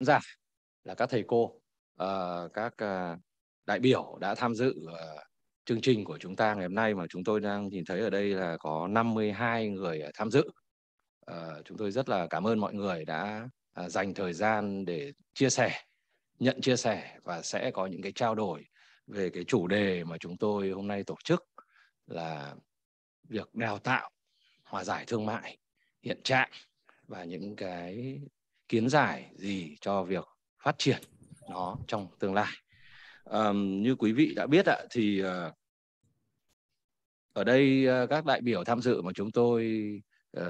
giả là các thầy cô, uh, các uh, đại biểu đã tham dự uh, chương trình của chúng ta ngày hôm nay mà chúng tôi đang nhìn thấy ở đây là có 52 người tham dự. Uh, chúng tôi rất là cảm ơn mọi người đã uh, dành thời gian để chia sẻ, nhận chia sẻ và sẽ có những cái trao đổi về cái chủ đề mà chúng tôi hôm nay tổ chức là việc đào tạo hòa giải thương mại hiện trạng và những cái kiến giải gì cho việc phát triển nó trong tương lai um, như quý vị đã biết ạ thì uh, ở đây uh, các đại biểu tham dự mà chúng tôi uh,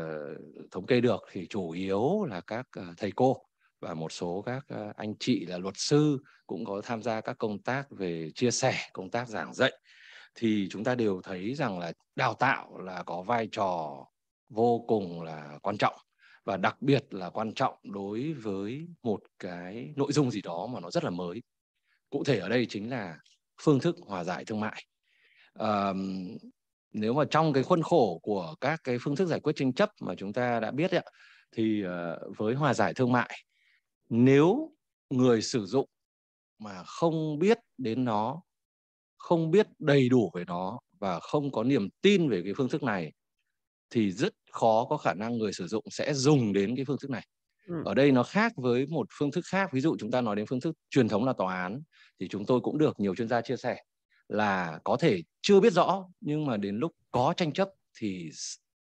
thống kê được thì chủ yếu là các uh, thầy cô và một số các uh, anh chị là luật sư cũng có tham gia các công tác về chia sẻ công tác giảng dạy thì chúng ta đều thấy rằng là đào tạo là có vai trò vô cùng là quan trọng và đặc biệt là quan trọng đối với một cái nội dung gì đó mà nó rất là mới cụ thể ở đây chính là phương thức hòa giải thương mại à, nếu mà trong cái khuôn khổ của các cái phương thức giải quyết tranh chấp mà chúng ta đã biết ấy, thì ờ, với hòa giải thương mại nếu người sử dụng mà không biết đến nó không biết đầy đủ về nó và không có niềm tin về cái phương thức này thì rất khó có khả năng người sử dụng sẽ dùng đến cái phương thức này ừ. ở đây nó khác với một phương thức khác ví dụ chúng ta nói đến phương thức truyền thống là tòa án thì chúng tôi cũng được nhiều chuyên gia chia sẻ là có thể chưa biết rõ nhưng mà đến lúc có tranh chấp thì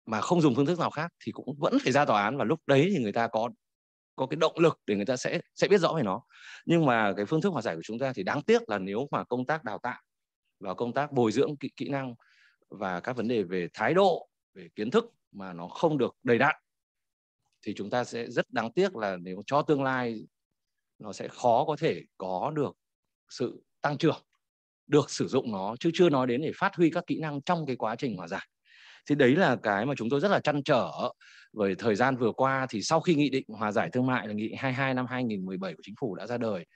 mà không dùng phương thức nào khác thì cũng vẫn phải ra tòa án và lúc đấy thì người ta có có cái động lực để người ta sẽ sẽ biết rõ về nó nhưng mà cái phương thức hòa giải của chúng ta thì đáng tiếc là nếu mà công tác đào tạo và công tác bồi dưỡng kỹ, kỹ năng và các vấn đề về thái độ về kiến thức mà nó không được đầy đặn thì chúng ta sẽ rất đáng tiếc là nếu cho tương lai nó sẽ khó có thể có được sự tăng trưởng được sử dụng nó chứ chưa nói đến để phát huy các kỹ năng trong cái quá trình hòa giải thì đấy là cái mà chúng tôi rất là chăn trở với thời gian vừa qua thì sau khi nghị định hòa giải thương mại là nghị 22 năm 2017 của chính phủ đã ra đời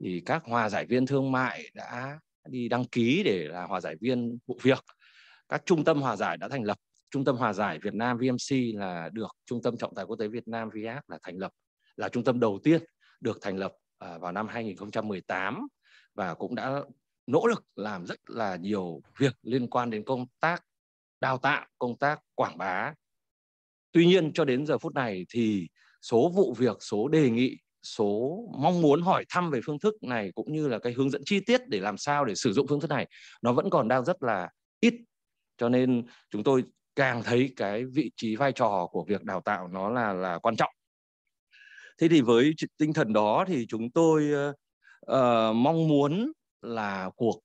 thì các hòa giải viên thương mại đã đi đăng ký để là hòa giải viên vụ việc các trung tâm hòa giải đã thành lập Trung tâm Hòa giải Việt Nam VMC là được Trung tâm Trọng tài Quốc tế Việt Nam VIAC là thành lập, là trung tâm đầu tiên được thành lập à, vào năm 2018 và cũng đã nỗ lực làm rất là nhiều việc liên quan đến công tác đào tạo, công tác quảng bá. Tuy nhiên cho đến giờ phút này thì số vụ việc, số đề nghị, số mong muốn hỏi thăm về phương thức này cũng như là cái hướng dẫn chi tiết để làm sao để sử dụng phương thức này nó vẫn còn đang rất là ít. Cho nên chúng tôi càng thấy cái vị trí vai trò của việc đào tạo nó là là quan trọng thế thì với tinh thần đó thì chúng tôi uh, mong muốn là cuộc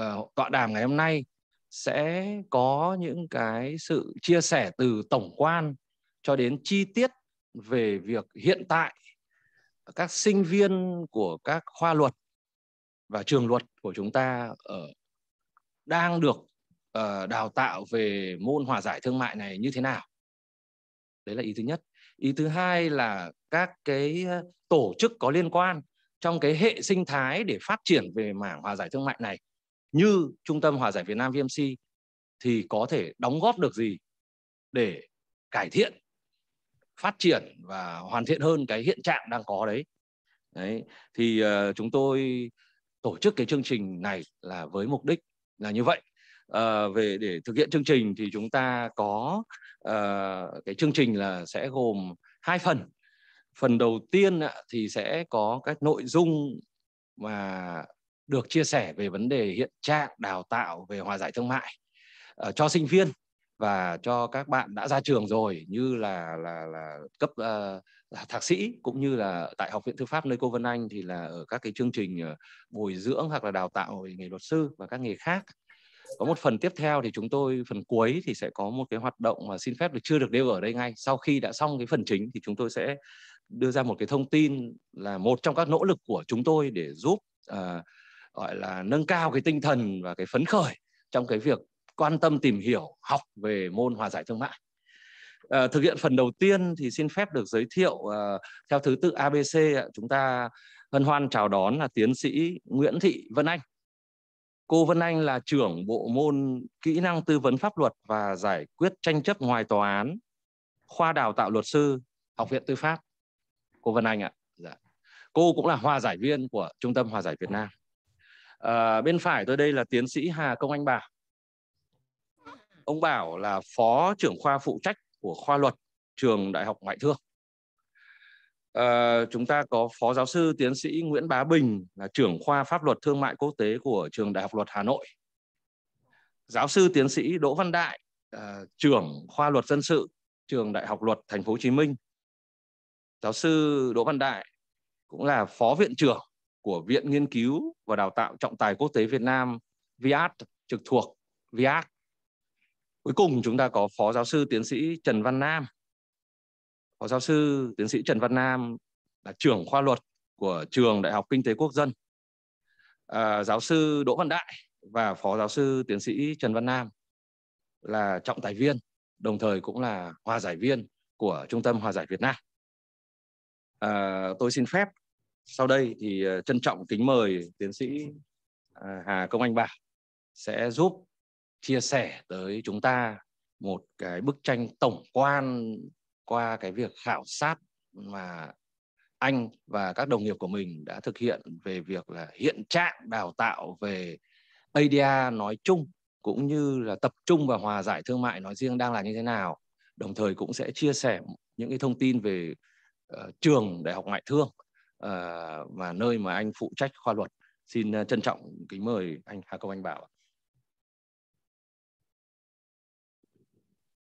uh, tọa đàm ngày hôm nay sẽ có những cái sự chia sẻ từ tổng quan cho đến chi tiết về việc hiện tại các sinh viên của các khoa luật và trường luật của chúng ta ở đang được uh, đào tạo về môn hòa giải thương mại này như thế nào đấy là ý thứ nhất ý thứ hai là các cái tổ chức có liên quan trong cái hệ sinh thái để phát triển về mảng hòa giải thương mại này như trung tâm hòa giải Việt Nam VMC thì có thể đóng góp được gì để cải thiện phát triển và hoàn thiện hơn cái hiện trạng đang có đấy đấy thì uh, chúng tôi tổ chức cái chương trình này là với mục đích là như vậy Ờ, về để thực hiện chương trình thì chúng ta có uh, cái chương trình là sẽ gồm hai phần phần đầu tiên thì sẽ có các nội dung mà được chia sẻ về vấn đề hiện trạng đào tạo về hòa giải thương mại uh, cho sinh viên và cho các bạn đã ra trường rồi như là là là cấp uh, là thạc sĩ cũng như là tại học viện tư pháp nơi cô Vân Anh thì là ở các cái chương trình bồi dưỡng hoặc là đào tạo về nghề luật sư và các nghề khác có một phần tiếp theo thì chúng tôi phần cuối thì sẽ có một cái hoạt động mà xin phép được chưa được nêu ở đây ngay sau khi đã xong cái phần chính thì chúng tôi sẽ đưa ra một cái thông tin là một trong các nỗ lực của chúng tôi để giúp à, gọi là nâng cao cái tinh thần và cái phấn khởi trong cái việc quan tâm tìm hiểu học về môn hòa giải thương mại à, thực hiện phần đầu tiên thì xin phép được giới thiệu à, theo thứ tự ABC chúng ta hân hoan chào đón là tiến sĩ Nguyễn Thị Vân Anh Cô Vân Anh là trưởng bộ môn kỹ năng tư vấn pháp luật và giải quyết tranh chấp ngoài tòa án, khoa đào tạo luật sư, Học viện Tư pháp. Cô Vân Anh ạ. Dạ. Cô cũng là hòa giải viên của Trung tâm Hòa giải Việt Nam. À, bên phải tôi đây là tiến sĩ Hà Công Anh Bảo. Ông Bảo là phó trưởng khoa phụ trách của khoa luật trường Đại học Ngoại thương uh, chúng ta có phó giáo sư tiến sĩ Nguyễn Bá Bình là trưởng khoa pháp luật thương mại quốc tế của trường Đại học Luật Hà Nội. Giáo sư tiến sĩ Đỗ Văn Đại uh, trưởng khoa luật dân sự trường Đại học Luật Thành phố Hồ Chí Minh. Giáo sư Đỗ Văn Đại cũng là phó viện trưởng của Viện Nghiên cứu và Đào tạo Trọng tài Quốc tế Việt Nam VIAT trực thuộc VIAT. Cuối cùng chúng ta có Phó Giáo sư Tiến sĩ Trần Văn Nam Phó giáo sư tiến sĩ Trần Văn Nam là trưởng khoa luật của trường Đại học Kinh tế Quốc dân. À, giáo sư Đỗ Văn Đại và phó giáo sư tiến sĩ Trần Văn Nam là trọng tài viên, đồng thời cũng là hòa giải viên của Trung tâm Hòa giải Việt Nam. À, tôi xin phép sau đây thì à, trân trọng kính mời tiến sĩ à, Hà Công Anh Bảo sẽ giúp chia sẻ tới chúng ta một cái bức tranh tổng quan qua cái việc khảo sát mà anh và các đồng nghiệp của mình đã thực hiện về việc là hiện trạng đào tạo về ADA nói chung cũng như là tập trung và hòa giải thương mại nói riêng đang là như thế nào đồng thời cũng sẽ chia sẻ những cái thông tin về uh, trường đại học ngoại thương uh, nơi mà anh phụ trách khoa luật xin uh, trân trọng kính mời anh Hà Công Anh Bảo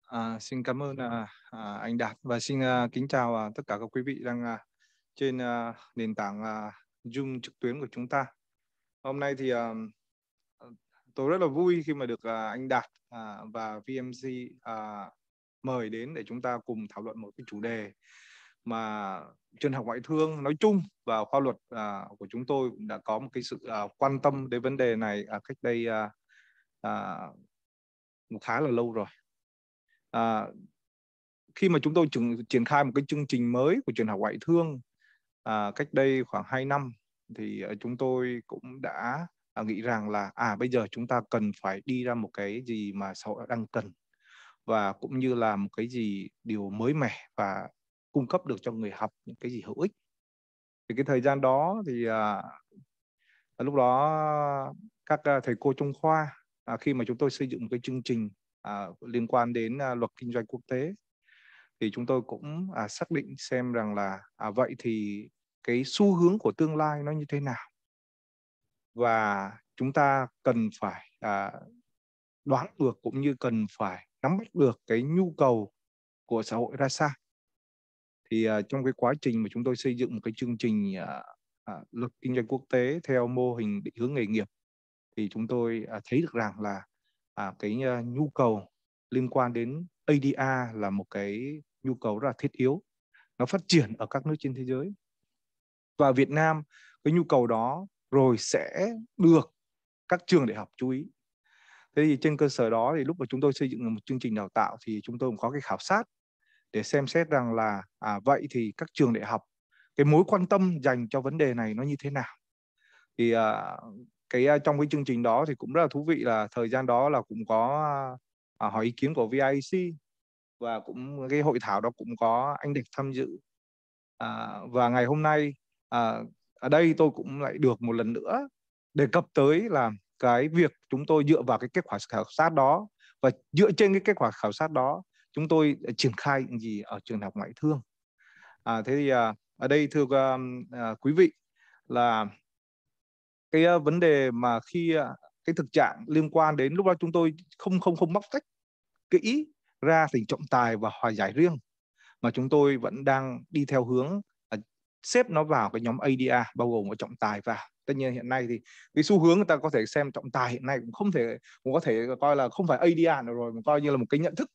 À, xin cảm ơn à, à, anh Đạt và xin à, kính chào à, tất cả các quý vị đang à, trên à, nền tảng à, Zoom trực tuyến của chúng ta. Hôm nay thì à, tôi rất là vui khi mà được à, anh Đạt à, và VMC à, mời đến để chúng ta cùng thảo luận một cái chủ đề mà trường học ngoại thương nói chung và khoa luật à, của chúng tôi cũng đã có một cái sự à, quan tâm đến vấn đề này à, cách đây à, à, khá là lâu rồi à, khi mà chúng tôi triển, triển khai một cái chương trình mới của trường học ngoại thương à, cách đây khoảng 2 năm thì à, chúng tôi cũng đã à, nghĩ rằng là à bây giờ chúng ta cần phải đi ra một cái gì mà xã hội đang cần và cũng như là một cái gì điều mới mẻ và cung cấp được cho người học những cái gì hữu ích thì cái thời gian đó thì à, lúc đó các à, thầy cô trong khoa à, khi mà chúng tôi xây dựng một cái chương trình à, liên quan đến à, luật kinh doanh quốc tế thì chúng tôi cũng à, xác định xem rằng là à, vậy thì cái xu hướng của tương lai nó như thế nào và chúng ta cần phải à, đoán được cũng như cần phải nắm bắt được cái nhu cầu của xã hội ra sao thì uh, trong cái quá trình mà chúng tôi xây dựng một cái chương trình uh, uh, luật kinh doanh quốc tế theo mô hình định hướng nghề nghiệp thì chúng tôi uh, thấy được rằng là à, cái uh, nhu cầu liên quan đến ADA là một cái nhu cầu rất là thiết yếu nó phát triển ở các nước trên thế giới và Việt Nam cái nhu cầu đó rồi sẽ được các trường đại học chú ý thế thì trên cơ sở đó thì lúc mà chúng tôi xây dựng một chương trình đào tạo thì chúng tôi cũng có cái khảo sát để xem xét rằng là à, vậy thì các trường đại học cái mối quan tâm dành cho vấn đề này nó như thế nào thì à, cái trong cái chương trình đó thì cũng rất là thú vị là thời gian đó là cũng có à, à hỏi ý kiến của VIC và cũng cái hội thảo đó cũng có anh Địch tham dự à, và ngày hôm nay à, ở đây tôi cũng lại được một lần nữa đề cập tới là cái việc chúng tôi dựa vào cái kết quả khảo sát đó và dựa trên cái kết quả khảo sát đó chúng tôi triển khai những gì ở trường đại học ngoại thương à, thế thì à, ở đây thưa à, quý vị là cái ờ, vấn đề mà khi ờ, cái thực trạng liên quan đến lúc đó chúng tôi không không không bóc tách kỹ ra thành trọng tài và hòa giải riêng mà chúng tôi vẫn đang đi theo hướng ờ, xếp nó vào cái nhóm ADA bao gồm có trọng tài và tất nhiên hiện nay thì cái xu hướng người ta có thể xem trọng tài hiện nay cũng không thể cũng có thể coi là không phải ADA nữa rồi mà coi như là một cái nhận thức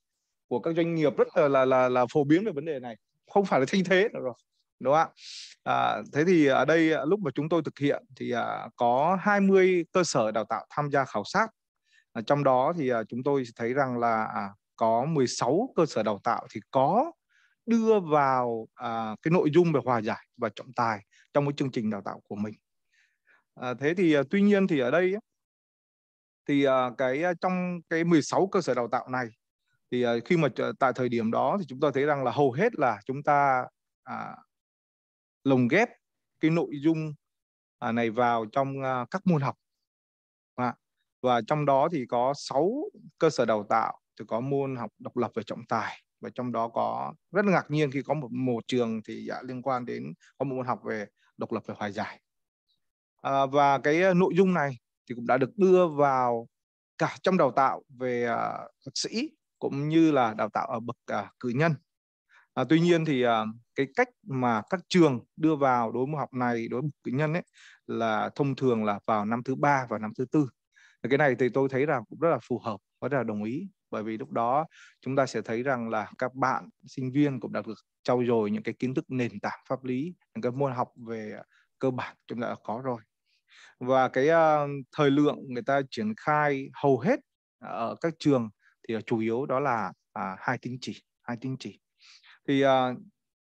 của các doanh nghiệp rất là là là, là phổ biến về vấn đề này không phải là thanh thế nữa rồi đúng không ạ à, thế thì ở đây à, lúc mà chúng tôi thực hiện thì à, có 20 cơ sở đào tạo tham gia khảo sát à, trong đó thì à, chúng tôi thấy rằng là à, có 16 cơ sở đào tạo thì có đưa vào à, cái nội dung về hòa giải và trọng tài trong cái chương trình đào tạo của mình à, thế thì à, tuy nhiên thì ở đây thì à, cái à, trong cái 16 cơ sở đào tạo này thì à, khi mà tại thời điểm đó thì chúng tôi thấy rằng là hầu hết là chúng ta à, lồng ghép cái nội dung à, này vào trong à, các môn học và trong đó thì có 6 cơ sở đào tạo thì có môn học độc lập về trọng tài và trong đó có rất là ngạc nhiên khi có một một trường thì đã à, liên quan đến có một môn học về độc lập về hòa giải à, và cái nội dung này thì cũng đã được đưa vào cả trong đào tạo về uh, sĩ cũng như là đào tạo ở bậc uh, cử nhân à, tuy nhiên thì uh, cái cách mà các trường đưa vào đối môn học này đối với cử nhân ấy là thông thường là vào năm thứ ba và năm thứ tư cái này thì tôi thấy rằng cũng rất là phù hợp rất là đồng ý bởi vì lúc đó chúng ta sẽ thấy rằng là các bạn sinh viên cũng đã được trau dồi những cái kiến thức nền tảng pháp lý những cái môn học về cơ bản chúng ta đã có rồi và cái uh, thời lượng người ta triển khai hầu hết ở các trường thì chủ yếu đó là à, hai tín chỉ hai tín chỉ thì uh,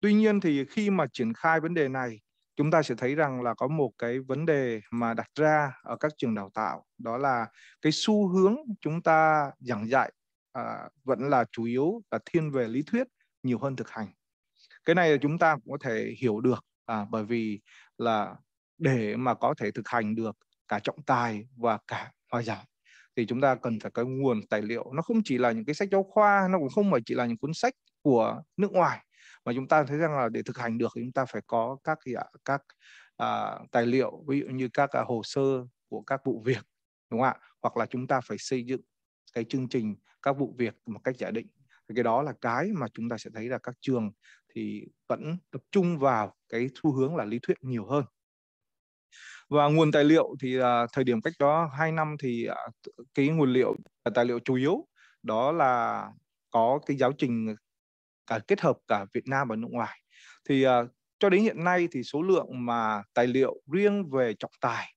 Tuy nhiên thì khi mà triển khai vấn đề này, chúng ta sẽ thấy rằng là có một cái vấn đề mà đặt ra ở các trường đào tạo đó là cái xu hướng chúng ta giảng dạy à, vẫn là chủ yếu là thiên về lý thuyết nhiều hơn thực hành. Cái này là chúng ta cũng có thể hiểu được à, bởi vì là để mà có thể thực hành được cả trọng tài và cả hòa giải thì chúng ta cần phải có nguồn tài liệu nó không chỉ là những cái sách giáo khoa nó cũng không phải chỉ là những cuốn sách của nước ngoài mà chúng ta thấy rằng là để thực hành được thì chúng ta phải có các các à, tài liệu ví dụ như các à, hồ sơ của các vụ việc đúng không ạ hoặc là chúng ta phải xây dựng cái chương trình các vụ việc một cách giả định thì cái đó là cái mà chúng ta sẽ thấy là các trường thì vẫn tập trung vào cái xu hướng là lý thuyết nhiều hơn và nguồn tài liệu thì à, thời điểm cách đó 2 năm thì à, cái nguồn liệu tài liệu chủ yếu đó là có cái giáo trình cả kết hợp cả Việt Nam và nước ngoài thì uh, cho đến hiện nay thì số lượng mà tài liệu riêng về trọng tài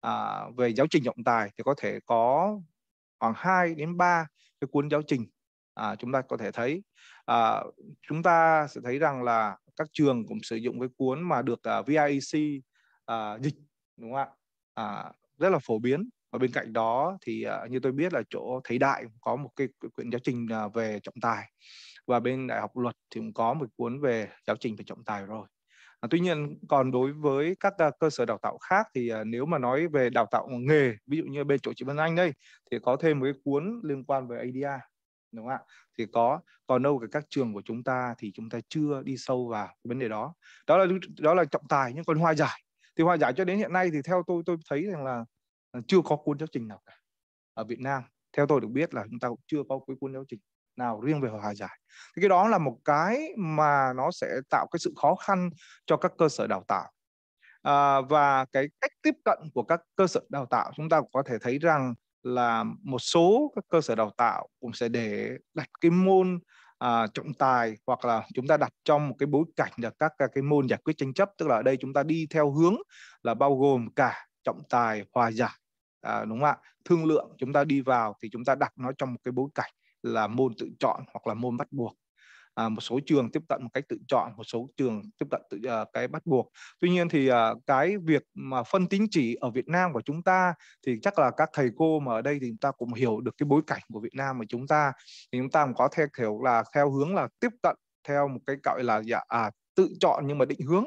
à, về giáo trình trọng tài thì có thể có khoảng 2 đến 3 cái cuốn giáo trình à, chúng ta có thể thấy à, chúng ta sẽ thấy rằng là các trường cũng sử dụng cái cuốn mà được uh, à, VIEC uh, à, dịch đúng không ạ à, rất là phổ biến và bên cạnh đó thì uh, như tôi biết là chỗ thầy đại có một cái quyển giáo trình uh, về trọng tài và bên đại học luật thì cũng có một cuốn về giáo trình về trọng tài rồi à, tuy nhiên còn đối với các à, cơ sở đào tạo khác thì à, nếu mà nói về đào tạo nghề ví dụ như bên chỗ chị Vân Anh đây thì có thêm một cái cuốn liên quan về ADR đúng không ạ thì có còn đâu cả các trường của chúng ta thì chúng ta chưa đi sâu vào vấn đề đó đó là đó là trọng tài nhưng còn hoa giải thì hoa giải cho đến hiện nay thì theo tôi tôi thấy rằng là chưa có cuốn giáo trình nào cả ở Việt Nam theo tôi được biết là chúng ta cũng chưa có cuốn giáo trình nào riêng về hòa giải thì cái đó là một cái mà nó sẽ tạo cái sự khó khăn cho các cơ sở đào tạo à, và cái cách tiếp cận của các cơ sở đào tạo chúng ta cũng có thể thấy rằng là một số các cơ sở đào tạo cũng sẽ để đặt cái môn à, trọng tài hoặc là chúng ta đặt trong một cái bối cảnh là các, các cái môn giải quyết tranh chấp tức là ở đây chúng ta đi theo hướng là bao gồm cả trọng tài hòa giải à, đúng không ạ thương lượng chúng ta đi vào thì chúng ta đặt nó trong một cái bối cảnh là môn tự chọn hoặc là môn bắt buộc à, một số trường tiếp cận một cách tự chọn một số trường tiếp cận tự uh, cái bắt buộc tuy nhiên thì uh, cái việc mà phân tính chỉ ở Việt Nam của chúng ta thì chắc là các thầy cô mà ở đây thì chúng ta cũng hiểu được cái bối cảnh của Việt Nam của chúng ta thì chúng ta cũng có theo kiểu là theo hướng là tiếp cận theo một cái gọi là dạ, à, tự chọn nhưng mà định hướng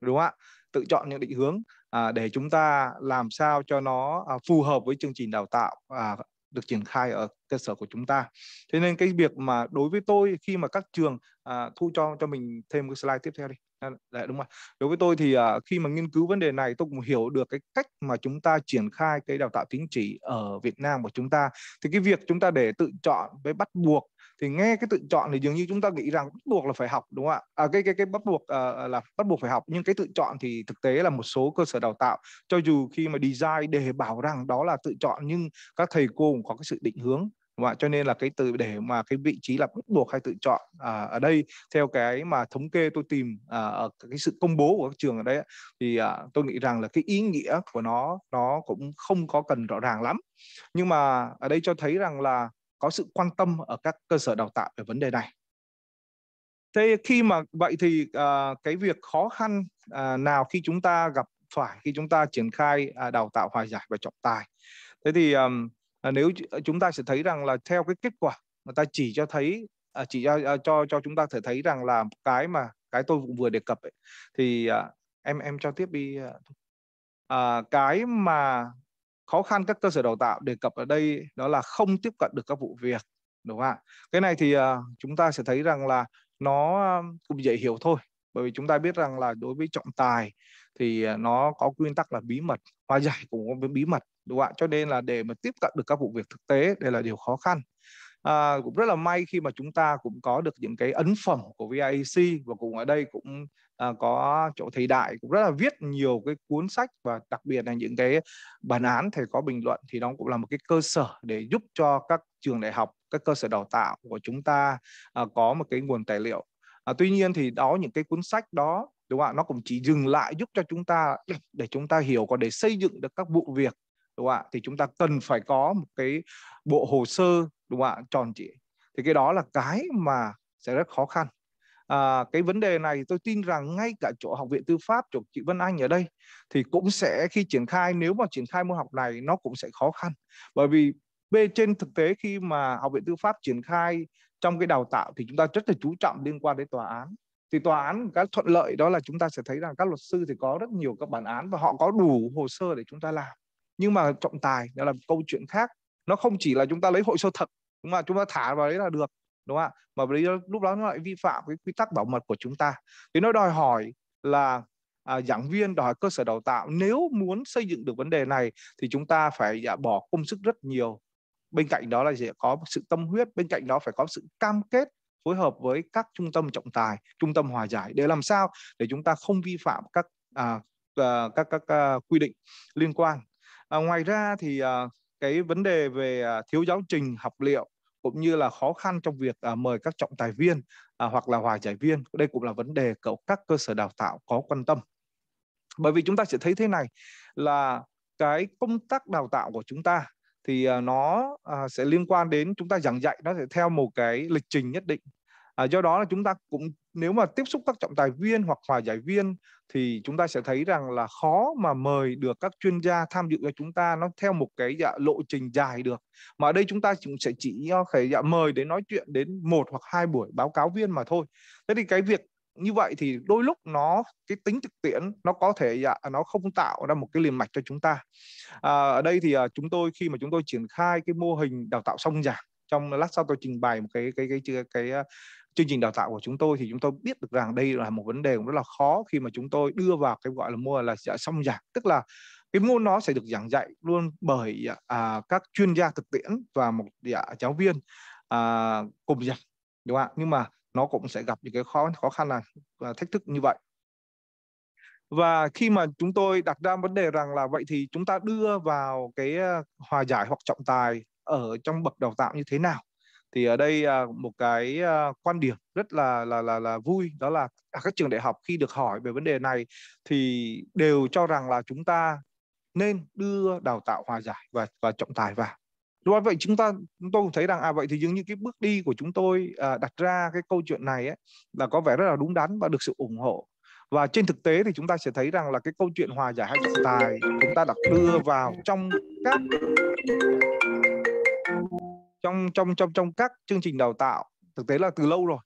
đúng không ạ tự chọn những định hướng à, để chúng ta làm sao cho nó à, phù hợp với chương trình đào tạo à, được triển khai ở cơ sở của chúng ta. Thế nên cái việc mà đối với tôi khi mà các trường à, thu cho cho mình thêm cái slide tiếp theo đi. Đấy, à, dạ, đúng rồi. Đối với tôi thì à, khi mà nghiên cứu vấn đề này tôi cũng hiểu được cái cách mà chúng ta triển khai cái đào tạo tín chỉ ở Việt Nam của chúng ta. Thì cái việc chúng ta để tự chọn với bắt buộc thì nghe cái tự chọn thì dường như chúng ta nghĩ rằng bắt buộc là phải học đúng không ạ à, cái cái cái bắt buộc uh, là bắt buộc phải học nhưng cái tự chọn thì thực tế là một số cơ sở đào tạo cho dù khi mà design để bảo rằng đó là tự chọn nhưng các thầy cô cũng có cái sự định hướng và cho nên là cái từ để mà cái vị trí là bắt buộc hay tự chọn à, ở đây theo cái mà thống kê tôi tìm à, ở cái sự công bố của các trường ở đây thì à, tôi nghĩ rằng là cái ý nghĩa của nó nó cũng không có cần rõ ràng lắm nhưng mà ở đây cho thấy rằng là có sự quan tâm ở các cơ sở đào tạo về vấn đề này. Thế khi mà vậy thì uh, cái việc khó khăn uh, nào khi chúng ta gặp phải khi chúng ta triển khai uh, đào tạo hòa giải và trọng tài? Thế thì um, nếu chúng ta sẽ thấy rằng là theo cái kết quả người ta chỉ cho thấy uh, chỉ cho uh, cho cho chúng ta thể thấy rằng là cái mà cái tôi cũng vừa đề cập ấy, thì uh, em em cho tiếp đi uh, cái mà khó khăn các cơ sở đào tạo đề cập ở đây đó là không tiếp cận được các vụ việc đúng không ạ cái này thì uh, chúng ta sẽ thấy rằng là nó à, cũng dễ hiểu thôi bởi vì chúng ta biết rằng là đối với trọng tài thì à, nó có nguyên tắc là bí mật hòa giải cũng có bí mật đúng không ạ cho nên là để mà tiếp cận được các vụ việc thực tế đây là điều khó khăn à, cũng rất là may khi mà chúng ta cũng có được những cái ấn phẩm của VIEC và cùng ở đây cũng à, có chỗ thầy đại cũng rất là viết nhiều cái cuốn sách và đặc biệt là những cái bản án thầy có bình luận thì nó cũng là một cái cơ sở để giúp cho các trường đại học các cơ sở đào tạo của chúng ta à, có một cái nguồn tài liệu à, tuy nhiên thì đó những cái cuốn sách đó đúng không ạ nó cũng chỉ dừng lại giúp cho chúng ta để chúng ta hiểu còn để xây dựng được các vụ việc đúng không ạ thì chúng ta cần phải có một cái bộ hồ sơ đúng không ạ tròn trịa thì cái đó là cái mà sẽ rất khó khăn à, cái vấn đề này tôi tin rằng ngay cả chỗ học viện tư pháp chỗ chị Vân Anh ở đây thì cũng sẽ khi triển khai nếu mà triển khai môn học này nó cũng sẽ khó khăn bởi vì bên trên thực tế khi mà học viện tư pháp triển khai trong cái đào tạo thì chúng ta rất là chú trọng liên quan đến tòa án thì tòa án cái thuận lợi đó là chúng ta sẽ thấy rằng các luật sư thì có rất nhiều các bản án và họ có đủ hồ sơ để chúng ta làm nhưng mà trọng tài đó là câu chuyện khác nó không chỉ là chúng ta lấy hồ sơ thật mà chúng ta thả vào đấy là được đúng không ạ mà lý lúc đó nó lại vi phạm cái quy tắc bảo mật của chúng ta thì nó đòi hỏi là à, giảng viên đòi hỏi cơ sở đào tạo nếu muốn xây dựng được vấn đề này thì chúng ta phải à, bỏ công sức rất nhiều bên cạnh đó là gì có sự tâm huyết bên cạnh đó phải có sự cam kết phối hợp với các trung tâm trọng tài trung tâm hòa giải để làm sao để chúng ta không vi phạm các à, à, các các à, quy định liên quan à, ngoài ra thì à, cái vấn đề về à, thiếu giáo trình học liệu cũng như là khó khăn trong việc à, mời các trọng tài viên à, hoặc là hòa giải viên. Đây cũng là vấn đề cậu các cơ sở đào tạo có quan tâm. Bởi vì chúng ta sẽ thấy thế này là cái công tác đào tạo của chúng ta thì à, nó à, sẽ liên quan đến chúng ta giảng dạy nó sẽ theo một cái lịch trình nhất định. À, do đó là chúng ta cũng nếu mà tiếp xúc các trọng tài viên hoặc hòa giải viên thì chúng ta sẽ thấy rằng là khó mà mời được các chuyên gia tham dự cho chúng ta nó theo một cái dạ, lộ trình dài được mà ở đây chúng ta cũng sẽ chỉ phải dạ, mời để nói chuyện đến một hoặc hai buổi báo cáo viên mà thôi thế thì cái việc như vậy thì đôi lúc nó cái tính thực tiễn nó có thể dạ, nó không tạo ra một cái liền mạch cho chúng ta à, ở đây thì à, chúng tôi khi mà chúng tôi triển khai cái mô hình đào tạo song giảng trong lát sau tôi trình bày một cái cái cái cái, cái chương trình đào tạo của chúng tôi thì chúng tôi biết được rằng đây là một vấn đề cũng rất là khó khi mà chúng tôi đưa vào cái gọi là mua là song giảng tức là cái môn nó sẽ được giảng dạy luôn bởi à, các chuyên gia thực tiễn và một dạ, giáo viên à, cùng giảng đúng không ạ nhưng mà nó cũng sẽ gặp những cái khó khó khăn là và thách thức như vậy và khi mà chúng tôi đặt ra vấn đề rằng là vậy thì chúng ta đưa vào cái à, hòa giải hoặc trọng tài ở trong bậc đào tạo như thế nào thì ở đây à, một cái à, quan điểm rất là là là là vui đó là à, các trường đại học khi được hỏi về vấn đề này thì đều cho rằng là chúng ta nên đưa đào tạo hòa giải và và trọng tài vào do vậy chúng ta chúng tôi cũng thấy rằng à vậy thì dường như cái bước đi của chúng tôi à, đặt ra cái câu chuyện này ấy, là có vẻ rất là đúng đắn và được sự ủng hộ và trên thực tế thì chúng ta sẽ thấy rằng là cái câu chuyện hòa giải hay trọng tài chúng ta đặt đưa vào trong các trong trong trong trong các chương trình đào tạo thực tế là từ lâu rồi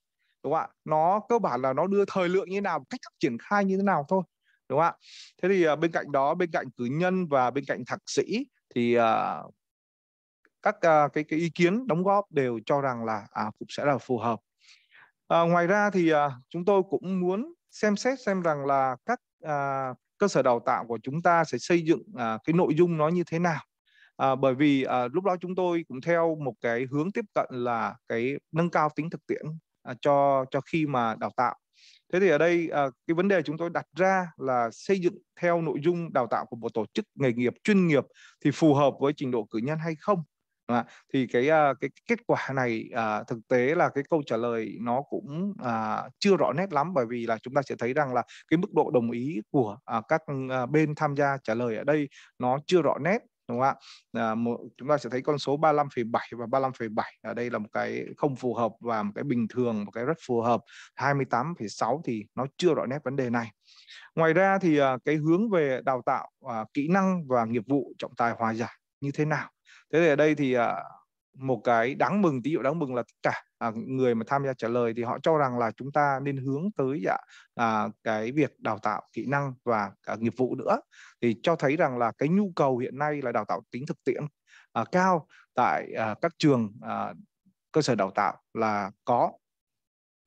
đúng không ạ nó cơ bản là nó đưa thời lượng như thế nào cách thức triển khai như thế nào thôi đúng không ạ thế thì uh, bên cạnh đó bên cạnh cử nhân và bên cạnh thạc sĩ thì uh, các uh, cái cái ý kiến đóng góp đều cho rằng là à, cũng sẽ là phù hợp à, ngoài ra thì uh, chúng tôi cũng muốn xem xét xem rằng là các uh, cơ sở đào tạo của chúng ta sẽ xây dựng uh, cái nội dung nó như thế nào à, bởi vì à, lúc đó chúng tôi cũng theo một cái hướng tiếp cận là cái nâng cao tính thực tiễn à, cho cho khi mà đào tạo thế thì ở đây à, cái vấn đề chúng tôi đặt ra là xây dựng theo nội dung đào tạo của một tổ chức nghề nghiệp chuyên nghiệp thì phù hợp với trình độ cử nhân hay không À, thì cái à, cái kết quả này à, thực tế là cái câu trả lời nó cũng à, chưa rõ nét lắm bởi vì là chúng ta sẽ thấy rằng là cái mức độ đồng ý của à, các à, bên tham gia trả lời ở đây nó chưa rõ nét đúng không ạ à, một, chúng ta sẽ thấy con số 35,7 và 35,7 ở đây là một cái không phù hợp và một cái bình thường một cái rất phù hợp 28,6 thì nó chưa rõ nét vấn đề này ngoài ra thì à, cái hướng về đào tạo à, kỹ năng và nghiệp vụ trọng tài hòa giải như thế nào thế thì ở đây thì à, một cái đáng mừng tí dụ đáng mừng là tất cả À, người mà tham gia trả lời thì họ cho rằng là chúng ta nên hướng tới dạ, à, cái việc đào tạo kỹ năng và à, nghiệp vụ nữa thì cho thấy rằng là cái nhu cầu hiện nay là đào tạo tính thực tiễn à, cao tại à, các trường à, cơ sở đào tạo là có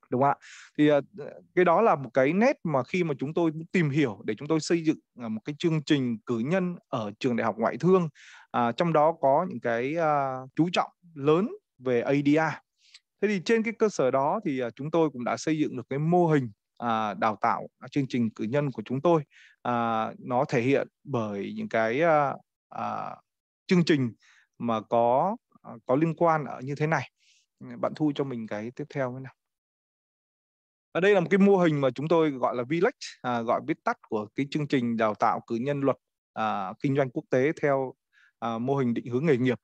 đúng không ạ thì à, cái đó là một cái nét mà khi mà chúng tôi tìm hiểu để chúng tôi xây dựng à, một cái chương trình cử nhân ở trường đại học ngoại thương à, trong đó có những cái à, chú trọng lớn về ADR Thế thì trên cái cơ sở đó thì à, chúng tôi cũng đã xây dựng được cái mô hình à, đào tạo à, chương trình cử nhân của chúng tôi à, nó thể hiện bởi những cái à, à, chương trình mà có à, có liên quan ở như thế này bạn thu cho mình cái tiếp theo thế nào ở đây là một cái mô hình mà chúng tôi gọi là VLEX à, gọi viết tắt của cái chương trình đào tạo cử nhân luật à, kinh doanh quốc tế theo à, mô hình định hướng nghề nghiệp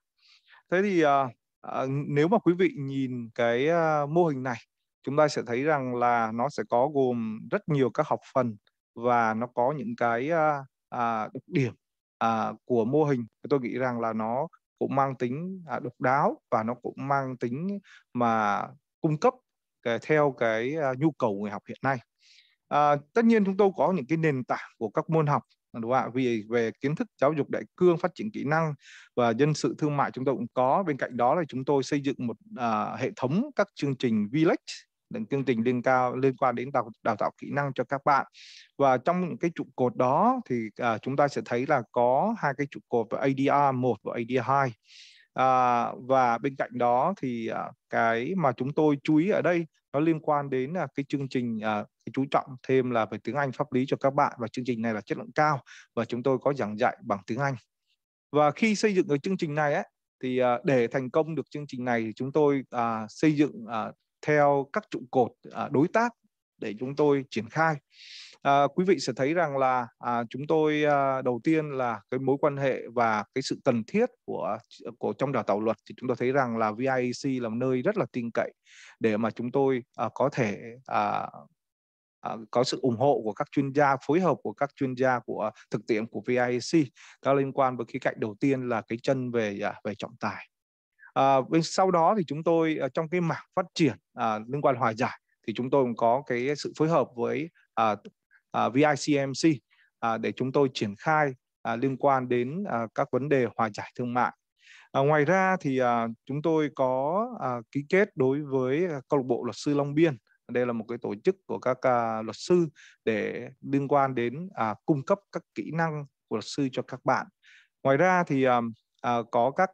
thế thì à, à, nếu mà quý vị nhìn cái à, mô hình này chúng ta sẽ thấy rằng là nó sẽ có gồm rất nhiều các học phần và nó có những cái à, à, đặc điểm à, của mô hình tôi nghĩ rằng là nó cũng mang tính à, độc đáo và nó cũng mang tính mà cung cấp cái, theo cái à, nhu cầu người học hiện nay à, tất nhiên chúng tôi có những cái nền tảng của các môn học đúng không ạ vì về kiến thức giáo dục đại cương phát triển kỹ năng và dân sự thương mại chúng tôi cũng có bên cạnh đó là chúng tôi xây dựng một à, hệ thống các chương trình village những chương trình liên cao liên quan đến đào, đào tạo kỹ năng cho các bạn và trong những cái trụ cột đó thì à, chúng ta sẽ thấy là có hai cái trụ cột và ADR 1 và ADR 2 à, và bên cạnh đó thì à, cái mà chúng tôi chú ý ở đây nó liên quan đến là cái chương trình à, cái chú trọng thêm là về tiếng Anh pháp lý cho các bạn và chương trình này là chất lượng cao và chúng tôi có giảng dạy bằng tiếng Anh và khi xây dựng cái chương trình này ấy thì à, để thành công được chương trình này thì chúng tôi à, xây dựng à, theo các trụ cột à, đối tác để chúng tôi triển khai à, quý vị sẽ thấy rằng là à, chúng tôi à, đầu tiên là cái mối quan hệ và cái sự cần thiết của của trong đào tạo luật thì chúng tôi thấy rằng là VIEC là một nơi rất là tin cậy để mà chúng tôi à, có thể à, À, có sự ủng hộ của các chuyên gia phối hợp của các chuyên gia của thực tiễn của viac có liên quan với khía cạnh đầu tiên là cái chân về à, về trọng tài à, bên sau đó thì chúng tôi à, trong cái mảng phát triển à, liên quan hòa giải thì chúng tôi cũng có cái sự phối hợp với à, À, VICMC à, để chúng tôi triển khai à, liên quan đến các vấn đề hòa giải thương mại. Ngoài ra thì chúng tôi có ký kết đối với câu lạc bộ luật sư Long Biên đây là một cái tổ chức của các luật sư để liên quan đến cung cấp các kỹ năng của luật sư cho các bạn ngoài ra thì có các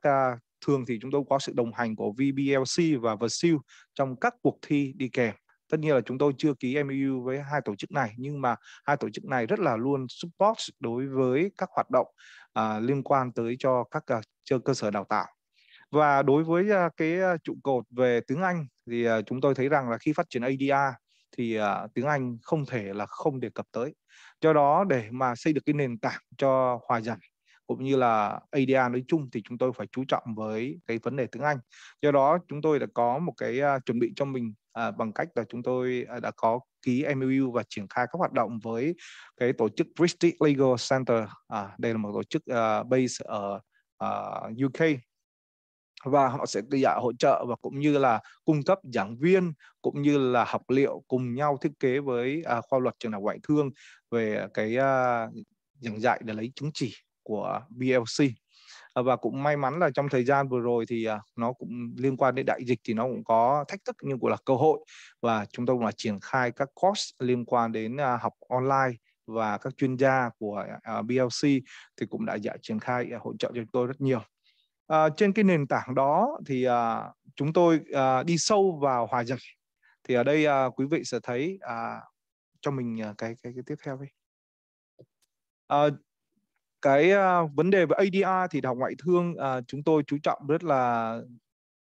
thường thì chúng tôi có sự đồng hành của VBLC và VSU trong các cuộc thi đi kèm tất nhiên là chúng tôi chưa ký MOU với hai tổ chức này nhưng mà hai tổ chức này rất là luôn support đối với các hoạt động à, liên quan tới cho các uh, cơ sở đào tạo và đối với uh, cái à, trụ cột về tiếng Anh thì uh, chúng tôi thấy rằng là khi phát triển ADR thì uh, tiếng Anh không thể là không đề cập tới. Do đó để mà xây được cái nền tảng cho hòa giải cũng như là ADR nói chung thì chúng tôi phải chú trọng với cái vấn đề tiếng Anh. Do đó chúng tôi đã có một cái uh, chuẩn bị cho mình à, bằng cách là chúng tôi à, đã có ký MOU và triển khai các hoạt động với cái tổ chức Bristol Legal Center. À, đây là một tổ chức uh, base ở uh, à, UK và họ sẽ dạy hỗ trợ và cũng như là cung cấp giảng viên cũng như là học liệu cùng nhau thiết kế với à, khoa luật trường đại ngoại thương về cái à, giảng dạy để lấy chứng chỉ của BLC À, và cũng may mắn là trong thời gian vừa rồi thì à, nó cũng liên quan đến đại dịch thì nó cũng có thách thức nhưng cũng là cơ hội và chúng tôi cũng là triển khai các course liên quan đến à, học online và các chuyên gia của BLC thì cũng đã giải dạ triển khai hỗ trợ cho chúng tôi rất nhiều. À, trên cái nền tảng đó thì à, chúng tôi à, đi sâu vào hòa giải. Thì ở đây à, quý vị sẽ thấy à, cho mình cái, cái cái tiếp theo đi cái uh, vấn đề về ADR thì học ngoại thương uh, chúng tôi chú trọng rất là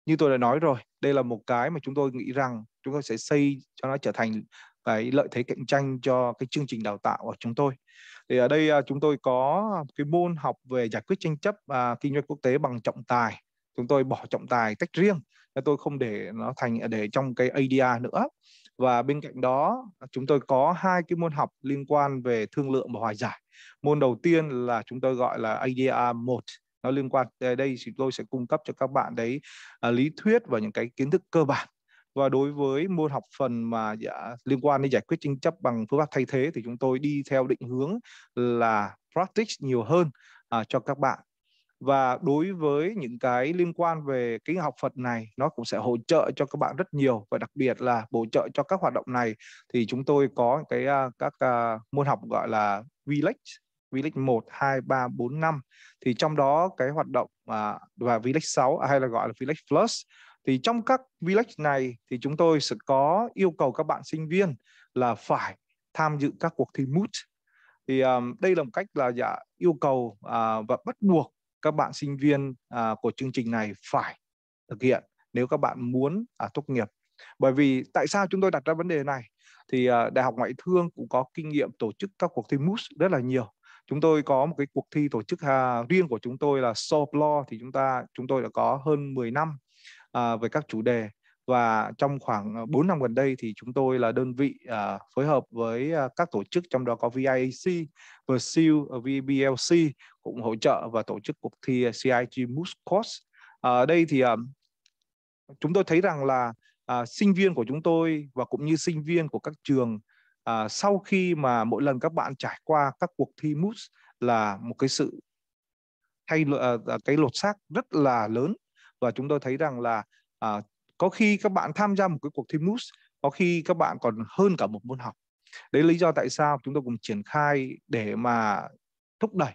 như tôi đã nói rồi đây là một cái mà chúng tôi nghĩ rằng chúng tôi sẽ xây cho nó trở thành cái lợi thế cạnh tranh cho cái chương trình đào tạo của chúng tôi thì ở đây uh, chúng tôi có cái môn học về giải quyết tranh chấp uh, kinh doanh quốc tế bằng trọng tài chúng tôi bỏ trọng tài tách riêng tôi không để nó thành để trong cái ADR nữa và bên cạnh đó chúng tôi có hai cái môn học liên quan về thương lượng và hòa giải môn đầu tiên là chúng tôi gọi là ADR 1 nó liên quan ờ, đây thì tôi sẽ cung cấp cho các bạn đấy ờ, lý thuyết và những cái kiến thức cơ bản và đối với môn học phần mà dạ, liên quan đến giải quyết tranh chấp bằng phương pháp thay thế thì chúng tôi đi theo định hướng là practice nhiều hơn à, cho các bạn và đối với những cái liên quan về cái học Phật này nó cũng sẽ hỗ trợ cho các bạn rất nhiều và đặc biệt là bổ trợ cho các hoạt động này thì chúng tôi có cái à, các uh, môn học gọi là village village 1 2 3 4 5 thì trong đó cái hoạt động uh, và village 6 hay là gọi là village plus thì trong các village này thì chúng tôi sẽ có yêu cầu các bạn sinh viên là phải tham dự các cuộc thi mood thì um, đây là một cách là dạ yêu cầu uh, và bắt buộc các bạn sinh viên à, của chương trình này phải thực hiện nếu các bạn muốn à, tốt nghiệp. Bởi vì tại sao chúng tôi đặt ra vấn đề này? Thì à, Đại học Ngoại thương cũng có kinh nghiệm tổ chức các cuộc thi MOOC rất là nhiều. Chúng tôi có một cái cuộc thi tổ chức à, riêng của chúng tôi là Soft Law thì chúng ta chúng tôi đã có hơn 10 năm à, về các chủ đề và trong khoảng 4 à, năm gần đây thì chúng tôi là đơn vị à, phối hợp với à, các tổ chức trong đó có VIAC, VSIL, VBLC cũng hỗ trợ và tổ chức cuộc thi à, CIG Moose Course. À, đây thì à, chúng tôi thấy rằng là à, sinh viên của chúng tôi và cũng như sinh viên của các trường sau khi mà mỗi lần các bạn trải qua các cuộc thi Moose là một cái sự thay à, cái lột xác rất là lớn và chúng tôi thấy rằng là có khi các bạn tham gia một cái cuộc thi Moose có khi các bạn còn hơn cả một môn học đấy lý do tại sao chúng tôi cùng triển khai để mà thúc đẩy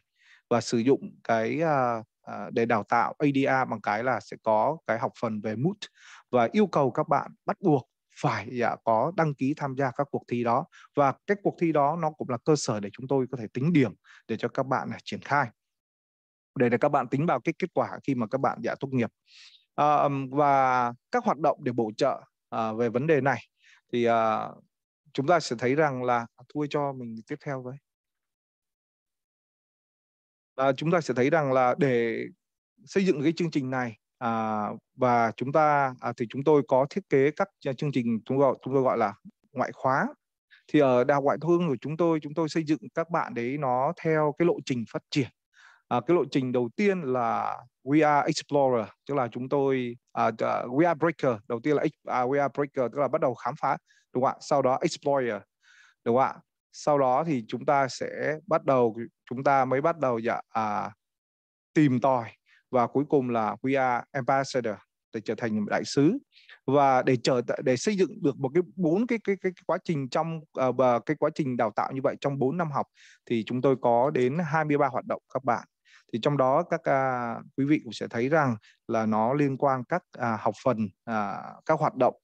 và sử dụng cái uh, để đào tạo ADA bằng cái là sẽ có cái học phần về mood và yêu cầu các bạn bắt buộc phải dạ, có đăng ký tham gia các cuộc thi đó và cái cuộc thi đó nó cũng là cơ sở để chúng tôi có thể tính điểm để cho các bạn này triển khai để để các bạn tính vào cái kết quả khi mà các bạn dạ tốt nghiệp à, và các hoạt động để bổ trợ à, về vấn đề này thì à, chúng ta sẽ thấy rằng là à, thui cho mình tiếp theo với à, chúng ta sẽ thấy rằng là để xây dựng cái chương trình này à, và chúng ta à, thì chúng tôi có thiết kế các chương trình chúng gọi chúng tôi gọi là ngoại khóa thì ở đại học ngoại thương của chúng tôi chúng tôi xây dựng các bạn đấy nó theo cái lộ trình phát triển à, cái lộ trình đầu tiên là we are explorer tức là chúng tôi à, uh, we are breaker đầu tiên là uh, we are breaker tức là bắt đầu khám phá đúng không ạ sau đó explorer đúng không ạ sau đó thì chúng ta sẽ bắt đầu chúng ta mới bắt đầu dạ, à, tìm tòi và cuối cùng là we are ambassador để trở thành đại sứ và để trở để xây dựng được một cái bốn cái cái cái quá trình trong à, và uh, cái quá trình đào tạo như vậy trong 4 năm học thì chúng tôi có đến 23 hoạt động các bạn thì trong đó các uh, quý vị cũng sẽ thấy rằng là nó liên quan các uh, học phần uh, các hoạt động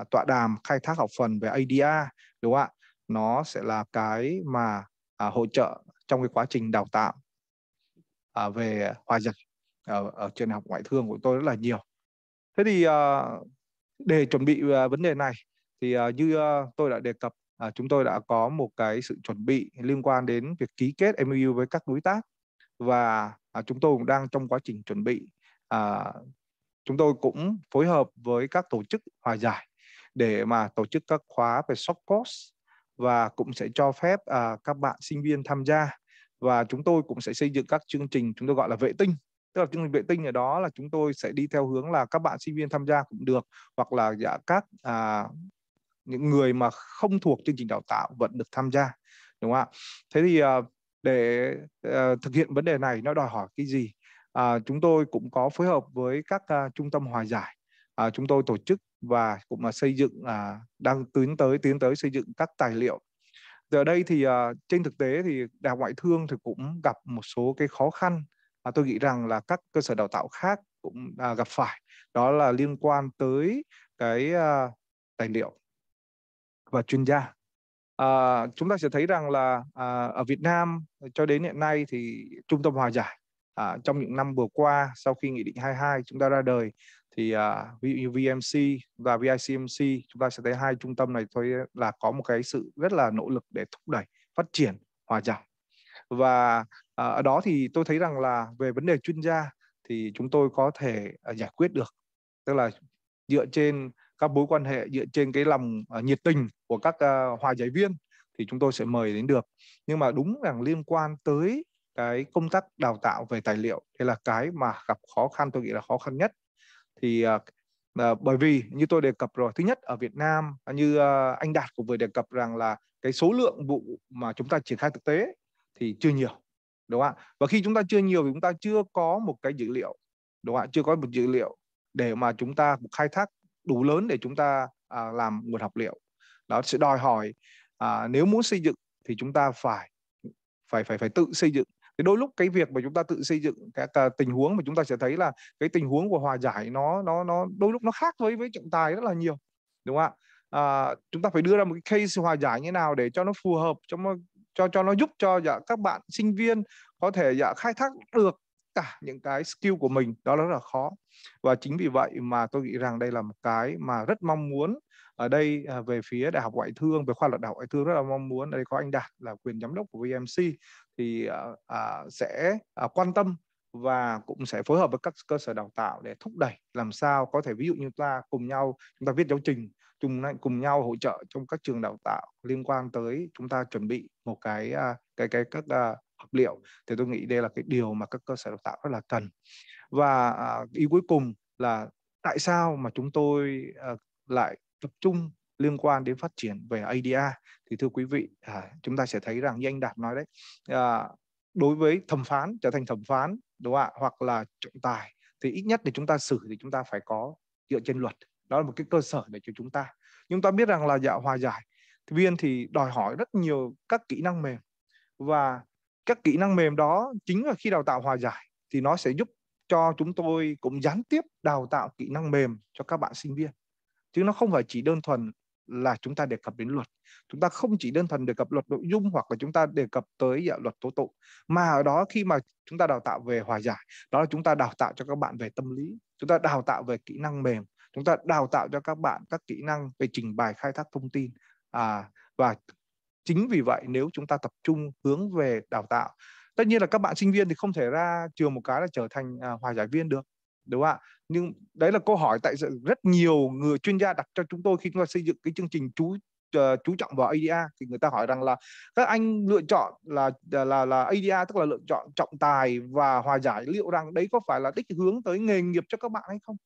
uh, tọa đàm khai thác học phần về ADR đúng không ạ nó sẽ là cái mà à, hỗ trợ trong cái quá trình đào tạo à, về hòa nhập ở, à, ở trường học ngoại thương của tôi rất là nhiều thế thì à, để chuẩn bị à, vấn đề này thì à, như à, tôi đã đề cập à, chúng tôi đã có một cái sự chuẩn bị liên quan đến việc ký kết MOU với các đối tác và à, chúng tôi cũng đang trong quá trình chuẩn bị à, chúng tôi cũng phối hợp với các tổ chức hòa giải để mà tổ chức các khóa về soft course và cũng sẽ cho phép à, các bạn sinh viên tham gia và chúng tôi cũng sẽ xây dựng các chương trình chúng tôi gọi là vệ tinh tức là chương trình vệ tinh ở đó là chúng tôi sẽ đi theo hướng là các bạn sinh viên tham gia cũng được hoặc là dạ, các à, những người mà không thuộc chương trình đào tạo vẫn được tham gia đúng không ạ thế thì à, để à, thực hiện vấn đề này nó đòi hỏi cái gì à, chúng tôi cũng có phối hợp với các à, trung tâm hòa giải à, chúng tôi tổ chức và cũng mà xây dựng à, đang tiến tới tiến tới xây dựng các tài liệu giờ đây thì à, trên thực tế thì đại học ngoại thương thì cũng gặp một số cái khó khăn mà tôi nghĩ rằng là các cơ sở đào tạo khác cũng à, gặp phải đó là liên quan tới cái à, tài liệu và chuyên gia à, chúng ta sẽ thấy rằng là à, ở Việt Nam cho đến hiện nay thì trung tâm hòa giải à, trong những năm vừa qua sau khi nghị định 22 chúng ta ra đời thì uh, ví dụ như VMC và VICMC chúng ta sẽ thấy hai trung tâm này thôi là có một cái sự rất là nỗ lực để thúc đẩy phát triển hòa giải và uh, ở đó thì tôi thấy rằng là về vấn đề chuyên gia thì chúng tôi có thể uh, giải quyết được tức là dựa trên các mối quan hệ dựa trên cái lòng uh, nhiệt tình của các uh, hòa giải viên thì chúng tôi sẽ mời đến được nhưng mà đúng rằng liên quan tới cái công tác đào tạo về tài liệu đây là cái mà gặp khó khăn tôi nghĩ là khó khăn nhất thì à, à, bởi vì như tôi đề cập rồi thứ nhất ở Việt Nam à, như à, anh Đạt cũng vừa đề cập rằng là cái số lượng vụ mà chúng ta triển khai thực tế thì chưa nhiều đúng không ạ và khi chúng ta chưa nhiều thì chúng ta chưa có một cái dữ liệu đúng không ạ chưa có một dữ liệu để mà chúng ta khai thác đủ lớn để chúng ta à, làm nguồn học liệu đó sẽ đòi hỏi à, nếu muốn xây dựng thì chúng ta phải phải phải phải tự xây dựng thì đôi lúc cái việc mà chúng ta tự xây dựng cái, tình huống mà chúng ta sẽ thấy là cái tình huống của hòa giải nó nó nó đôi lúc nó khác với với trọng tài rất là nhiều đúng không ạ à, chúng ta phải đưa ra một cái case hòa giải như nào để cho nó phù hợp cho nó cho cho nó giúp cho dạ, các bạn sinh viên có thể dạ, khai thác được cả những cái skill của mình đó rất là khó và chính vì vậy mà tôi nghĩ rằng đây là một cái mà rất mong muốn ở đây à, về phía đại học ngoại thương về khoa luật đại học ngoại thương rất là mong muốn ở đây có anh đạt là quyền giám đốc của vmc thì à, à, sẽ à, quan tâm và cũng sẽ phối hợp với các cơ sở đào tạo để thúc đẩy làm sao có thể ví dụ như ta cùng nhau chúng ta viết giáo trình cùng cùng nhau hỗ trợ trong các trường đào tạo liên quan tới chúng ta chuẩn bị một cái à, cái cái các à, học liệu thì tôi nghĩ đây là cái điều mà các cơ sở đào tạo rất là cần và ý cuối cùng là tại sao mà chúng tôi lại tập trung liên quan đến phát triển về ADA thì thưa quý vị à, chúng ta sẽ thấy rằng như anh Đạt nói đấy à, đối với thẩm phán trở thành thẩm phán đúng không ạ hoặc là trọng tài thì ít nhất để chúng ta xử thì chúng ta phải có dựa trên luật đó là một cái cơ sở để cho chúng ta chúng ta biết rằng là dạ hòa giải viên thì đòi hỏi rất nhiều các kỹ năng mềm và các kỹ năng mềm đó chính là khi đào tạo hòa giải thì nó sẽ giúp cho chúng tôi cũng gián tiếp đào tạo kỹ năng mềm cho các bạn sinh viên chứ nó không phải chỉ đơn thuần là chúng ta đề cập đến luật chúng ta không chỉ đơn thuần đề cập luật nội dung hoặc là chúng ta đề cập tới dạ, luật tố tụng mà ở đó khi mà chúng ta đào tạo về hòa giải đó là chúng ta đào tạo cho các bạn về tâm lý chúng ta đào tạo về kỹ năng mềm chúng ta đào tạo cho các bạn các kỹ năng về trình bày khai thác thông tin à, và chính vì vậy nếu chúng ta tập trung hướng về đào tạo tất nhiên là các bạn sinh viên thì không thể ra trường một cái là trở thành à, hòa giải viên được đúng không ạ nhưng đấy là câu hỏi tại rất nhiều người chuyên gia đặt cho chúng tôi khi chúng ta xây dựng cái chương trình chú ờ, chú trọng vào ADR thì người ta hỏi rằng là các anh lựa chọn là là là ADR tức là lựa chọn trọng tài và hòa giải liệu rằng đấy có phải là đích hướng tới nghề nghiệp cho các bạn hay không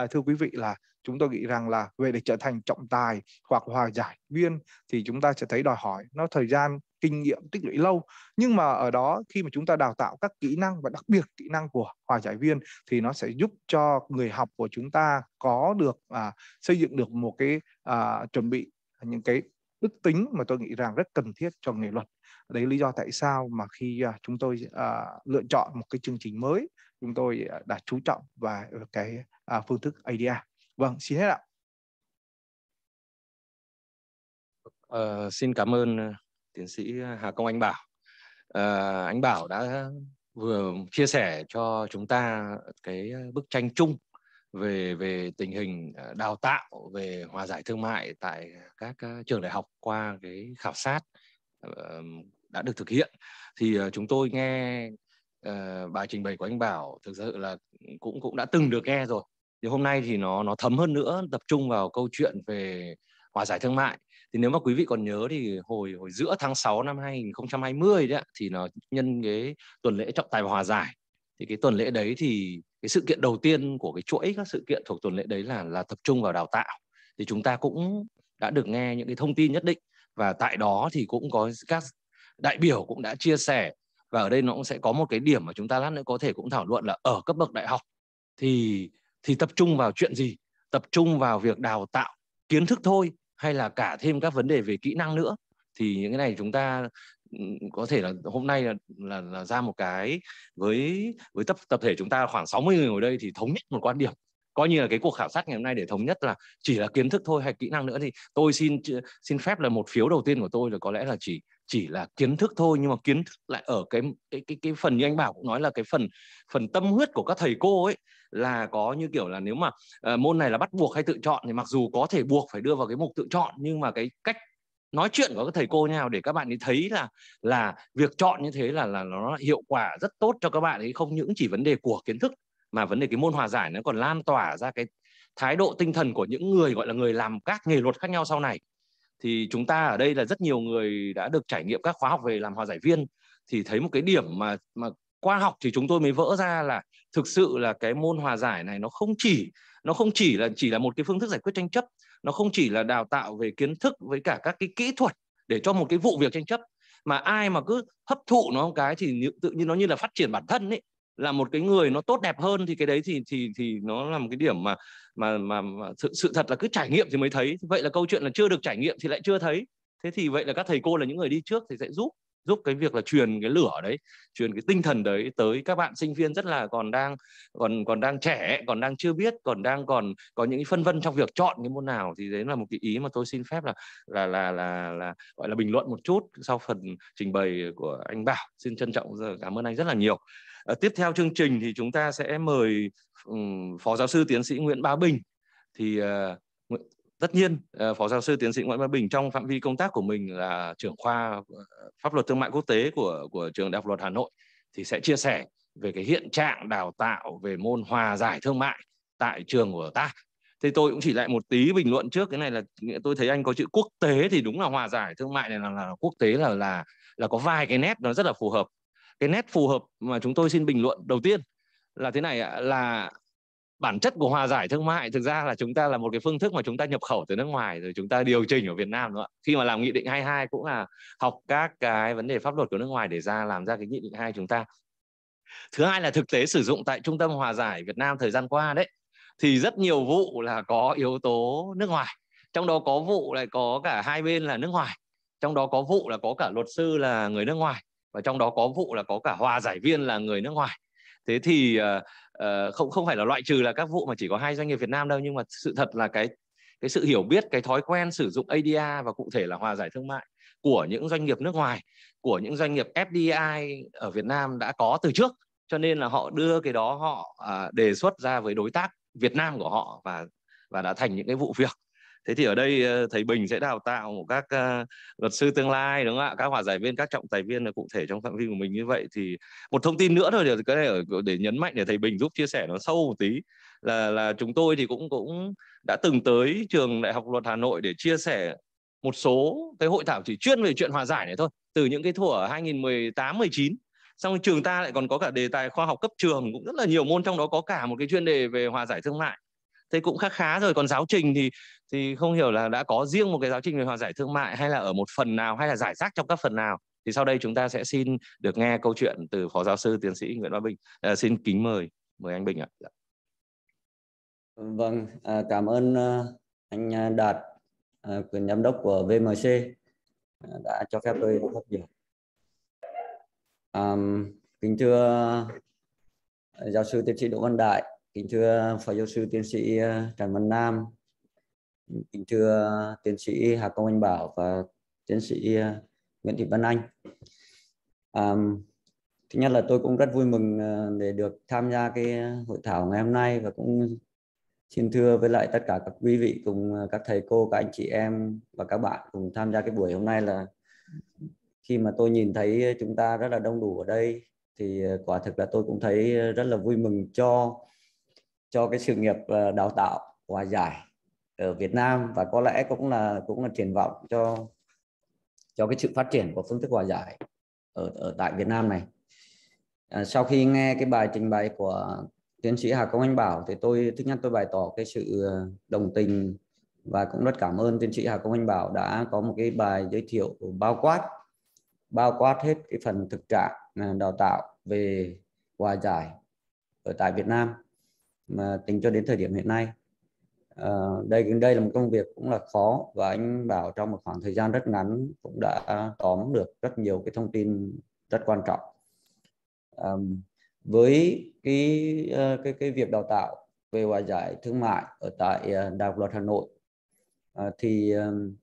à, thưa quý vị là chúng tôi nghĩ rằng là về để trở thành trọng tài hoặc hòa giải viên thì chúng ta sẽ thấy đòi hỏi nó thời gian kinh nghiệm tích lũy lâu nhưng mà ở đó khi mà chúng ta đào tạo các kỹ năng và đặc biệt kỹ năng của hòa giải viên thì nó sẽ giúp cho người học của chúng ta có được à, xây dựng được một cái à, chuẩn bị những cái đức tính mà tôi nghĩ rằng rất cần thiết cho nghề luật đấy lý do tại sao mà khi à, chúng tôi à, lựa chọn một cái chương trình mới chúng tôi à, đã chú trọng vào ờ, cái à, phương thức ADR. Vâng, xin hết ạ. Ờ, xin cảm ơn ờ, tiến sĩ Hà Công Anh Bảo. Ờ, anh Bảo đã vừa chia sẻ cho chúng ta cái bức tranh chung về về tình hình ờ, đào tạo về hòa giải thương mại tại các trường đại học qua cái khảo sát đã được thực hiện thì chúng tôi nghe Ờ, bài trình bày của anh Bảo thực sự là cũng cũng đã từng được nghe rồi thì hôm nay thì nó nó thấm hơn nữa tập trung vào câu chuyện về hòa giải thương mại thì nếu mà quý vị còn nhớ thì hồi hồi giữa tháng 6 năm 2020 đấy thì nó nhân cái tuần lễ trọng tài và hòa giải thì cái tuần lễ đấy thì cái sự kiện đầu tiên của cái chuỗi các sự kiện thuộc tuần lễ đấy là là tập trung vào đào tạo thì chúng ta cũng đã được nghe những cái thông tin nhất định và tại đó thì cũng có các đại biểu cũng đã chia sẻ và ở đây nó cũng sẽ có một cái điểm mà chúng ta lát nữa có thể cũng thảo luận là ở cấp bậc đại học thì thì tập trung vào chuyện gì tập trung vào việc đào tạo kiến thức thôi hay là cả thêm các vấn đề về kỹ năng nữa thì những cái này chúng ta ừ, có thể là hôm nay là là, là ra một cái với với tập tập thể chúng ta khoảng 60 người ngồi đây thì thống nhất một quan điểm coi như là cái cuộc khảo sát ngày hôm nay để thống nhất là chỉ là kiến thức thôi hay kỹ năng nữa thì tôi xin xin phép là một phiếu đầu tiên của tôi là có lẽ là chỉ chỉ là kiến thức thôi nhưng mà kiến thức lại ở cái cái cái cái phần như anh bảo cũng nói là cái phần phần tâm huyết của các thầy cô ấy là có như kiểu là nếu mà uh, môn này là bắt buộc hay tự chọn thì mặc dù có thể buộc phải đưa vào cái mục tự chọn nhưng mà cái cách nói chuyện của các thầy cô nhau để các bạn ấy thấy là là việc chọn như thế là là nó hiệu quả rất tốt cho các bạn ấy không những chỉ vấn đề của kiến thức mà vấn đề cái môn hòa giải nó còn lan tỏa ra cái thái độ tinh thần của những người gọi là người làm các nghề luật khác nhau sau này thì chúng ta ở đây là rất nhiều người đã được trải nghiệm các khóa học về làm hòa giải viên thì thấy một cái điểm mà mà qua học thì chúng tôi mới vỡ ra là thực sự là cái môn hòa giải này nó không chỉ nó không chỉ là chỉ là một cái phương thức giải quyết tranh chấp nó không chỉ là đào tạo về kiến thức với cả các cái kỹ thuật để cho một cái vụ việc tranh chấp mà ai mà cứ hấp thụ nó một cái thì tự nhiên nó như là phát triển bản thân ấy là một cái người nó tốt đẹp hơn thì cái đấy thì thì thì nó là một cái điểm mà mà mà, mà sự, sự thật là cứ trải nghiệm thì mới thấy vậy là câu chuyện là chưa được trải nghiệm thì lại chưa thấy thế thì vậy là các thầy cô là những người đi trước thì sẽ giúp giúp cái việc là truyền cái lửa đấy truyền cái tinh thần đấy tới các bạn sinh viên rất là còn đang còn còn đang trẻ còn đang chưa biết còn đang còn có những phân vân trong việc chọn cái môn nào thì đấy là một cái ý mà tôi xin phép là là là là, là gọi là bình luận một chút sau phần trình bày của anh Bảo xin trân trọng cảm ơn anh rất là nhiều À, tiếp theo chương trình thì chúng ta sẽ mời um, Phó Giáo sư Tiến sĩ Nguyễn Bá Bình. Thì uh, tất nhiên uh, Phó Giáo sư Tiến sĩ Nguyễn Bá Bình trong phạm vi công tác của mình là trưởng khoa pháp luật thương mại quốc tế của của trường Đại học Luật Hà Nội thì sẽ chia sẻ về cái hiện trạng đào tạo về môn hòa giải thương mại tại trường của ta thì tôi cũng chỉ lại một tí bình luận trước cái này là tôi thấy anh có chữ quốc tế thì đúng là hòa giải thương mại này là, là quốc tế là là là có vài cái nét nó rất là phù hợp cái nét phù hợp mà chúng tôi xin bình luận đầu tiên là thế này là bản chất của hòa giải thương mại thực ra là chúng ta là một cái phương thức mà chúng ta nhập khẩu từ nước ngoài rồi chúng ta điều chỉnh ở Việt Nam đúng không ạ? Khi mà làm nghị định 22 cũng là học các cái vấn đề pháp luật của nước ngoài để ra làm ra cái nghị định 2 chúng ta. Thứ hai là thực tế sử dụng tại trung tâm hòa giải Việt Nam thời gian qua đấy thì rất nhiều vụ là có yếu tố nước ngoài. Trong đó có vụ lại có cả hai bên là nước ngoài. Trong đó có vụ là có cả luật sư là người nước ngoài và trong đó có vụ là có cả hòa giải viên là người nước ngoài thế thì uh, không không phải là loại trừ là các vụ mà chỉ có hai doanh nghiệp Việt Nam đâu nhưng mà sự thật là cái cái sự hiểu biết cái thói quen sử dụng ADR và cụ thể là hòa giải thương mại của những doanh nghiệp nước ngoài của những doanh nghiệp FDI ở Việt Nam đã có từ trước cho nên là họ đưa cái đó họ à, đề xuất ra với đối tác Việt Nam của họ và và đã thành những cái vụ việc thế thì ở đây ờ, thầy Bình sẽ đào tạo một các ờ, luật sư tương lai đúng không ạ các hòa giải viên các trọng tài viên là cụ thể trong phạm vi của mình như vậy thì một thông tin nữa thôi để có thể để nhấn mạnh để thầy Bình giúp chia sẻ nó sâu một tí là là chúng tôi thì cũng cũng đã từng tới trường đại học luật Hà Nội để chia sẻ một số cái hội thảo chỉ chuyên về chuyện hòa giải này thôi từ những cái thủa 2018 19 xong trường ta lại còn có cả đề tài khoa học cấp trường cũng rất là nhiều môn trong đó có cả một cái chuyên đề về hòa giải thương mại thế cũng khá khá rồi còn giáo trình thì thì không hiểu là đã có riêng một cái giáo trình về hòa giải thương mại hay là ở một phần nào hay là giải rác trong các phần nào thì sau đây chúng ta sẽ xin được nghe câu chuyện từ phó giáo sư tiến sĩ Nguyễn Văn Bình à, xin kính mời mời anh Bình ạ dạ. vâng à, cảm ơn à, anh à, Đạt quyền giám đốc của VMC đã cho phép tôi phát biểu à, kính thưa giáo sư tiến sĩ Đỗ Văn Đại kính thưa phó giáo sư tiến sĩ à, trần văn nam kính thưa tiến sĩ hà công anh bảo và tiến sĩ à, nguyễn thị văn anh à, thứ nhất là tôi cũng rất vui mừng à, để được tham gia cái hội thảo ngày hôm nay và cũng xin thưa với lại tất cả các quý vị cùng các thầy cô các anh chị em và các bạn cùng tham gia cái buổi hôm nay là khi mà tôi nhìn thấy chúng ta rất là đông đủ ở đây thì quả thực là tôi cũng thấy rất là vui mừng cho cho cái sự nghiệp ờ, đào tạo hòa giải ở Việt Nam và có lẽ cũng là cũng là triển vọng cho cho cái sự phát triển của phương thức hòa giải ở ở tại Việt Nam này. À, sau khi nghe cái bài trình bày của tiến sĩ Hà Công Anh Bảo thì tôi thứ nhất tôi bày tỏ cái sự ờ, đồng tình và cũng rất cảm ơn tiến sĩ Hà Công Anh Bảo đã có một cái bài giới thiệu bao quát bao quát hết cái phần thực trạng ờ, đào tạo về hòa giải ở tại Việt Nam mà tính cho đến thời điểm hiện nay à, đây đây là một công việc cũng là khó và anh bảo trong một khoảng thời gian rất ngắn cũng đã tóm được rất nhiều cái thông tin rất quan trọng à, với cái ờ, cái cái việc đào tạo về hòa giải thương mại ở tại Đại học Luật Hà Nội à, thì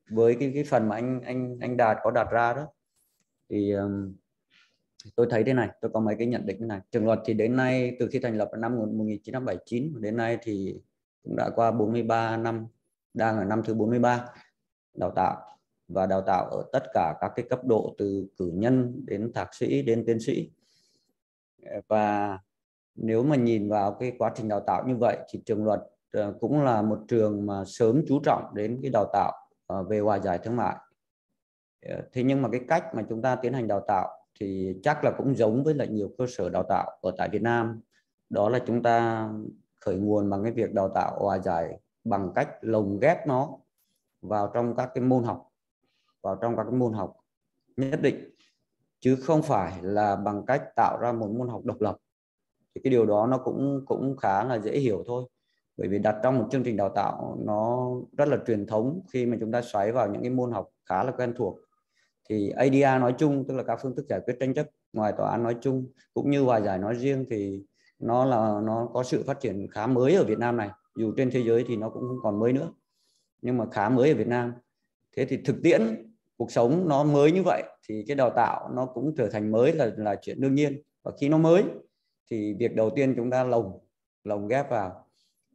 với cái cái phần mà anh anh anh Đạt có đặt ra đó thì tôi thấy thế này tôi có mấy cái nhận định thế này trường luật thì đến nay từ khi thành lập năm 1979 đến nay thì cũng đã qua 43 năm đang ở năm thứ 43 đào tạo và đào tạo ở tất cả các cái cấp độ từ cử nhân đến thạc sĩ đến tiến sĩ và nếu mà nhìn vào cái quá trình đào tạo như vậy thì trường luật ờ, cũng là một trường mà sớm chú trọng đến cái đào tạo ờ, về hòa giải thương mại ờ, thế nhưng mà cái cách mà chúng ta tiến hành đào tạo thì chắc là cũng giống với lại nhiều cơ sở đào tạo ở tại Việt Nam đó là chúng ta khởi nguồn bằng cái việc đào tạo hòa giải bằng cách lồng ghép nó vào trong các cái môn học vào trong các cái môn học nhất định chứ không phải là bằng cách tạo ra một môn học độc lập thì cái điều đó nó cũng cũng khá là dễ hiểu thôi bởi vì đặt trong một chương trình đào tạo nó rất là truyền thống khi mà chúng ta xoáy vào những cái môn học khá là quen thuộc thì ADR nói chung tức là các phương thức giải quyết tranh chấp ngoài tòa án nói chung cũng như hòa giải nói riêng thì nó là nó có sự phát triển khá mới ở Việt Nam này dù trên thế giới thì nó cũng không còn mới nữa nhưng mà khá mới ở Việt Nam thế thì thực tiễn cuộc sống nó mới như vậy thì cái đào tạo nó cũng trở thành mới là là chuyện đương nhiên và khi nó mới thì việc đầu tiên chúng ta lồng lồng ghép vào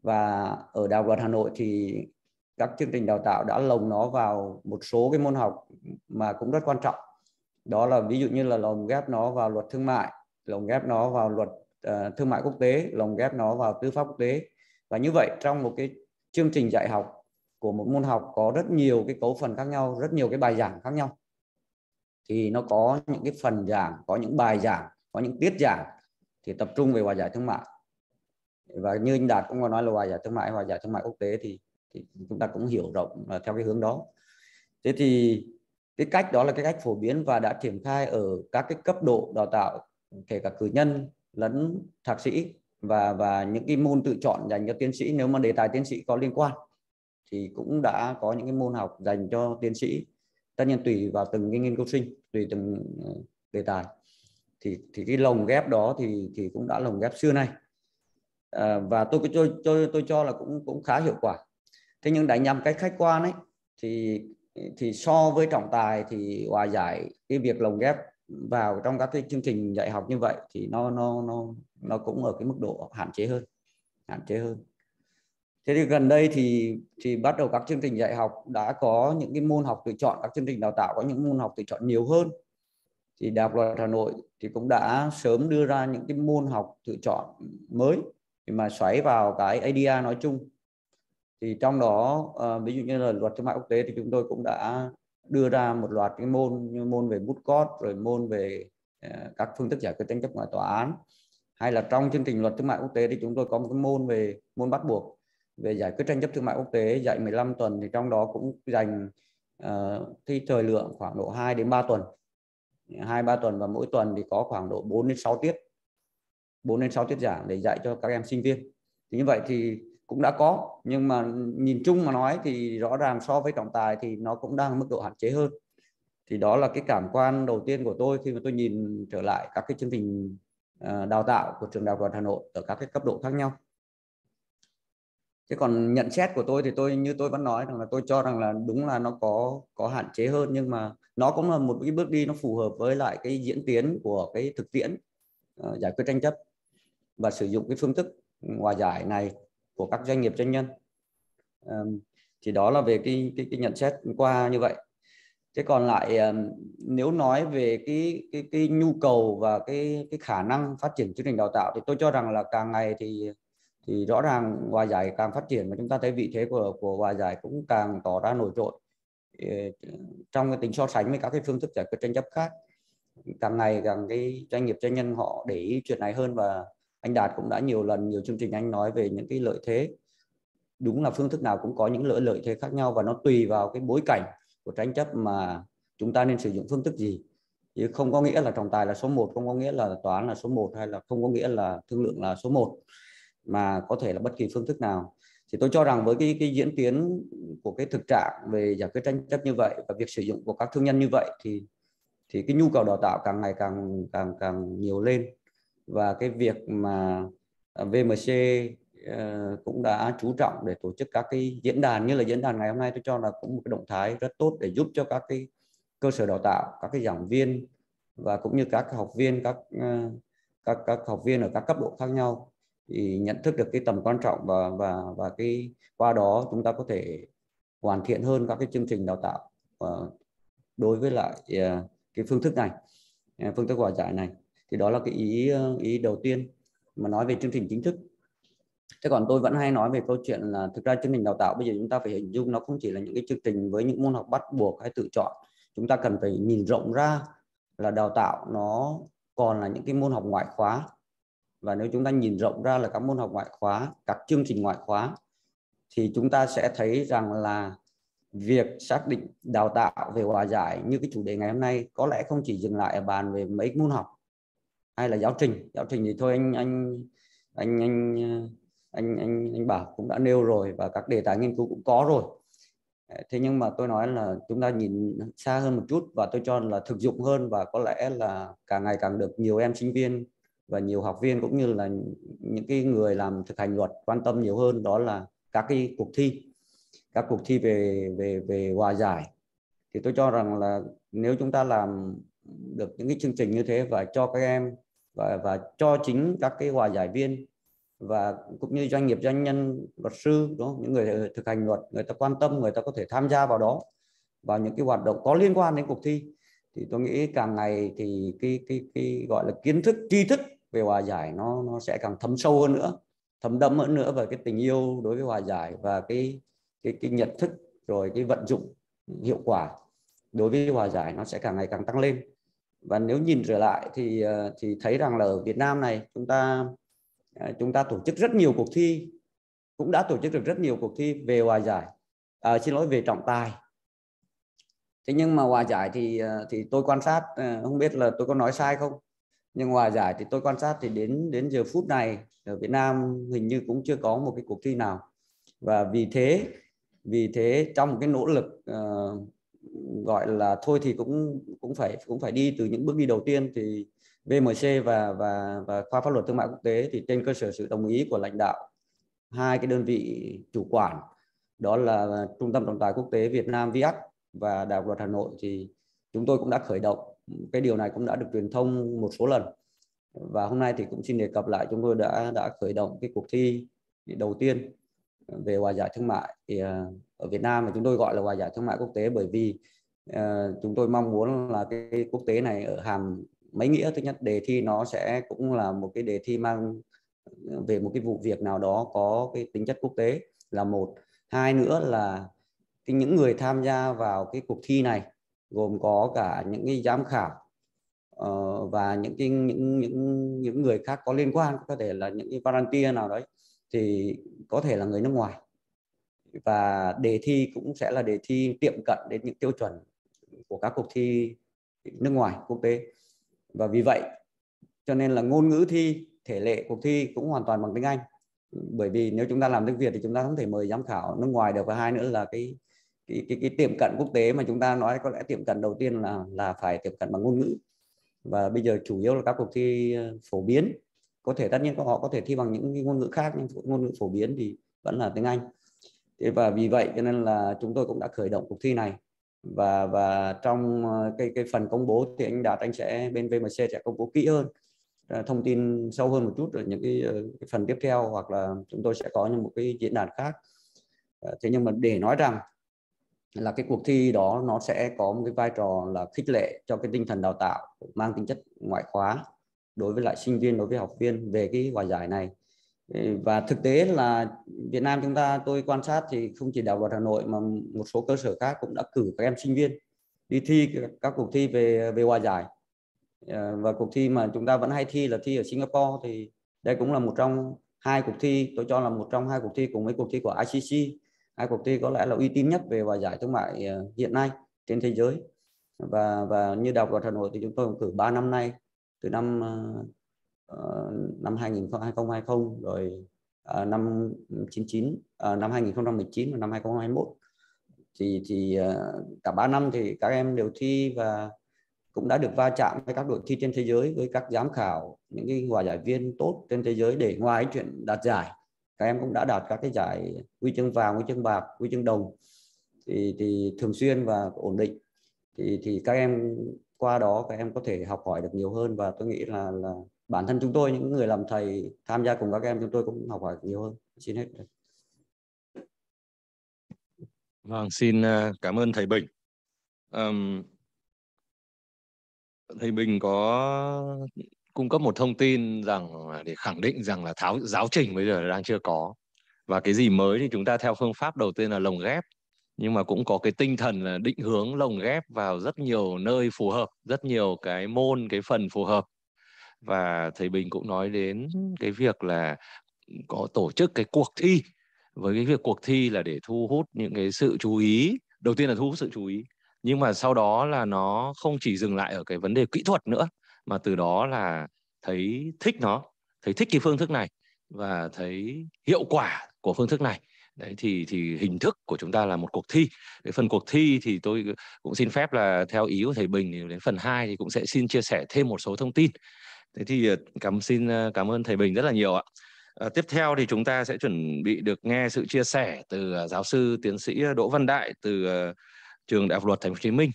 và ở đào học luật Hà Nội thì các chương trình đào tạo đã lồng nó vào một số cái môn học mà cũng rất quan trọng đó là ví dụ như là lồng ghép nó vào luật thương mại lồng ghép nó vào luật uh, thương mại quốc tế lồng ghép nó vào tư pháp quốc tế và như vậy trong một cái chương trình dạy học của một môn học có rất nhiều cái cấu phần khác nhau rất nhiều cái bài giảng khác nhau thì nó có những cái phần giảng có những bài giảng có những tiết giảng thì tập trung về hòa giải thương mại và như anh đạt cũng có nói là hòa giải thương mại hòa giải thương mại quốc tế thì thì chúng ta cũng hiểu rộng là theo cái hướng đó thế thì cái cách đó là cái cách phổ biến và đã triển khai ở các cái cấp độ đào tạo kể cả cử nhân lẫn thạc sĩ và và những cái môn tự chọn dành cho tiến sĩ nếu mà đề tài tiến sĩ có liên quan thì cũng đã có những cái môn học dành cho tiến sĩ tất nhiên tùy vào từng cái nghiên cứu sinh tùy từng ờ, đề tài thì thì cái lồng ghép đó thì thì cũng đã lồng ghép xưa nay à, và tôi tôi tôi tôi cho là cũng cũng khá hiệu quả thế nhưng đánh nhầm cách khách quan ấy thì thì so với trọng tài thì hòa giải cái việc lồng ghép vào trong các cái chương trình dạy học như vậy thì nó nó nó nó cũng ở cái mức độ hạn chế hơn hạn chế hơn thế thì gần đây thì thì bắt đầu các chương trình dạy học đã có những cái môn học tự chọn các chương trình đào tạo có những môn học tự chọn nhiều hơn thì đại học luật hà nội thì cũng đã sớm đưa ra những cái môn học tự chọn mới mà xoáy vào cái ADA nói chung thì trong đó ờ, ví dụ như là luật thương mại quốc tế thì chúng tôi cũng đã đưa ra một loạt cái môn như môn về bút cót rồi môn về ờ, các phương thức giải quyết tranh chấp ngoài tòa án hay là trong chương trình luật thương mại quốc tế thì chúng tôi có một cái môn về môn bắt buộc về giải quyết tranh chấp thương mại quốc tế dạy 15 tuần thì trong đó cũng dành uh, thi thời lượng khoảng độ 2 đến 3 tuần hai ba tuần và mỗi tuần thì có khoảng độ 4 đến 6 tiết 4 đến 6 tiết giảng để dạy cho các em sinh viên thì như vậy thì cũng đã có nhưng mà nhìn chung mà nói thì rõ ràng so với trọng tài thì nó cũng đang mức độ hạn chế hơn thì đó là cái cảm quan đầu tiên của tôi khi mà tôi nhìn trở lại các cái chương trình ờ, đào tạo của trường đào đoàn Hà Nội ở các cái cấp độ khác nhau chứ còn nhận xét của tôi thì tôi như tôi vẫn nói rằng là tôi cho rằng là đúng là nó có có hạn chế hơn nhưng mà nó cũng là một cái bước đi nó phù hợp với lại cái diễn tiến của cái thực tiễn uh, giải quyết tranh chấp và sử dụng cái phương thức hòa giải này của các doanh nghiệp doanh nhân thì đó là về cái cái, cái nhận xét qua như vậy thế còn lại nếu nói về cái cái cái nhu cầu và cái cái khả năng phát triển chương trình đào tạo thì tôi cho rằng là càng ngày thì thì rõ ràng hòa giải càng phát triển và chúng ta thấy vị thế của của hòa giải cũng càng tỏ ra nổi trội trong cái tính so sánh với các cái phương thức giải quyết tranh chấp khác càng ngày càng cái doanh nghiệp doanh nhân họ để ý chuyện này hơn và anh Đạt cũng đã nhiều lần nhiều chương trình anh nói về những cái lợi thế đúng là phương thức nào cũng có những lợi lợi thế khác nhau và nó tùy vào cái bối cảnh của tranh chấp mà chúng ta nên sử dụng phương thức gì chứ không có nghĩa là trọng tài là số 1 không có nghĩa là tòa án là số 1 hay là không có nghĩa là thương lượng là số 1 mà có thể là bất kỳ phương thức nào thì tôi cho rằng với cái cái diễn tiến của cái thực trạng về giải quyết tranh chấp như vậy và việc sử dụng của các thương nhân như vậy thì thì cái nhu cầu đào tạo càng ngày càng càng càng nhiều lên và cái việc mà à, VMC ờ, cũng đã chú trọng để tổ chức các cái diễn đàn như là diễn đàn ngày hôm nay tôi cho là cũng một cái động thái rất tốt để giúp cho các cái cơ sở đào tạo các cái giảng viên và cũng như các học viên các ờ, các các học viên ở các cấp độ khác nhau thì nhận thức được cái tầm quan trọng và và và cái qua đó chúng ta có thể hoàn thiện hơn các cái chương trình đào tạo ờ, đối với lại cái phương thức này phương thức hòa giải này thì đó là cái ý ờ, ý đầu tiên mà nói về chương trình chính thức thế còn tôi vẫn hay nói về câu chuyện là thực ra chương trình đào tạo bây giờ chúng ta phải hình dung nó không chỉ là những cái chương trình với những môn học bắt buộc hay tự chọn chúng ta cần phải nhìn rộng ra là đào tạo nó còn là những cái môn học ngoại khóa và nếu chúng ta nhìn rộng ra là các môn học ngoại khóa các chương trình ngoại khóa thì chúng ta sẽ thấy rằng là việc xác định đào tạo về hòa giải như cái chủ đề ngày hôm nay có lẽ không chỉ dừng lại ở bàn về mấy môn học hay là giáo trình giáo trình thì thôi anh anh anh anh anh anh, anh bảo cũng đã nêu rồi và các đề tài nghiên cứu cũng có rồi ờ, thế nhưng mà tôi nói là chúng ta nhìn xa hơn một chút và tôi cho là thực dụng hơn và có lẽ là càng ngày càng được nhiều em sinh viên và nhiều học viên cũng như là những cái người làm thực hành luật quan tâm nhiều hơn đó là các cái cuộc thi các cuộc thi về về về hòa giải thì tôi cho rằng là nếu chúng ta làm được những cái chương trình như thế và cho các em và và cho chính các cái hòa giải viên và cũng như doanh nghiệp doanh nhân luật sư đó những người thực hành luật người ta quan tâm người ta có thể tham gia vào đó vào những cái hoạt động có liên quan đến cuộc thi thì tôi nghĩ càng ngày thì cái cái cái gọi là kiến thức tri thức về hòa giải nó nó sẽ càng thấm sâu hơn nữa thấm đậm hơn nữa về cái tình yêu đối với hòa giải và cái cái cái nhận thức rồi cái vận dụng hiệu quả đối với hòa giải nó sẽ càng ngày càng tăng lên và nếu nhìn trở lại thì ờ, thì thấy rằng là ở Việt Nam này chúng ta ờ, chúng ta tổ chức rất nhiều cuộc thi cũng đã tổ chức được rất nhiều cuộc thi về hòa giải à, xin lỗi về trọng tài thế nhưng mà hòa giải thì ờ, thì tôi quan sát không biết là tôi có nói sai không nhưng hòa giải thì tôi quan sát thì đến đến giờ phút này ở Việt Nam hình như cũng chưa có một cái cuộc thi nào và vì thế vì thế trong một cái nỗ lực uh, gọi là thôi thì cũng cũng phải cũng phải đi từ những bước đi đầu tiên thì VMC và và và khoa pháp luật thương mại quốc tế thì trên cơ sở sự đồng ý của lãnh đạo hai cái đơn vị chủ quản đó là trung tâm trọng tài quốc tế Việt Nam VIAC và Đại học luật Hà Nội thì chúng tôi cũng đã khởi động cái điều này cũng đã được truyền thông một số lần và hôm nay thì cũng xin đề cập lại chúng tôi đã đã khởi động cái cuộc thi đầu tiên về hòa giải thương mại thì ờ, ở Việt Nam mà chúng tôi gọi là hòa giải thương mại quốc tế bởi vì ờ, chúng tôi mong muốn là cái quốc tế này ở hàm mấy nghĩa thứ nhất đề thi nó sẽ cũng là một cái đề thi mang về một cái vụ việc nào đó có cái tính chất quốc tế là một hai nữa là cái những người tham gia vào cái cuộc thi này gồm có cả những cái giám khảo ờ, và những cái những những những người khác có liên quan có thể là những cái volunteer nào đấy thì có thể là người nước ngoài và đề thi cũng sẽ là đề thi tiệm cận đến những tiêu chuẩn của các cuộc thi nước ngoài quốc tế và vì vậy cho nên là ngôn ngữ thi thể lệ cuộc thi cũng hoàn toàn bằng tiếng Anh bởi vì nếu chúng ta làm tiếng Việt thì chúng ta không thể mời giám khảo nước ngoài được và hai nữa là cái cái cái, cái tiệm cận quốc tế mà chúng ta nói có lẽ tiệm cận đầu tiên là là phải tiệm cận bằng ngôn ngữ và bây giờ chủ yếu là các cuộc thi ờ, phổ biến có thể tất nhiên họ có thể thi bằng những ngôn ngữ khác nhưng ngôn ngữ phổ biến thì vẫn là tiếng Anh thế và vì vậy cho nên là chúng tôi cũng đã khởi động cuộc thi này và và trong ờ, cái cái phần công bố thì anh Đạt anh sẽ bên VMC sẽ công bố kỹ hơn ờ, thông tin sâu hơn một chút ở những cái, ờ, cái phần tiếp theo hoặc là chúng tôi sẽ có những một cái diễn đàn khác thế nhưng mà để nói rằng là cái cuộc thi đó nó sẽ có một cái vai trò là khích lệ cho cái tinh thần đào tạo mang tính chất ngoại khóa đối với lại sinh viên đối với học viên về cái hòa giải này và thực tế là Việt Nam chúng ta tôi quan sát thì không chỉ đào học Hà Nội mà một số cơ sở khác cũng đã cử các em sinh viên đi thi các cuộc thi về về hòa giải ờ, và cuộc thi mà chúng ta vẫn hay thi là thi ở Singapore thì đây cũng là một trong hai cuộc thi tôi cho là một trong hai cuộc thi cùng với cuộc thi của ICC hai cuộc thi có lẽ là uy tín nhất về hòa giải thương mại ờ, hiện nay trên thế giới và và như đọc ở Hà Nội thì chúng tôi cũng cử ba năm nay từ năm uh, năm 2020 rồi uh, năm 99 uh, năm 2019 và năm 2021 thì thì uh, cả 3 năm thì các em đều thi và cũng đã được va chạm với các đội thi trên thế giới với các giám khảo những cái hòa giải viên tốt trên thế giới để ngoài chuyện đạt giải các em cũng đã đạt các cái giải huy chương vàng huy chương bạc huy chương đồng thì thì thường xuyên và ổn định thì thì các em qua đó các em có thể học hỏi được nhiều hơn và tôi nghĩ là là bản thân chúng tôi những người làm thầy tham gia cùng các em chúng tôi cũng học hỏi nhiều hơn xin hết vâng xin à, cảm ơn thầy Bình um, thầy Bình có cung cấp một thông tin rằng à, để khẳng định rằng là tháo giáo trình bây giờ đang chưa có và cái gì mới thì chúng ta theo phương pháp đầu tiên là lồng ghép nhưng mà cũng có cái tinh thần là định hướng lồng ghép vào rất nhiều nơi phù hợp rất nhiều cái môn cái phần phù hợp và thầy bình cũng nói đến cái việc là có tổ chức cái cuộc thi với cái việc cuộc thi là để thu hút những cái sự chú ý đầu tiên là thu hút sự chú ý nhưng mà sau đó là nó không chỉ dừng lại ở cái vấn đề kỹ thuật nữa mà từ đó là thấy thích nó thấy thích cái phương thức này và thấy hiệu quả của phương thức này đấy thì thì hình thức của chúng ta là một cuộc thi cái phần cuộc thi thì tôi cũng xin phép là theo ý của thầy bình thì đến phần 2 thì cũng sẽ xin chia sẻ thêm một số thông tin thế thì ờ, cảm xin ờ, cảm ơn thầy bình rất là nhiều ạ à, tiếp theo thì chúng ta sẽ chuẩn bị được nghe sự chia sẻ từ giáo sư tiến sĩ đỗ văn đại từ trường đại học luật thành phố hồ chí minh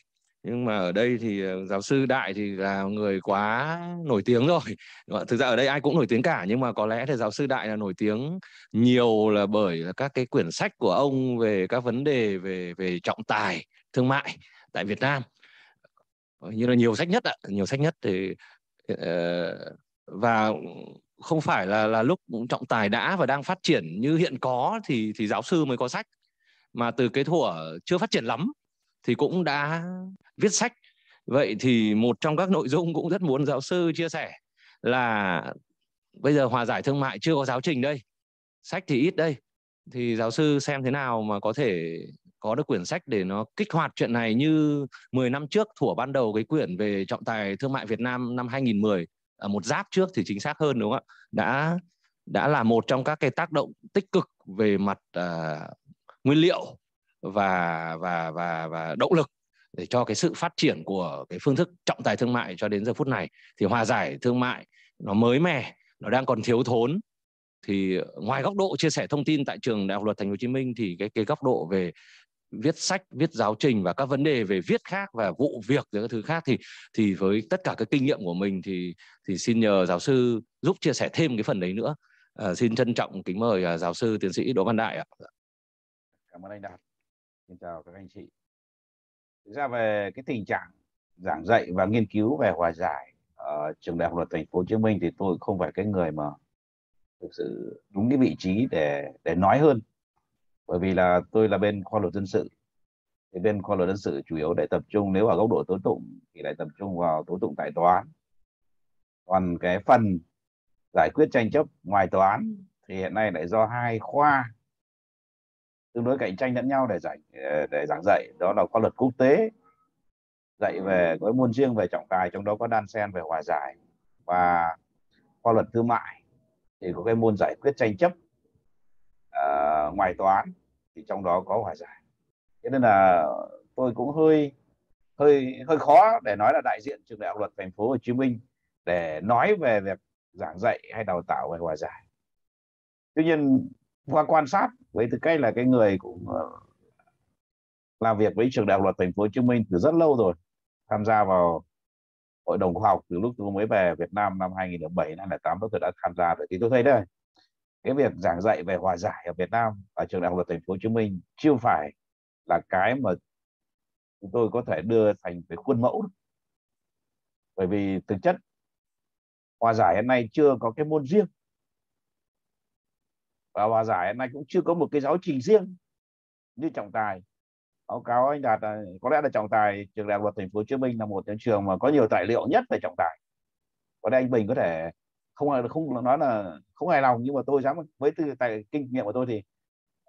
nhưng mà ở đây thì ờ, giáo sư đại thì là người quá nổi tiếng rồi thực ra ở đây ai cũng nổi tiếng cả nhưng mà có lẽ thì giáo sư đại là nổi tiếng nhiều là bởi các cái quyển sách của ông về các vấn đề về về trọng tài thương mại tại Việt Nam ờ, như là nhiều sách nhất ạ nhiều sách nhất thì ờ, và không phải là là lúc trọng tài đã và đang phát triển như hiện có thì thì giáo sư mới có sách mà từ cái thủa chưa phát triển lắm thì cũng đã viết sách vậy thì một trong các nội dung cũng rất muốn giáo sư chia sẻ là bây giờ hòa giải thương mại chưa có giáo trình đây sách thì ít đây thì giáo sư xem thế nào mà có thể có được quyển sách để nó kích hoạt chuyện này như 10 năm trước thủa ban đầu cái quyển về trọng tài thương mại Việt Nam năm 2010 ở à, một giáp trước thì chính xác hơn đúng không ạ đã đã là một trong các cái tác động tích cực về mặt uh, nguyên liệu và và và và động lực để cho cái sự phát triển của cái phương thức trọng tài thương mại cho đến giờ phút này thì hòa giải thương mại nó mới mẻ nó đang còn thiếu thốn thì ngoài góc độ chia sẻ thông tin tại trường đại học luật thành phố hồ chí minh thì cái cái góc độ về viết sách viết giáo trình và các vấn đề về viết khác và vụ việc và các thứ khác thì thì với tất cả các kinh nghiệm của mình thì thì xin nhờ giáo sư giúp chia sẻ thêm cái phần đấy nữa à, xin trân trọng kính mời à, giáo sư tiến sĩ đỗ văn đại ạ cảm ơn anh đạt Xin chào các anh chị. Thực ra về cái tình trạng giảng dạy và nghiên cứu về hòa giải ở trường đại học luật thành phố Hồ Chí Minh thì tôi không phải cái người mà thực sự đúng cái vị trí để để nói hơn bởi vì là tôi là bên khoa luật dân sự thì bên khoa luật dân sự chủ yếu để tập trung nếu ở góc độ tố tụng thì lại tập trung vào tố tụng tại tòa án còn cái phần giải quyết tranh chấp ngoài tòa án thì hiện nay lại do hai khoa tương đối cạnh tranh lẫn nhau để giảng ờ, để giảng dạy đó là khoa luật quốc tế dạy về có môn riêng về trọng tài trong đó có đan sen về hòa giải và khoa luật thương mại thì có cái môn giải quyết tranh chấp à, ngoài toán thì trong đó có hòa giải thế nên là tôi cũng hơi hơi hơi khó để nói là đại diện trường đại học luật thành phố Hồ Chí Minh để nói về việc giảng dạy hay đào tạo về hòa giải tuy nhiên qua quan sát với tư cách là cái người cũng ờ, làm việc với trường đại học luật thành phố Hồ Chí Minh từ rất lâu rồi tham gia vào hội đồng khoa học từ lúc tôi mới về Việt Nam năm 2007 2008 tôi đã tham gia rồi thì tôi thấy đây cái việc giảng dạy về hòa giải ở Việt Nam ở trường đại học luật thành phố Hồ Chí Minh chưa phải là cái mà chúng tôi có thể đưa thành cái khuôn mẫu bởi vì thực chất hòa giải hiện nay chưa có cái môn riêng và hòa giải hiện nay cũng chưa có một cái giáo trình riêng như trọng tài báo cáo anh đạt là, có lẽ là trọng tài trường đại học thành phố hồ chí minh là một trong trường mà có nhiều tài liệu nhất về trọng tài còn đây anh bình có thể không không nói là không hài lòng nhưng mà tôi dám với tư tài kinh nghiệm của tôi thì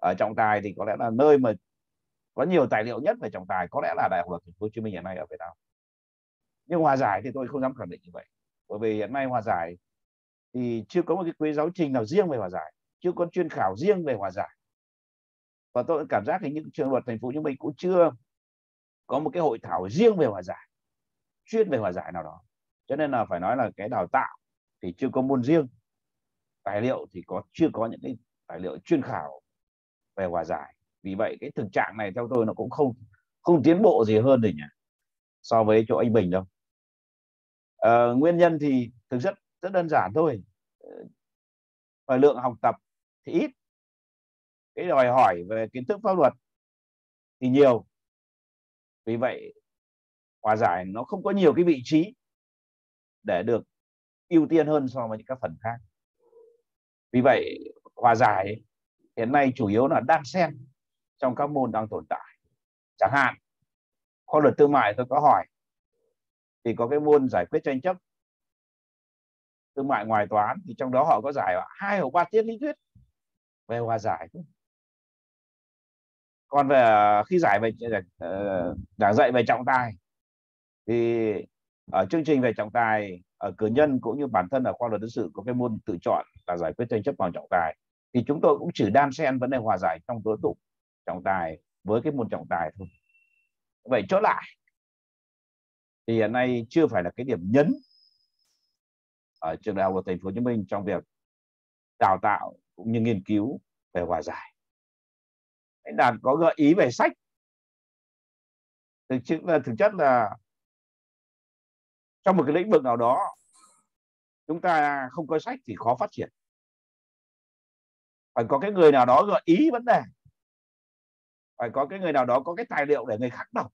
ở trọng tài thì có lẽ là nơi mà có nhiều tài liệu nhất về trọng tài có lẽ là đại học thành phố hồ chí minh hiện nay ở việt nam nhưng hòa giải thì tôi không dám khẳng định như vậy bởi vì hiện nay hòa giải thì chưa có một cái quý giáo trình nào riêng về hòa giải chưa có chuyên khảo riêng về hòa giải và tôi cảm giác thì những trường luật thành phố như mình cũng chưa có một cái hội thảo riêng về hòa giải chuyên về hòa giải nào đó cho nên là phải nói là cái đào tạo thì chưa có môn riêng tài liệu thì có chưa có những cái tài liệu chuyên khảo về hòa giải vì vậy cái thực trạng này theo tôi nó cũng không không tiến bộ gì hơn rồi nhỉ so với chỗ anh Bình đâu à, nguyên nhân thì thực chất rất đơn giản thôi thời lượng học tập thì ít cái đòi hỏi về kiến thức pháp luật thì nhiều vì vậy hòa giải nó không có nhiều cái vị trí để được ưu tiên hơn so với các phần khác vì vậy hòa giải hiện nay chủ yếu là đang xem trong các môn đang tồn tại chẳng hạn kho luật thương mại tôi có hỏi thì có cái môn giải quyết tranh chấp thương mại ngoài toán thì trong đó họ có giải hai hoặc ba tiết lý thuyết về hòa giải còn về à, khi giải về ờ, ờ, giảng dạy về trọng tài thì ở chương trình về trọng tài ở cử nhân cũng như bản thân ở khoa luật dân sự có cái môn tự chọn là giải quyết tranh chấp bằng trọng tài thì chúng tôi cũng chỉ đan xen vấn đề hòa giải trong tố tụng trọng tài với cái môn trọng tài thôi vậy chỗ lại thì hiện nay chưa phải là cái điểm nhấn ở trường đại học luật thành phố hồ chí minh trong việc đào tạo cũng như nghiên cứu về hòa giải anh đạt có gợi ý về sách thực chất là thực chất là trong một cái lĩnh vực nào đó chúng ta không có sách thì khó phát triển phải có cái người nào đó gợi ý vấn đề phải có cái người nào đó có cái tài liệu để người khác đọc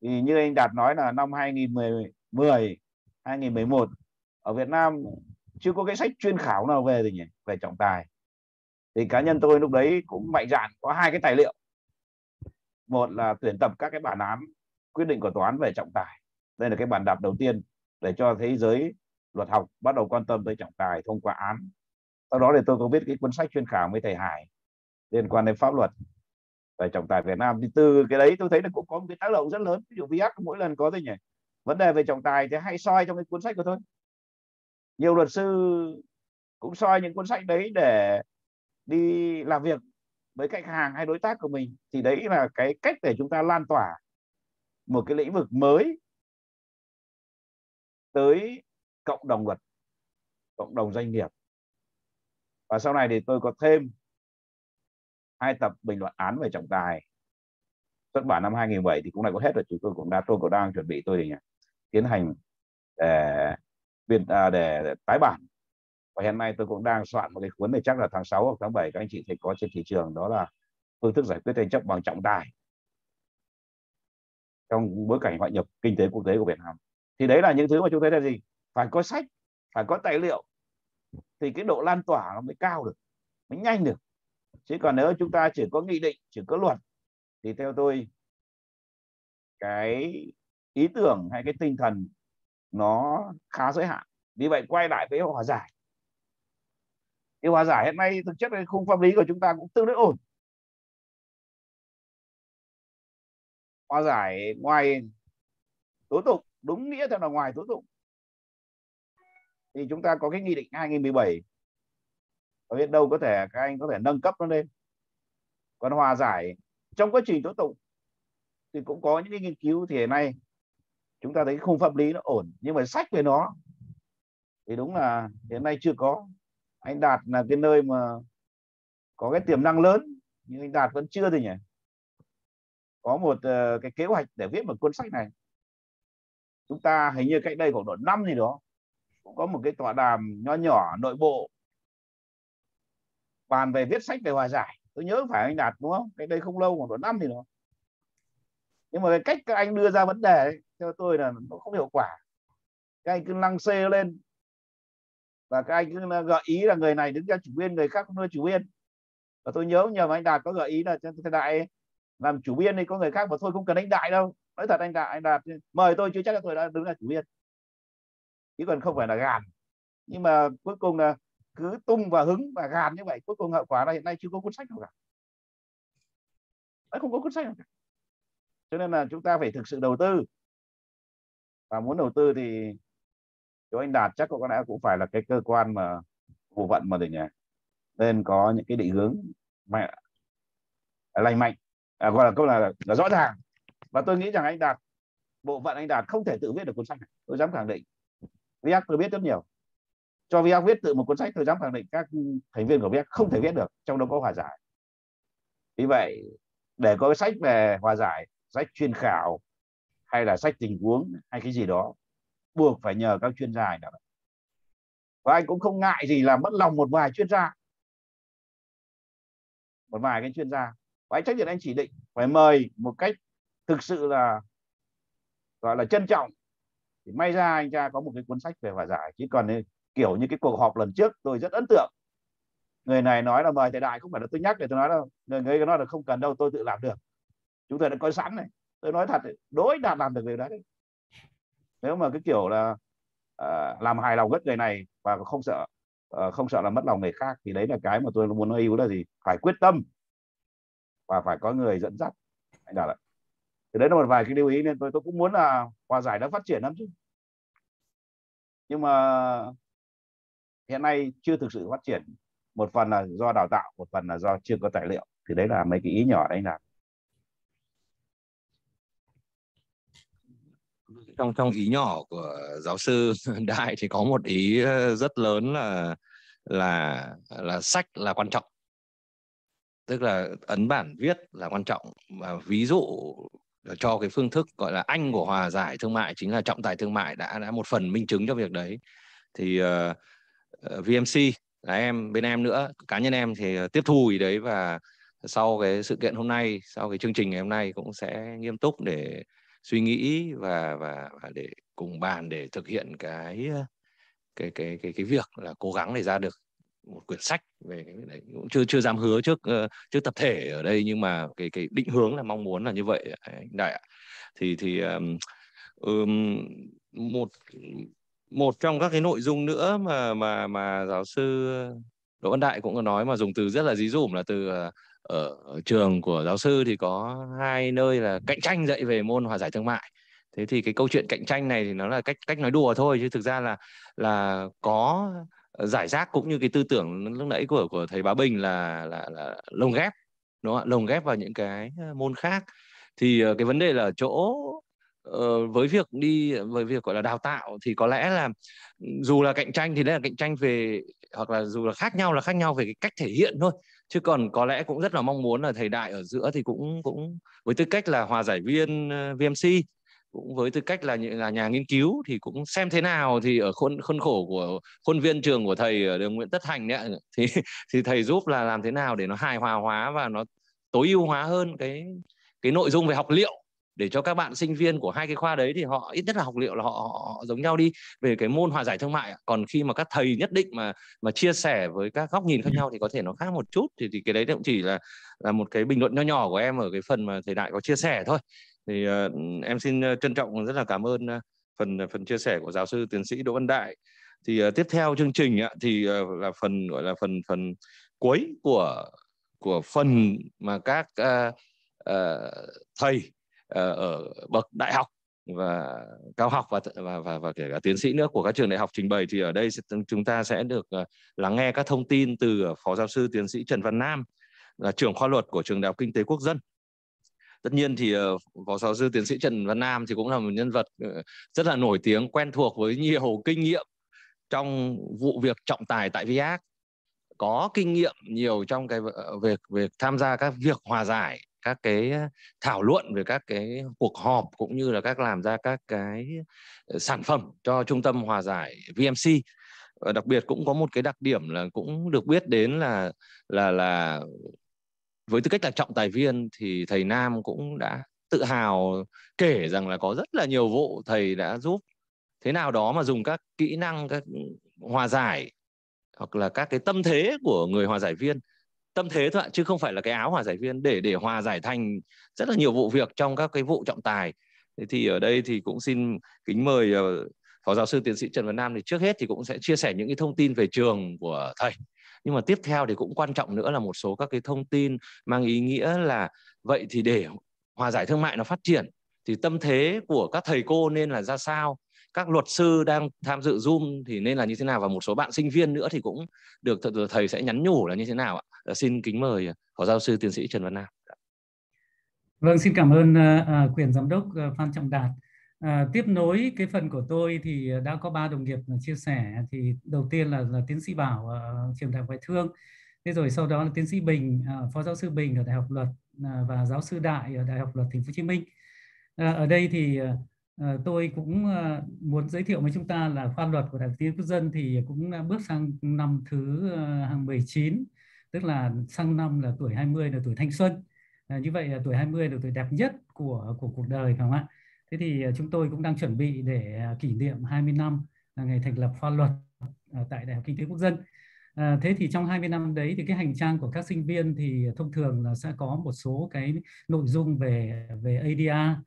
thì như anh Đạt nói là năm 2010 2011 ở Việt Nam chưa có cái sách chuyên khảo nào về gì nhỉ về trọng tài thì cá nhân tôi lúc đấy cũng mạnh dạn có hai cái tài liệu một là tuyển tập các cái bản án quyết định của tòa án về trọng tài đây là cái bản đạp đầu tiên để cho thế giới luật học bắt đầu quan tâm tới trọng tài thông qua án sau đó thì tôi có viết cái cuốn sách chuyên khảo với thầy Hải liên quan đến pháp luật về trọng tài Việt Nam thì từ cái đấy tôi thấy là cũng có một cái tác động rất lớn ví dụ VH mỗi lần có thế nhỉ vấn đề về trọng tài thì hay soi trong cái cuốn sách của tôi nhiều luật sư cũng soi những cuốn sách đấy để đi làm việc với khách hàng hay đối tác của mình thì đấy là cái cách để chúng ta lan tỏa một cái lĩnh vực mới tới cộng đồng luật cộng đồng doanh nghiệp và sau này thì tôi có thêm hai tập bình luận án về trọng tài xuất bản năm 2007 thì cũng đã có hết rồi chúng tôi cũng đã tôi cũng đang chuẩn bị tôi thì tiến hành để ờ, biên à, để, để tái bản và hiện nay tôi cũng đang soạn một cái cuốn này chắc là tháng 6 hoặc tháng 7 các anh chị thấy có trên thị trường đó là phương thức giải quyết tranh chấp bằng trọng tài trong bối cảnh hội nhập kinh tế quốc tế của Việt Nam thì đấy là những thứ mà chúng thấy là gì phải có sách phải có tài liệu thì cái độ lan tỏa nó mới cao được mới nhanh được chứ còn nếu chúng ta chỉ có nghị định chỉ có luật thì theo tôi cái ý tưởng hay cái tinh thần nó khá giới hạn vì vậy quay lại với hòa giải thì hòa giải hiện nay thực chất cái khung pháp lý của chúng ta cũng tương đối ổn hòa giải ngoài tố tụng đúng nghĩa theo là ngoài tố tụng thì chúng ta có cái nghị định 2017 ở biết đâu có thể các anh có thể nâng cấp nó lên còn hòa giải trong quá trình tố tụng thì cũng có những cái nghiên cứu thì hiện nay chúng ta thấy khung pháp lý nó ổn nhưng mà sách về nó thì đúng là hiện nay chưa có anh đạt là cái nơi mà có cái tiềm năng lớn nhưng anh đạt vẫn chưa thì nhỉ có một ờ, cái kế hoạch để viết một cuốn sách này chúng ta hình như cách đây khoảng độ năm gì đó cũng có một cái tọa đàm nho nhỏ nội bộ bàn về viết sách về hòa giải tôi nhớ phải anh đạt đúng không cách đây không lâu khoảng độ năm thì đó nhưng mà cái cách các anh đưa ra vấn đề ấy, theo tôi là nó không hiệu quả các anh cứ lăng xê lên và các anh cứ gợi ý là người này đứng ra chủ biên người khác không nuôi chủ biên và tôi nhớ nhờ anh đạt có gợi ý là thầy đại làm chủ biên thì có người khác mà thôi không cần anh đại đâu nói thật anh đạt anh đạt mời tôi chưa chắc là tôi đã đứng ra chủ biên chứ còn không phải là gàn nhưng mà cuối cùng là cứ tung và hứng và gàn như vậy cuối cùng hậu quả là hiện nay chưa có cuốn sách nào cả Đấy, không có cuốn sách nào cả cho nên là chúng ta phải thực sự đầu tư và muốn đầu tư thì chú anh đạt chắc có lẽ cũng phải là cái cơ quan mà bộ phận mà để nhỉ nên có những cái định hướng mạnh lành mạnh à, gọi là câu là, là rõ ràng và tôi nghĩ rằng anh đạt bộ phận anh đạt không thể tự viết được cuốn sách này tôi dám khẳng định viết tôi biết rất nhiều cho viết viết tự một cuốn sách tôi dám khẳng định các thành viên của viết không thể viết được trong đó có hòa giải vì vậy để có cái sách về hòa giải sách chuyên khảo hay là sách tình huống hay cái gì đó buộc phải nhờ các chuyên gia này đó. và anh cũng không ngại gì là mất lòng một vài chuyên gia một vài cái chuyên gia và anh trách nhiệm anh chỉ định phải mời một cách thực sự là gọi là trân trọng thì may ra anh cha có một cái cuốn sách về hòa giải chứ còn kiểu như cái cuộc họp lần trước tôi rất ấn tượng người này nói là mời thầy đại không phải là tôi nhắc để tôi nói đâu người ấy nói là không cần đâu tôi tự làm được chúng tôi đã coi sẵn này tôi nói thật đối đạt làm được việc đấy nếu mà cái kiểu là uh, làm hài lòng nhất người này và không sợ uh, không sợ là mất lòng người khác thì đấy là cái mà tôi muốn nói yếu là gì phải quyết tâm và phải có người dẫn dắt anh đạt ạ thì đấy là một vài cái lưu ý nên tôi tôi cũng muốn là hòa giải đã phát triển lắm chứ nhưng mà hiện nay chưa thực sự phát triển một phần là do đào tạo một phần là do chưa có tài liệu thì đấy là mấy cái ý nhỏ anh đạt trong trong ý nhỏ của giáo sư đại thì có một ý ờ, rất lớn là là là sách là quan trọng tức là ấn bản viết là quan trọng và ví dụ cho cái phương thức gọi là anh của hòa giải thương mại chính là trọng tài thương mại đã đã một phần minh chứng cho việc đấy thì uh, ờ, ờ, VMC là em bên em nữa cá nhân em thì tiếp thu ý đấy và sau cái sự kiện hôm nay sau cái chương trình ngày hôm nay cũng sẽ nghiêm túc để suy nghĩ và và, và để cùng bàn để thực hiện cái cái cái cái cái việc là cố gắng để ra được một quyển sách về cái đấy cũng chưa chưa dám hứa trước trước tập thể ở đây nhưng mà cái cái định hướng là mong muốn là như vậy anh đại ạ thì thì um, một một trong các cái nội dung nữa mà mà mà giáo sư Đỗ Văn Đại cũng có nói mà dùng từ rất là dí dủm là từ ờ, ở trường của giáo sư thì có hai nơi là cạnh tranh dạy về môn hòa giải thương mại thế thì cái câu chuyện cạnh tranh này thì nó là cách cách nói đùa thôi chứ thực ra là là có giải rác cũng như cái tư tưởng lúc nãy của của thầy Bá Bình là là, là lồng ghép đúng không ạ lồng ghép vào những cái ờ, môn khác thì ờ, cái vấn đề là chỗ Ờ, với việc đi với việc gọi là đào tạo thì có lẽ là ừ, dù là cạnh tranh thì đây là cạnh tranh về hoặc là dù là khác nhau là khác nhau về cái cách thể hiện thôi chứ còn có lẽ cũng rất là mong muốn là thầy đại ở giữa thì cũng cũng với tư cách là hòa giải viên ờ, VMC cũng với tư cách là là nhà nghiên cứu thì cũng xem thế nào thì ở khuôn khuôn khổ của khuôn viên trường của thầy ở đường Nguyễn Tất Thành đấy thì thì thầy giúp là làm thế nào để nó hài hòa hóa và nó tối ưu hóa hơn cái cái nội dung về học liệu để cho các bạn sinh viên của hai cái khoa đấy thì họ ít nhất là học liệu là họ, họ, giống nhau đi về cái môn hòa giải thương mại còn khi mà các thầy nhất định mà mà chia sẻ với các góc nhìn khác ừ. nhau thì có thể nó khác một chút thì, thì cái đấy cũng chỉ là là một cái bình luận nho nhỏ của em ở cái phần mà thầy đại có chia sẻ thôi thì uh, em xin ờ, trân trọng rất là cảm ơn ờ, phần phần chia sẻ của giáo sư tiến sĩ Đỗ Văn Đại thì uh, tiếp theo chương trình uh, thì uh, là phần gọi là phần phần cuối của của phần mà các uh, uh, thầy Ờ, ở bậc đại học và cao học và và và, và kể cả tiến sĩ nữa của các trường đại học trình bày thì ở đây chúng ta sẽ được ờ, lắng nghe các thông tin từ ờ, phó giáo sư tiến sĩ Trần Văn Nam là trưởng khoa luật của trường đại học kinh tế quốc dân tất nhiên thì phó giáo sư tiến sĩ Trần Văn Nam thì cũng là một nhân vật rất là nổi tiếng quen thuộc với nhiều kinh nghiệm trong vụ việc trọng tài tại VIAC có kinh nghiệm nhiều trong cái việc việc tham gia các việc hòa giải các cái thảo luận về các cái cuộc họp cũng như là các làm ra các cái ờ, sản phẩm cho trung tâm hòa giải VMC và đặc biệt cũng có một cái đặc điểm là cũng được biết đến là là là với tư cách là trọng tài viên thì thầy Nam cũng đã tự hào kể rằng là có rất là nhiều vụ thầy đã giúp thế nào đó mà dùng các kỹ năng các hòa giải hoặc là các cái tâm thế của người hòa giải viên tâm thế thôi ạ chứ không phải là cái áo hòa giải viên để để hòa giải thành rất là nhiều vụ việc trong các cái vụ trọng tài thế thì ở đây thì cũng xin kính mời ờ, phó giáo sư tiến sĩ trần văn nam thì trước hết thì cũng sẽ chia sẻ những cái thông tin về trường của thầy nhưng mà tiếp theo thì cũng quan trọng nữa là một số các cái thông tin mang ý nghĩa là vậy thì để hòa giải thương mại nó phát triển thì tâm thế của các thầy cô nên là ra sao các luật sư đang tham dự zoom thì nên là như thế nào và một số bạn sinh viên nữa thì cũng được thầy sẽ nhắn nhủ là như thế nào ạ ờ, xin kính mời ờ, phó giáo sư tiến sĩ trần văn nam vâng xin cảm ơn uh, quyền giám đốc uh, phan trọng đạt À, tiếp nối cái phần của tôi thì đã có ba đồng nghiệp chia sẻ thì đầu tiên là là tiến sĩ Bảo uh, trường đại học ngoại thương thế rồi sau đó là tiến sĩ Bình uh, phó giáo sư Bình ở đại học luật uh, và giáo sư Đại ở đại học luật Thành phố Hồ Chí Minh à, ở đây thì Ờ, tôi cũng ờ, muốn giới thiệu với chúng ta là khoa luật của Đại học Tiến Quốc dân thì cũng đã bước sang năm thứ ờ, hàng 19 tức là sang năm là tuổi 20 là tuổi thanh xuân như vậy là tuổi 20 là tuổi đẹp nhất của của cuộc đời phải không ạ thế thì chúng tôi cũng đang chuẩn bị để kỷ niệm 20 năm ngày thành lập khoa luật tại Đại học Kinh tế Quốc dân thế thì trong 20 năm đấy thì cái hành trang của các sinh viên thì thông thường là sẽ có một số cái nội dung về về ADR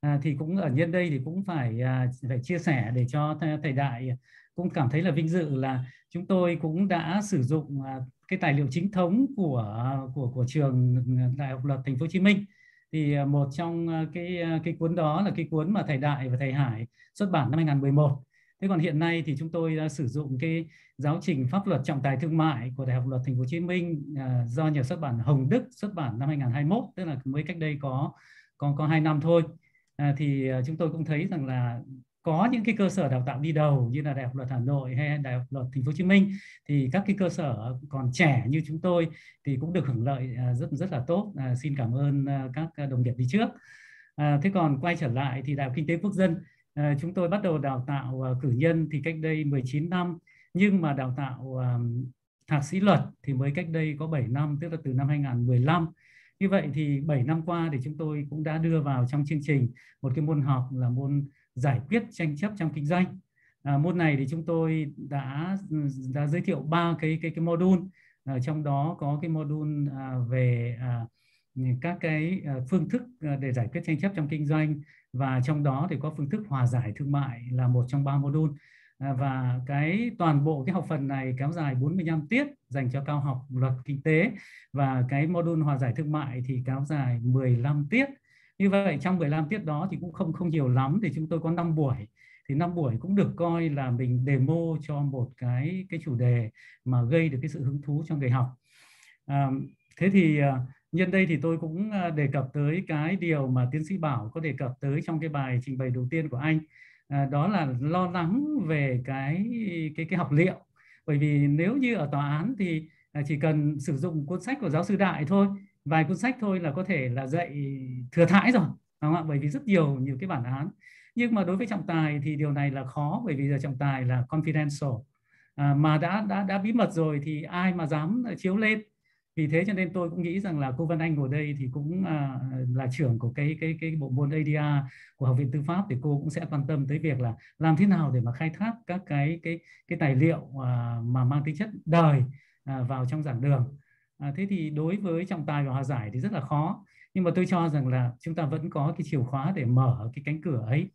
à, thì cũng ở nhân đây thì cũng phải à, phải chia sẻ để cho thầy đại cũng cảm thấy là vinh dự là chúng tôi cũng đã sử dụng à, cái tài liệu chính thống của của của trường ừ, đại học luật thành phố hồ chí minh thì à, một trong à, cái à, cái cuốn đó là cái cuốn mà thầy đại và thầy hải xuất bản năm 2011 thế còn hiện nay thì chúng tôi đã sử dụng cái giáo trình pháp luật trọng tài thương mại của đại học luật thành phố hồ chí minh do nhà xuất bản hồng đức xuất bản năm 2021 tức là mới cách đây có có có hai năm thôi à, thì ờ, chúng tôi cũng thấy rằng là có những cái cơ sở đào tạo đi đầu như là đại học luật Hà Nội hay đại học luật Thành phố Hồ Chí Minh thì các cái cơ sở còn trẻ như chúng tôi thì cũng được hưởng lợi à, rất rất là tốt. À, xin cảm ơn à, các à, đồng nghiệp đi trước. À, thế còn quay trở lại thì đại học kinh tế quốc dân à, chúng tôi bắt đầu đào tạo cử nhân thì cách đây 19 năm nhưng mà đào tạo thạc sĩ luật thì mới cách đây có 7 năm tức là từ năm 2015 như vậy thì 7 năm qua thì chúng tôi cũng đã đưa vào trong chương trình một cái môn học là môn giải quyết tranh chấp trong kinh doanh à, môn này thì chúng tôi đã đã giới thiệu ba cái cái cái module à, trong đó có cái module à, về à, các cái à, phương thức à, để giải quyết tranh chấp trong kinh doanh và trong đó thì có phương thức hòa giải thương mại là một trong ba module À, và cái toàn bộ cái học phần này kéo dài 45 tiết dành cho cao học luật kinh tế và cái module hòa giải thương mại thì kéo dài 15 tiết. Như vậy trong 15 tiết đó thì cũng không không nhiều lắm thì chúng tôi có 5 buổi. Thì năm buổi cũng được coi là mình demo cho một cái cái chủ đề mà gây được cái sự hứng thú cho người học. À, thế thì à, nhân đây thì tôi cũng à, đề cập tới cái điều mà tiến sĩ Bảo có đề cập tới trong cái bài trình bày đầu tiên của anh À, đó là lo lắng về cái cái cái học liệu bởi vì nếu như ở tòa án thì à, chỉ cần sử dụng cuốn sách của giáo sư đại thôi vài cuốn sách thôi là có thể là dạy thừa thãi rồi đúng không ạ bởi vì rất nhiều nhiều cái bản án nhưng mà đối với trọng tài thì điều này là khó bởi vì giờ trọng tài là confidential à, mà đã đã đã bí mật rồi thì ai mà dám chiếu lên vì thế cho nên tôi cũng nghĩ rằng là cô Văn Anh ngồi đây thì cũng à, là trưởng của cái cái cái bộ môn ADR của học viện tư pháp thì cô cũng sẽ quan tâm tới việc là làm thế nào để mà khai thác các cái cái cái tài liệu à, mà mang tính chất đời à, vào trong giảng đường thế thì đối với trọng tài và hòa giải thì rất là khó nhưng mà tôi cho rằng là chúng ta vẫn có cái chìa khóa để mở cái cánh cửa ấy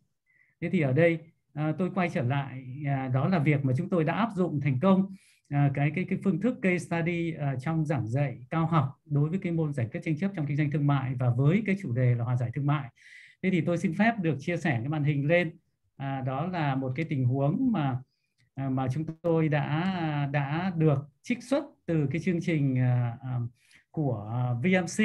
thế thì ở đây tôi quay trở lại đó là việc mà chúng tôi đã áp dụng thành công Ờ, cái cái cái phương thức case study à, trong giảng dạy cao học đối với cái môn giải quyết tranh chấp trong kinh doanh thương mại và với cái chủ đề là hòa giải thương mại thế thì tôi xin phép được chia sẻ cái màn hình lên à, đó là một cái tình huống mà à, mà chúng tôi đã đã được trích xuất từ cái chương trình ờ, à, của VMC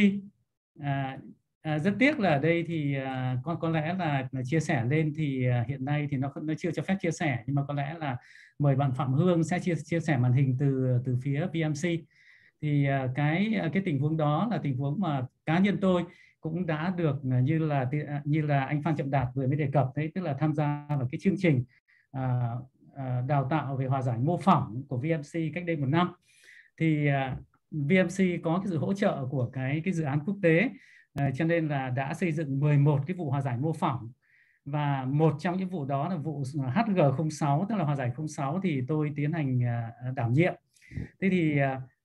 à, À, rất tiếc là ở đây thì à, con có lẽ là, là chia sẻ lên thì à, hiện nay thì nó nó chưa cho phép chia sẻ nhưng mà có lẽ là mời bạn Phạm Hương sẽ chia chia sẻ màn hình từ từ phía VMC thì à, cái à, cái tình huống đó là tình huống mà cá nhân tôi cũng đã được à, như là à, như là anh Phan Trọng Đạt vừa mới đề cập đấy tức là tham gia vào cái chương trình à, à, đào tạo về hòa giải mô phỏng của VMC cách đây một năm thì à, VMC có cái sự hỗ trợ của cái cái dự án quốc tế Ờ, cho nên là đã xây dựng 11 cái vụ hòa giải mô phỏng và một trong những vụ đó là vụ ờ, HG06 tức là hòa giải 06 thì tôi tiến hành ờ, đảm nhiệm thế thì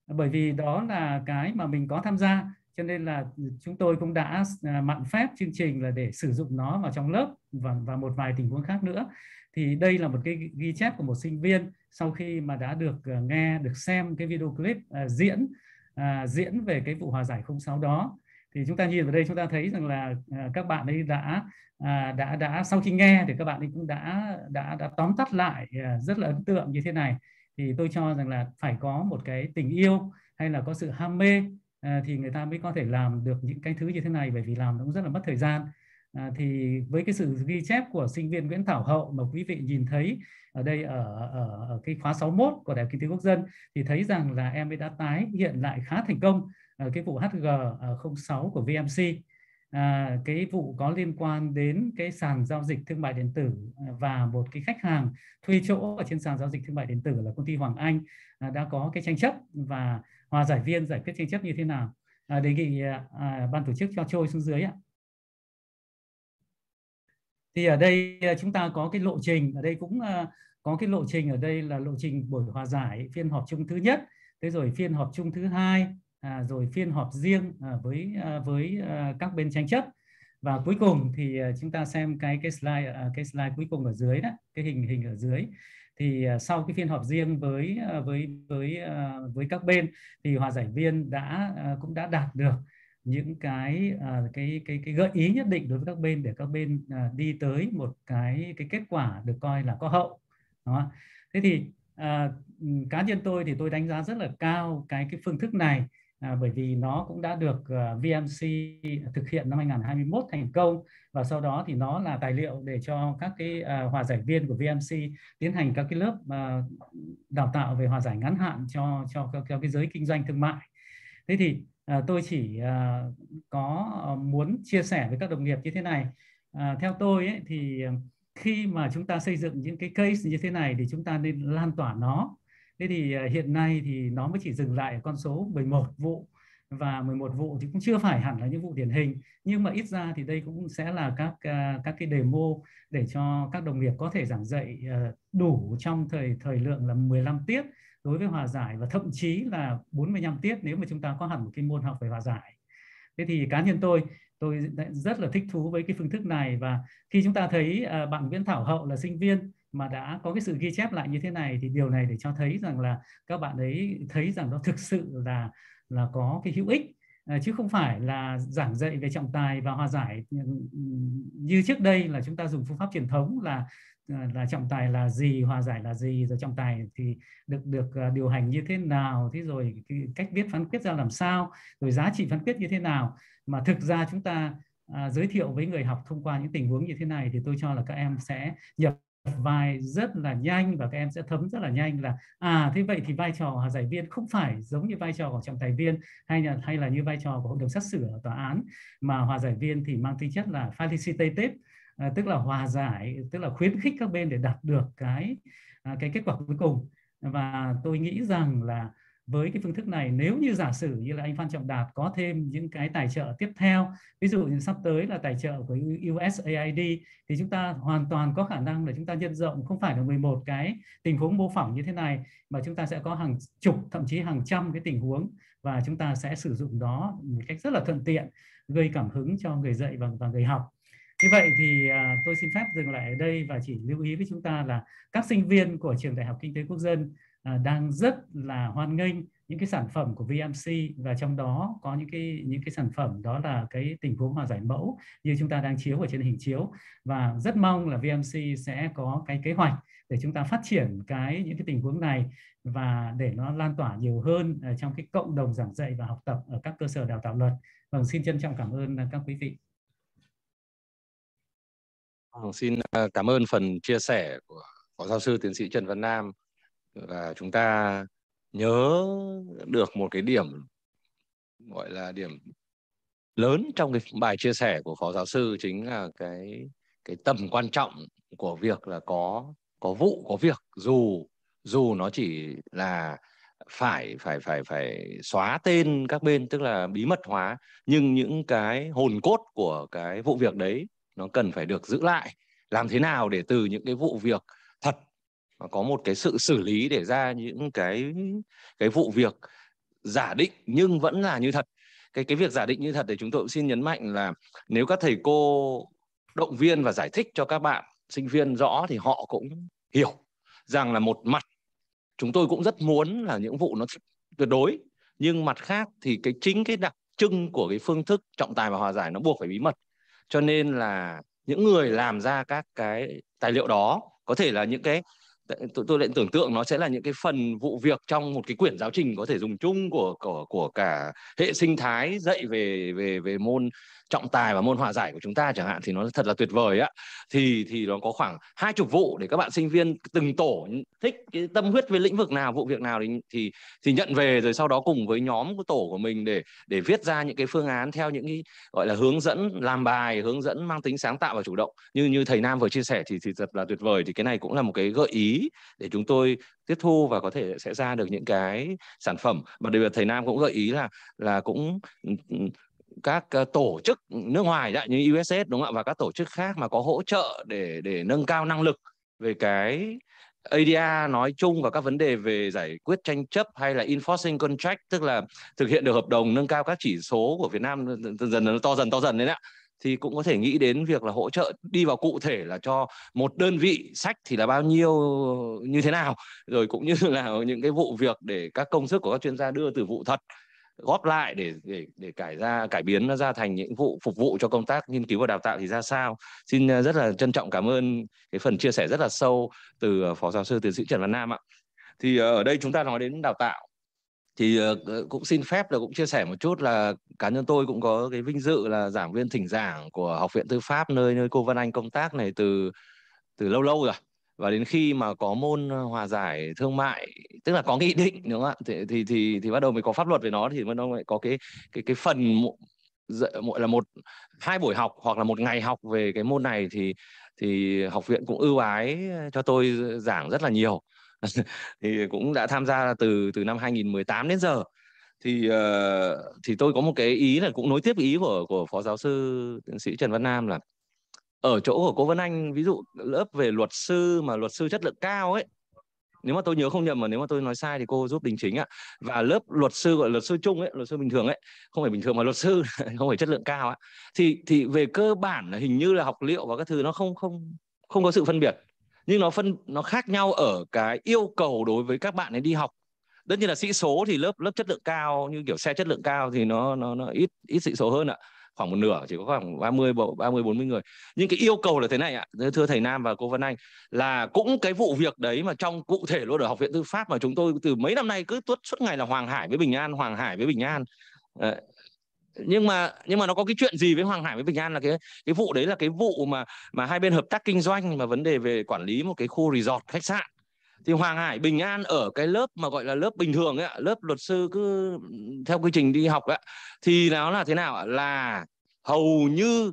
bởi vì đó là cái mà mình có tham gia cho nên là chúng tôi cũng đã mặn phép chương trình là để sử dụng nó vào trong lớp và, và một vài tình huống khác nữa thì đây là một cái ghi chép của một sinh viên sau khi mà đã được nghe được xem cái video clip diễn diễn về cái vụ hòa giải 06 đó thì chúng ta nhìn vào đây chúng ta thấy rằng là à, các bạn ấy đã à, đã đã sau khi nghe thì các bạn ấy cũng đã đã đã tóm tắt lại à, rất là ấn tượng như thế này thì tôi cho rằng là phải có một cái tình yêu hay là có sự ham mê thì người ta mới có thể làm được những cái thứ như thế này bởi vì làm nó cũng rất là mất thời gian thì với cái sự ghi chép của sinh viên Nguyễn Thảo Hậu mà quý vị nhìn thấy ở đây ở, ở, ở cái khóa 61 của Đại học Kinh tế Quốc dân thì thấy rằng là em ấy đã tái hiện lại khá thành công Ờ, cái vụ HG 06 ờ, của VMC ờ, cái vụ có liên quan đến cái sàn giao dịch thương mại điện tử và một cái khách hàng thuê chỗ ở trên sàn giao dịch thương mại điện tử là công ty Hoàng Anh đã có cái tranh chấp và hòa giải viên giải quyết tranh chấp như thế nào đề nghị à, ban tổ chức cho trôi xuống dưới ạ thì ở đây chúng ta có cái lộ trình ở đây cũng có cái lộ trình ở đây là lộ trình buổi hòa giải phiên họp chung thứ nhất thế rồi phiên họp chung thứ hai À, rồi phiên họp riêng à, với à, với các bên tranh chấp và cuối cùng thì chúng ta xem cái cái slide cái slide cuối cùng ở dưới đó cái hình hình ở dưới thì sau cái phiên họp riêng với với với với các bên thì hòa giải viên đã cũng đã đạt được những cái cái cái cái gợi ý nhất định đối với các bên để các bên đi tới một cái cái kết quả được coi là có hậu đó thế thì cá nhân tôi thì tôi đánh giá rất là cao cái cái phương thức này à, bởi vì nó cũng đã được uh, ờ, VMC thực hiện năm 2021 thành công và sau đó thì nó là tài liệu để cho các cái uh, hòa giải viên của VMC tiến hành các cái lớp uh, đào tạo về hòa giải ngắn hạn cho cho cho, cho cái giới kinh doanh thương mại. Thế thì uh, tôi chỉ uh, có muốn chia sẻ với các đồng nghiệp như thế này. Uh, theo tôi ấy, thì khi mà chúng ta xây dựng những cái case như thế này thì chúng ta nên lan tỏa nó Thế thì à, hiện nay thì nó mới chỉ dừng lại ở con số 11 vụ và 11 vụ thì cũng chưa phải hẳn là những vụ điển hình nhưng mà ít ra thì đây cũng sẽ là các à, các cái demo để cho các đồng nghiệp có thể giảng dạy à, đủ trong thời thời lượng là 15 tiết đối với hòa giải và thậm chí là 45 tiết nếu mà chúng ta có hẳn một cái môn học về hòa giải. Thế thì cá nhân tôi tôi rất là thích thú với cái phương thức này và khi chúng ta thấy bạn Nguyễn Thảo Hậu là sinh viên mà đã có cái sự ghi chép lại như thế này thì điều này để cho thấy rằng là các bạn ấy thấy rằng nó thực sự là là có cái hữu ích à, chứ không phải là giảng dạy về trọng tài và hòa giải ừ, như trước đây là chúng ta dùng phương pháp truyền thống là à, là trọng tài là gì hòa giải là gì rồi trọng tài thì được được à, điều hành như thế nào thế rồi cách viết phán quyết ra làm sao rồi giá trị phán quyết như thế nào mà thực ra chúng ta giới thiệu với người học thông qua những tình huống như thế này thì tôi cho là các em sẽ nhập vai rất là nhanh và các em sẽ thấm rất là nhanh là à thế vậy thì vai trò giải viên không phải giống như vai trò của trọng tài viên hay là hay là như vai trò của hội đồng xét xử ở tòa án mà hòa giải viên thì mang tính chất là facilitative à, tức là hòa giải tức là khuyến khích các bên để đạt được cái à, cái kết quả cuối cùng và tôi nghĩ rằng là với cái phương thức này nếu như giả sử như là anh Phan Trọng Đạt có thêm những cái tài trợ tiếp theo ví dụ như sắp tới là tài trợ của USAID thì chúng ta hoàn toàn có khả năng là chúng ta nhân rộng không phải là 11 cái tình huống mô phỏng như thế này mà chúng ta sẽ có hàng chục thậm chí hàng trăm cái tình huống và chúng ta sẽ sử dụng đó một cách rất là thuận tiện gây cảm hứng cho người dạy và, và người học như vậy thì à, tôi xin phép dừng lại ở đây và chỉ lưu ý với chúng ta là các sinh viên của trường đại học kinh tế quốc dân À, đang rất là hoan nghênh những cái sản phẩm của VMC và trong đó có những cái những cái sản phẩm đó là cái tình huống hòa giải mẫu như chúng ta đang chiếu ở trên hình chiếu và rất mong là VMC sẽ có cái kế hoạch để chúng ta phát triển cái những cái tình huống này và để nó lan tỏa nhiều hơn à, trong cái cộng đồng giảng dạy và học tập ở các cơ sở đào tạo luật. Vâng, xin trân trọng cảm ơn à, các quý vị. Vâng, xin cảm ơn phần chia sẻ của Phó Giáo sư Tiến sĩ Trần Văn Nam và chúng ta nhớ được một cái điểm gọi là điểm lớn trong cái bài chia sẻ của phó giáo sư chính là cái cái tầm quan trọng của việc là có có vụ có việc dù dù nó chỉ là phải phải phải phải xóa tên các bên tức là bí mật hóa nhưng những cái hồn cốt của cái vụ việc đấy nó cần phải được giữ lại làm thế nào để từ những cái vụ việc thật có một cái sự xử lý để ra những cái cái vụ việc giả định nhưng vẫn là như thật cái cái việc giả định như thật thì chúng tôi cũng xin nhấn mạnh là nếu các thầy cô động viên và giải thích cho các bạn sinh viên rõ thì họ cũng hiểu rằng là một mặt chúng tôi cũng rất muốn là những vụ nó tuyệt đối nhưng mặt khác thì cái chính cái đặc trưng của cái phương thức trọng tài và hòa giải nó buộc phải bí mật cho nên là những người làm ra các cái tài liệu đó có thể là những cái tôi, tôi lại tưởng tượng nó sẽ là những cái phần vụ việc trong một cái quyển giáo trình có thể dùng chung của của của cả hệ sinh thái dạy về về về môn trọng tài và môn hòa giải của chúng ta chẳng hạn thì nó thật là tuyệt vời á thì thì nó có khoảng hai chục vụ để các bạn sinh viên từng tổ thích cái tâm huyết về lĩnh vực nào vụ việc nào thì thì thì nhận về rồi sau đó cùng với nhóm của tổ của mình để để viết ra những cái phương án theo những cái gọi là hướng dẫn làm bài hướng dẫn mang tính sáng tạo và chủ động như như thầy Nam vừa chia sẻ thì thì thật là tuyệt vời thì cái này cũng là một cái gợi ý để chúng tôi tiếp thu và có thể sẽ ra được những cái sản phẩm mà đặc thầy Nam cũng gợi ý là là cũng ừ, ừ, các ờ, tổ chức nước ngoài đại như USS đúng không ạ và các tổ chức khác mà có hỗ trợ để để nâng cao năng lực về cái ADR nói chung và các vấn đề về giải quyết tranh chấp hay là enforcing contract tức là thực hiện được hợp đồng nâng cao các chỉ số của Việt Nam dần dần nó to dần to dần đấy ạ thì cũng có thể nghĩ đến việc là hỗ trợ đi vào cụ thể là cho một đơn vị sách thì là bao nhiêu như thế nào rồi cũng như là những cái vụ việc để các công sức của các chuyên gia đưa từ vụ thật góp lại để để để cải ra cải biến nó ra thành những vụ phục vụ cho công tác nghiên cứu và đào tạo thì ra sao xin à, rất là trân trọng cảm ơn cái phần chia sẻ rất là sâu từ à, phó giáo sư tiến sĩ trần văn nam ạ thì à, ở đây chúng ta nói đến đào tạo thì ờ, cũng xin phép là cũng chia sẻ một chút là cá nhân tôi cũng có cái vinh dự là giảng viên thỉnh giảng của học viện tư pháp nơi nơi cô Văn Anh công tác này từ từ lâu lâu rồi và đến khi mà có môn ờ, hòa giải thương mại tức là có nghị định đúng không ạ thì thì thì, thì bắt đầu mới có pháp luật về nó thì bắt đầu có cái cái cái phần mỗi là một hai buổi học hoặc là một ngày học về cái môn này thì thì học viện cũng ưu ái ờ, cho tôi giảng rất là nhiều thì cũng đã tham gia từ từ năm 2018 đến giờ thì ờ, thì tôi có một cái ý là cũng nối tiếp ý của của phó giáo sư tiến sĩ Trần Văn Nam là ở chỗ của cô Vân Anh ví dụ lớp về luật sư mà luật sư chất lượng cao ấy nếu mà tôi nhớ không nhầm mà nếu mà tôi nói sai thì cô giúp đình chính ạ và lớp luật sư gọi luật sư chung ấy luật sư bình thường ấy không phải bình thường mà luật sư không phải chất lượng cao ạ thì thì về cơ bản là hình như là học liệu và các thứ nó không không không có sự phân biệt nhưng nó phân nó khác nhau ở cái yêu cầu đối với các bạn ấy đi học tất nhiên là sĩ số thì lớp lớp chất lượng cao như kiểu xe chất lượng cao thì nó nó nó ít ít sĩ số hơn ạ khoảng một nửa chỉ có khoảng 30 bộ 30 40 người nhưng cái yêu cầu là thế này ạ thưa thầy Nam và cô Vân Anh là cũng cái vụ việc đấy mà trong cụ thể luôn ở học viện tư pháp mà chúng tôi từ mấy năm nay cứ tuốt suốt ngày là Hoàng Hải với Bình An Hoàng Hải với Bình An ờ, nhưng mà nhưng mà nó có cái chuyện gì với Hoàng Hải với Bình An là cái cái vụ đấy là cái vụ mà mà hai bên hợp tác kinh doanh mà vấn đề về quản lý một cái khu resort khách sạn thì Hoàng Hải bình an ở cái lớp mà gọi là lớp bình thường ấy, lớp luật sư cứ theo quy trình đi học ấy, thì nó là thế nào là hầu như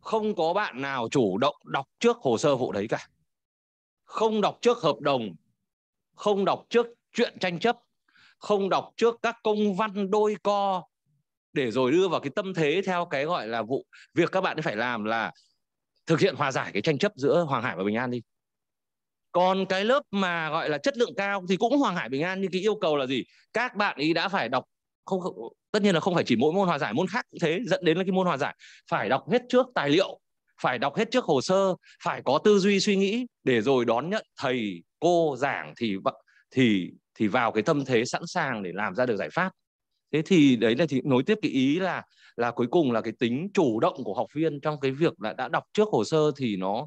không có bạn nào chủ động đọc trước hồ sơ vụ đấy cả không đọc trước hợp đồng không đọc trước chuyện tranh chấp không đọc trước các công văn đôi co để rồi đưa vào cái tâm thế theo cái gọi là vụ việc các bạn phải làm là thực hiện hòa giải cái tranh chấp giữa Hoàng Hải và Bình An đi còn cái lớp mà gọi là chất lượng cao thì cũng Hoàng Hải Bình An nhưng cái yêu cầu là gì các bạn ý đã phải đọc không, tất nhiên là không phải chỉ mỗi môn hòa giải môn khác cũng thế dẫn đến là cái môn hòa giải phải đọc hết trước tài liệu phải đọc hết trước hồ sơ phải có tư duy suy nghĩ để rồi đón nhận thầy cô giảng thì thì thì vào cái tâm thế sẵn sàng để làm ra được giải pháp thế thì đấy là thì nối tiếp cái ý là là cuối cùng là cái tính chủ động của học viên trong cái việc là đã đọc trước hồ sơ thì nó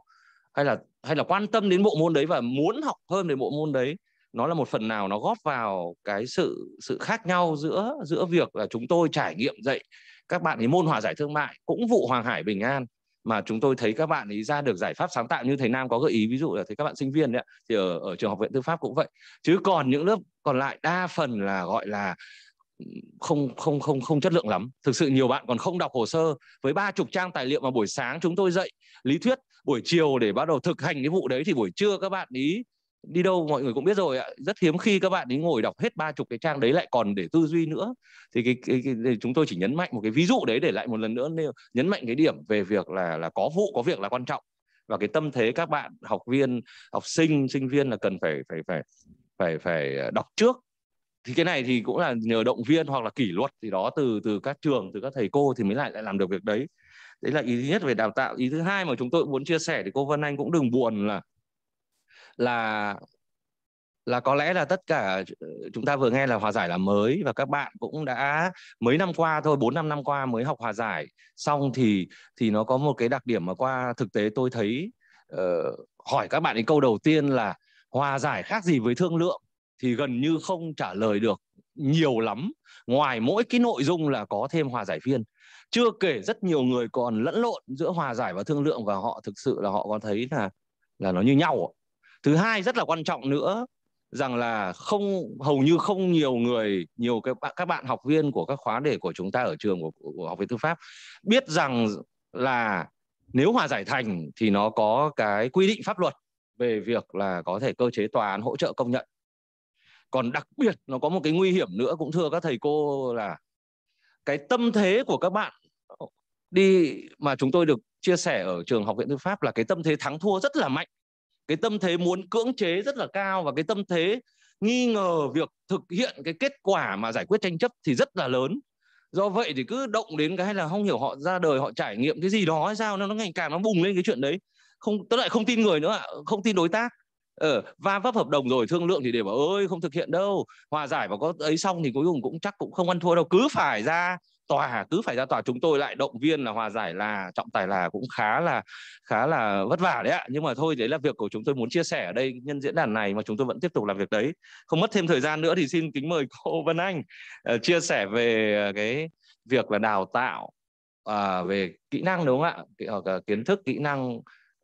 hay là hay là quan tâm đến bộ môn đấy và muốn học hơn về bộ môn đấy nó là một phần nào nó góp vào cái sự sự khác nhau giữa giữa việc là chúng tôi trải nghiệm dạy các bạn ấy môn hòa giải thương mại cũng vụ Hoàng Hải Bình An mà chúng tôi thấy các bạn ấy ra được giải pháp sáng tạo như thầy Nam có gợi ý ví dụ là thấy các bạn sinh viên đấy thì ở, ở trường học viện tư pháp cũng vậy chứ còn những lớp còn lại đa phần là gọi là không không không không chất lượng lắm thực sự nhiều bạn còn không đọc hồ sơ với ba chục trang tài liệu mà buổi sáng chúng tôi dạy lý thuyết buổi chiều để bắt đầu thực hành cái vụ đấy thì buổi trưa các bạn ý đi đâu mọi người cũng biết rồi ạ rất hiếm khi các bạn ý ngồi đọc hết ba chục cái trang đấy lại còn để tư duy nữa thì cái, cái, cái chúng tôi chỉ nhấn mạnh một cái ví dụ đấy để lại một lần nữa nhấn mạnh cái điểm về việc là là có vụ có việc là quan trọng và cái tâm thế các bạn học viên học sinh sinh viên là cần phải phải phải phải phải đọc trước thì cái này thì cũng là nhờ động viên hoặc là kỷ luật thì đó từ từ các trường từ các thầy cô thì mới lại lại làm được việc đấy đấy là ý thứ nhất về đào tạo ý thứ hai mà chúng tôi muốn chia sẻ thì cô Vân Anh cũng đừng buồn là là là có lẽ là tất cả ờ, chúng ta vừa nghe là hòa giải là mới và các bạn cũng đã mấy năm qua thôi 4 năm năm qua mới học hòa giải xong thì thì nó có một cái đặc điểm mà qua thực tế tôi thấy uh, hỏi các bạn cái câu đầu tiên là hòa giải khác gì với thương lượng thì gần như không trả lời được nhiều lắm ngoài mỗi cái nội dung là có thêm hòa giải viên chưa kể rất nhiều người còn lẫn lộn giữa hòa giải và thương lượng và họ thực sự là họ còn thấy là là nó như nhau thứ hai rất là quan trọng nữa rằng là không hầu như không nhiều người nhiều cái các bạn học viên của các khóa để của chúng ta ở trường của, của học viện tư pháp biết rằng là nếu hòa giải thành thì nó có cái quy định pháp luật về việc là có thể cơ chế tòa án hỗ trợ công nhận còn đặc biệt nó có một cái nguy hiểm nữa cũng thưa các thầy cô là cái tâm thế của các bạn đi mà chúng tôi được chia sẻ ở trường học viện tư pháp là cái tâm thế thắng thua rất là mạnh cái tâm thế muốn cưỡng chế rất là cao và cái tâm thế nghi ngờ việc thực hiện cái kết quả mà giải quyết tranh chấp thì rất là lớn do vậy thì cứ động đến cái là không hiểu họ ra đời họ trải nghiệm cái gì đó hay sao nó nó ngày càng nó bùng lên cái chuyện đấy không tôi lại không tin người nữa không tin đối tác ờ, va vấp hợp đồng rồi thương lượng thì để bảo ơi không thực hiện đâu hòa giải và có ấy xong thì cuối cùng cũng chắc cũng không ăn thua đâu cứ phải ra tòa cứ phải ra tòa chúng tôi lại động viên là hòa giải là trọng tài là cũng khá là khá là vất vả đấy ạ nhưng mà thôi đấy là việc của chúng tôi muốn chia sẻ ở đây nhân diễn đàn này mà chúng tôi vẫn tiếp tục làm việc đấy không mất thêm thời gian nữa thì xin kính mời cô Vân Anh uh, chia sẻ về ờ, cái việc là đào tạo uh, về kỹ năng đúng không ạ hoặc kiến thức kỹ năng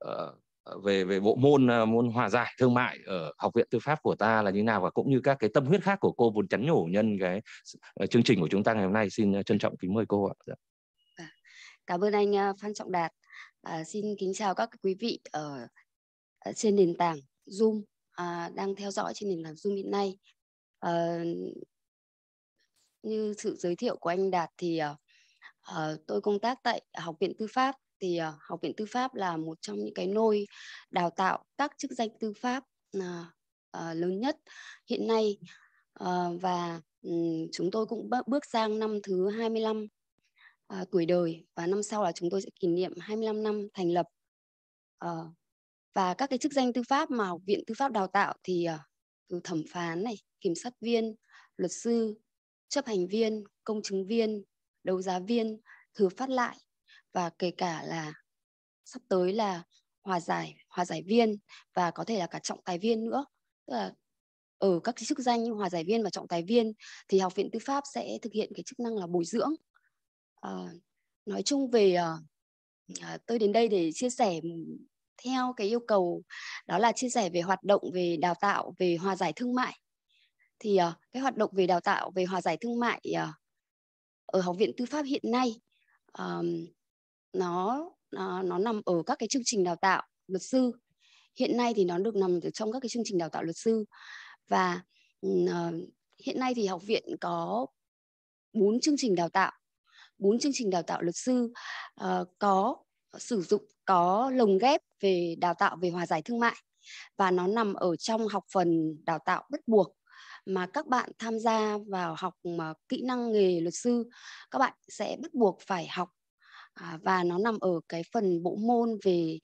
uh, Ờ, về về bộ môn ờ, môn hòa giải thương mại ở học viện tư pháp của ta là như nào và cũng như các cái tâm huyết khác của cô vốn chắn nhổ nhân cái ờ, chương trình của chúng ta ngày hôm nay xin trân trọng kính mời cô ạ. Dạ. Dạ. Cảm ơn anh Phan Trọng Đạt. À, xin kính chào các quý vị ở trên nền tảng Zoom à, đang theo dõi trên nền tảng Zoom hiện nay. À, như sự giới thiệu của anh Đạt thì à, tôi công tác tại Học viện Tư pháp thì ờ, học viện tư pháp là một trong những cái nôi đào tạo các chức danh tư pháp à, ờ, lớn nhất hiện nay ờ, và chúng tôi cũng bước sang năm thứ 25 uh, à, tuổi đời và năm sau là chúng tôi sẽ kỷ niệm 25 năm thành lập và các cái chức danh tư pháp mà học viện tư pháp đào tạo thì từ thẩm phán này kiểm sát viên luật sư chấp hành viên công chứng viên đấu giá viên thừa phát lại và kể cả là sắp tới là hòa giải hòa giải viên và có thể là cả trọng tài viên nữa tức là ở các chức danh như hòa giải viên và trọng tài viên thì học viện tư pháp sẽ thực hiện cái chức năng là bồi dưỡng à, nói chung về à, tôi đến đây để chia sẻ theo cái yêu cầu đó là chia sẻ về hoạt động về đào tạo về hòa giải thương mại thì à, cái hoạt động về đào tạo về hòa giải thương mại à, ở học viện tư pháp hiện nay à, nó nó, nó nằm ở các cái chương trình đào tạo luật sư hiện nay thì nó được nằm ở trong các cái chương trình đào tạo luật sư và uh, hiện nay thì học viện có bốn chương trình đào tạo bốn chương trình đào tạo luật sư uh, có sử dụng có lồng ghép về đào tạo về hòa giải thương mại và nó nằm ở trong học phần đào tạo bắt buộc mà các bạn tham gia vào học ờ, kỹ năng nghề luật sư các bạn sẽ bắt buộc phải học À, và nó nằm ở cái phần bộ môn về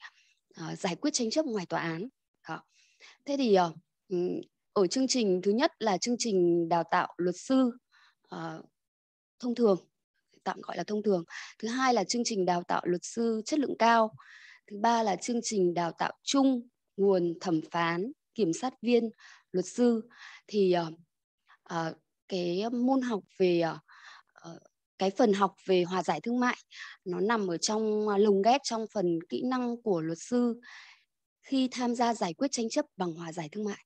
à, giải quyết tranh chấp ngoài tòa án. Đó. Thế thì ờ, ở chương trình thứ nhất là chương trình đào tạo luật sư ờ, thông thường tạm gọi là thông thường. Thứ hai là chương trình đào tạo luật sư chất lượng cao. Thứ ba là chương trình đào tạo chung nguồn thẩm phán, kiểm sát viên, luật sư thì ờ, cái môn học về cái phần học về hòa giải thương mại nó nằm ở trong à, lồng ghép trong phần kỹ năng của luật sư khi tham gia giải quyết tranh chấp bằng hòa giải thương mại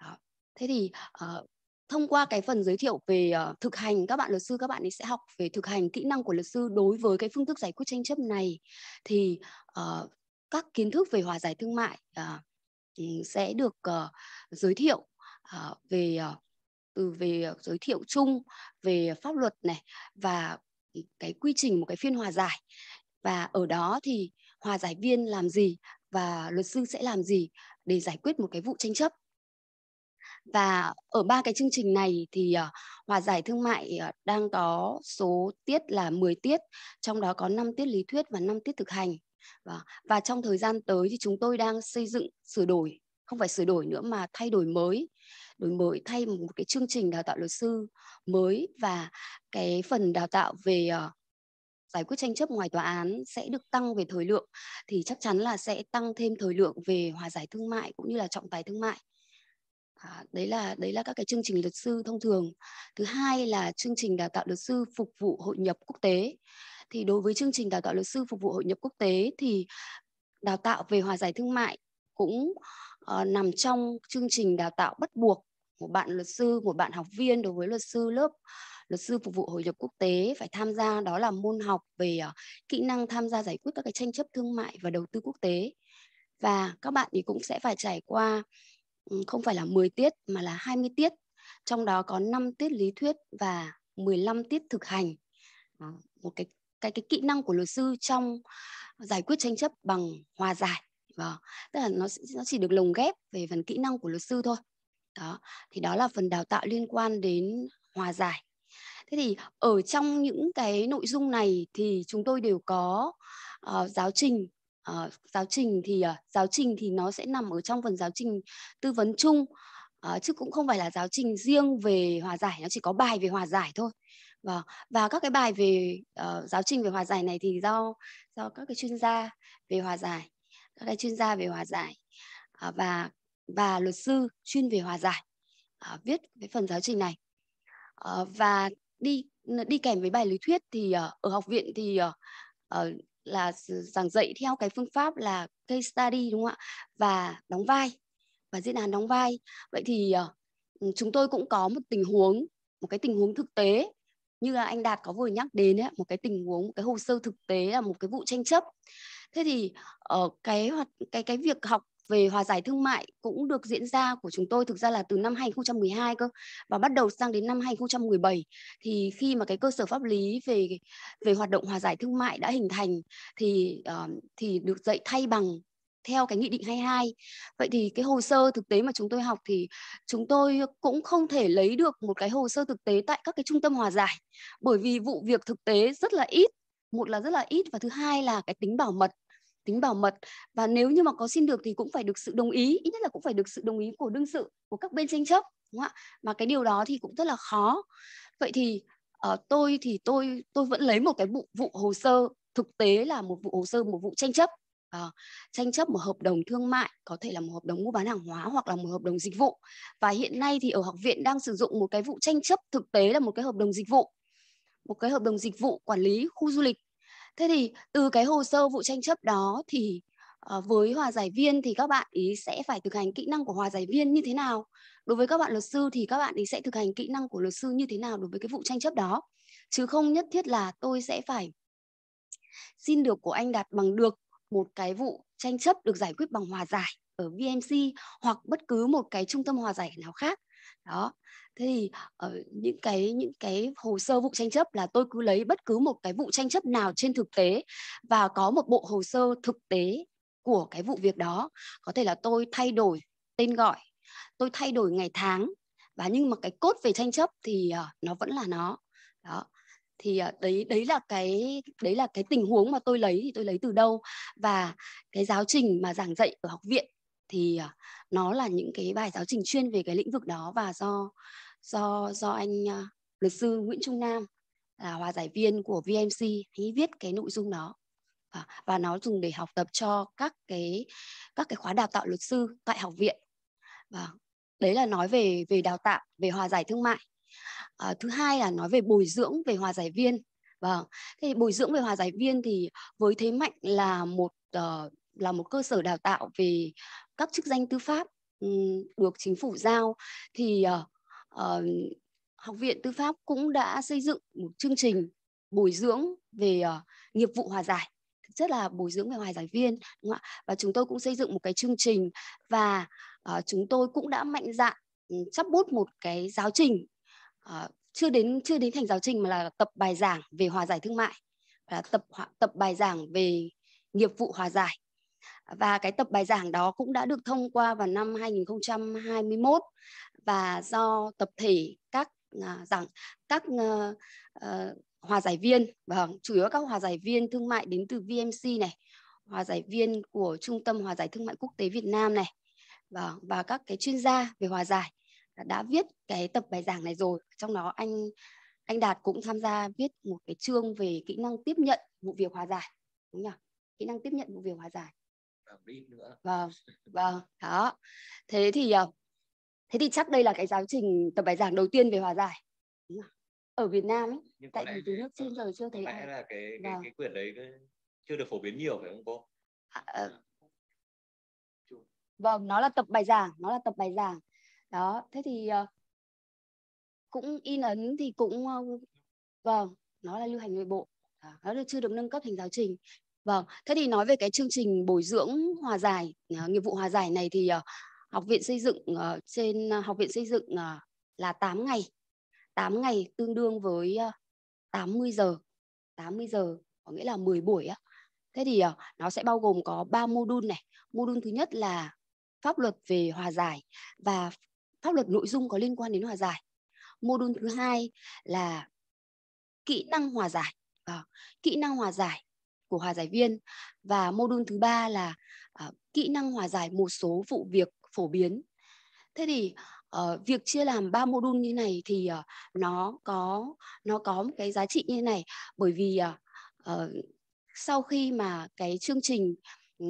Đó. thế thì uh, thông qua cái phần giới thiệu về uh, thực hành các bạn luật sư các bạn ấy sẽ học về thực hành kỹ năng của luật sư đối với cái phương thức giải quyết tranh chấp này thì uh, các kiến thức về hòa giải thương mại uh, sẽ được uh, giới thiệu uh, về uh, từ về ờ, giới thiệu chung về pháp luật này và cái quy trình một cái phiên hòa giải và ở đó thì hòa giải viên làm gì và luật sư sẽ làm gì để giải quyết một cái vụ tranh chấp và ở ba cái chương trình này thì uh, hòa giải thương mại uh, đang có số tiết là 10 tiết, trong đó có 5 tiết lý thuyết và 5 tiết thực hành. Và, vâng, và trong thời gian tới thì chúng tôi đang xây dựng sửa đổi, không phải sửa đổi nữa mà thay đổi mới đổi mới thay một cái chương trình đào tạo luật sư mới và cái phần đào tạo về ờ, giải quyết tranh chấp ngoài tòa án sẽ được tăng về thời lượng thì chắc chắn là sẽ tăng thêm thời lượng về hòa giải thương mại cũng như là trọng tài thương mại à, đấy là đấy là các cái chương trình luật sư thông thường thứ hai là chương trình đào tạo luật sư phục vụ hội nhập quốc tế thì đối với chương trình đào tạo luật sư phục vụ hội nhập quốc tế thì đào tạo về hòa giải thương mại cũng uh, nằm trong chương trình đào tạo bắt buộc của bạn luật sư của bạn học viên đối với luật sư lớp luật sư phục vụ hội nhập quốc tế phải tham gia đó là môn học về ờ, kỹ năng tham gia giải quyết các cái tranh chấp thương mại và đầu tư quốc tế và các bạn thì cũng sẽ phải trải qua ừ, không phải là 10 tiết mà là 20 tiết trong đó có 5 tiết lý thuyết và 15 tiết thực hành một cái cái cái kỹ năng của luật sư trong giải quyết tranh chấp bằng hòa giải và vâng, tức là nó nó chỉ được lồng ghép về phần kỹ năng của luật sư thôi đó thì đó là phần đào tạo liên quan đến hòa giải thế thì ở trong những cái nội dung này thì chúng tôi đều có uh, giáo trình uh, giáo trình thì uh, giáo trình thì nó sẽ nằm ở trong phần giáo trình tư vấn chung uh, chứ cũng không phải là giáo trình riêng về hòa giải nó chỉ có bài về hòa giải thôi và vâng, và các cái bài về uh, giáo trình về hòa giải này thì do do các cái chuyên gia về hòa giải các cái chuyên gia về hòa giải uh, và và luật sư chuyên về hòa giải à, viết cái phần giáo trình này à, và đi đi kèm với bài lý thuyết thì à, ở học viện thì à, à, là giảng dạy theo cái phương pháp là case study đúng không ạ và đóng vai và diễn án đóng vai vậy thì uh, chúng tôi cũng có một tình huống một cái tình huống thực tế như là anh đạt có vừa nhắc đến ấy, một cái tình huống một cái hồ sơ thực tế là một cái vụ tranh chấp thế thì ở uh, cái hoạt cái cái việc học về hòa giải thương mại cũng được diễn ra của chúng tôi thực ra là từ năm 2012 cơ và bắt đầu sang đến năm 2017 thì khi mà cái cơ sở pháp lý về về hoạt động hòa giải thương mại đã hình thành thì uh, thì được dạy thay bằng theo cái nghị định 22. Vậy thì cái hồ sơ thực tế mà chúng tôi học thì chúng tôi cũng không thể lấy được một cái hồ sơ thực tế tại các cái trung tâm hòa giải bởi vì vụ việc thực tế rất là ít một là rất là ít và thứ hai là cái tính bảo mật tính bảo mật và nếu như mà có xin được thì cũng phải được sự đồng ý ít nhất là cũng phải được sự đồng ý của đương sự của các bên tranh chấp đúng không ạ mà cái điều đó thì cũng rất là khó vậy thì uh, tôi thì tôi tôi vẫn lấy một cái vụ, vụ hồ sơ thực tế là một vụ hồ sơ một vụ tranh chấp À, tranh chấp một hợp đồng thương mại có thể là một hợp đồng mua bán hàng hóa hoặc là một hợp đồng dịch vụ và hiện nay thì ở học viện đang sử dụng một cái vụ tranh chấp thực tế là một cái hợp đồng dịch vụ một cái hợp đồng dịch vụ quản lý khu du lịch Thế thì từ cái hồ sơ vụ tranh chấp đó thì ờ, với hòa giải viên thì các bạn ý sẽ phải thực hành kỹ năng của hòa giải viên như thế nào? Đối với các bạn luật sư thì các bạn ý sẽ thực hành kỹ năng của luật sư như thế nào đối với cái vụ tranh chấp đó? Chứ không nhất thiết là tôi sẽ phải xin được của anh đạt bằng được một cái vụ tranh chấp được giải quyết bằng hòa giải ở VMC hoặc bất cứ một cái trung tâm hòa giải nào khác. Đó thế thì ở ờ, những cái những cái hồ sơ vụ tranh chấp là tôi cứ lấy bất cứ một cái vụ tranh chấp nào trên thực tế và có một bộ hồ sơ thực tế của cái vụ việc đó có thể là tôi thay đổi tên gọi tôi thay đổi ngày tháng và nhưng mà cái cốt về tranh chấp thì ờ, nó vẫn là nó đó thì ờ, đấy đấy là cái đấy là cái tình huống mà tôi lấy thì tôi lấy từ đâu và cái giáo trình mà giảng dạy ở học viện thì à, nó là những cái bài giáo trình chuyên về cái lĩnh vực đó và do do do anh à, luật sư Nguyễn Trung Nam là hòa giải viên của VMC ấy viết cái nội dung đó và, và nó dùng để học tập cho các cái các cái khóa đào tạo luật sư tại học viện và đấy là nói về về đào tạo về hòa giải thương mại à, thứ hai là nói về bồi dưỡng về hòa giải viên và vâng, thế bồi dưỡng về hòa giải viên thì với thế mạnh là một uh, là một cơ sở đào tạo về các chức danh tư pháp ừ, được chính phủ giao thì ờ, ờ, học viện tư pháp cũng đã xây dựng một chương trình bồi dưỡng về ờ, nghiệp vụ hòa giải thực chất là bồi dưỡng về hòa giải viên đúng không ạ và chúng tôi cũng xây dựng một cái chương trình và chúng tôi cũng đã mạnh dạn ừ, chắp bút một cái giáo trình chưa đến chưa đến thành giáo trình mà là tập bài giảng về hòa giải thương mại và tập tập bài giảng về nghiệp vụ hòa giải và cái tập bài giảng đó cũng đã được thông qua vào năm 2021 và do tập thể các uh, giảng các uh, uh, hòa giải viên vâng chủ yếu các hòa giải viên thương mại đến từ VMC này hòa giải viên của trung tâm hòa giải thương mại quốc tế Việt Nam này và vâng, và các cái chuyên gia về hòa giải đã viết cái tập bài giảng này rồi trong đó anh anh Đạt cũng tham gia viết một cái chương về kỹ năng tiếp nhận vụ việc hòa giải đúng nhỉ kỹ năng tiếp nhận vụ việc hòa giải biết nữa vâng vâng đó thế thì ờ, thế thì chắc đây là cái giáo trình tập bài giảng đầu tiên về hòa giải ở Việt Nam ấy, Nhưng tại vì từ nước trên giờ chưa thấy là cái cái, vâng. cái quyển đấy chưa được phổ biến nhiều phải không cô à, ờ. vâng nó là tập bài giảng nó là tập bài giảng đó thế thì ờ, cũng in ấn thì cũng vâng nó là lưu hành nội bộ nó chưa được nâng cấp thành giáo trình Vâng, thế thì nói về cái chương trình bồi dưỡng hòa giải, ờ, nghiệp vụ hòa giải này thì ờ, học viện xây dựng ờ, trên học viện xây dựng là 8 ngày. 8 ngày tương đương với 80 giờ. 80 giờ có nghĩa là 10 buổi á. Thế thì nó sẽ bao gồm có 3 mô đun này. Mô đun thứ nhất là pháp luật về hòa giải và pháp luật nội dung có liên quan đến hòa giải. Mô đun thứ hai là kỹ năng hòa giải. À, kỹ năng hòa giải của hòa giải viên và mô đun thứ ba là uh, kỹ năng hòa giải một số vụ việc phổ biến thế thì uh, việc chia làm ba mô đun như này thì uh, nó có nó có một cái giá trị như này bởi vì uh, uh, sau khi mà cái chương trình uh,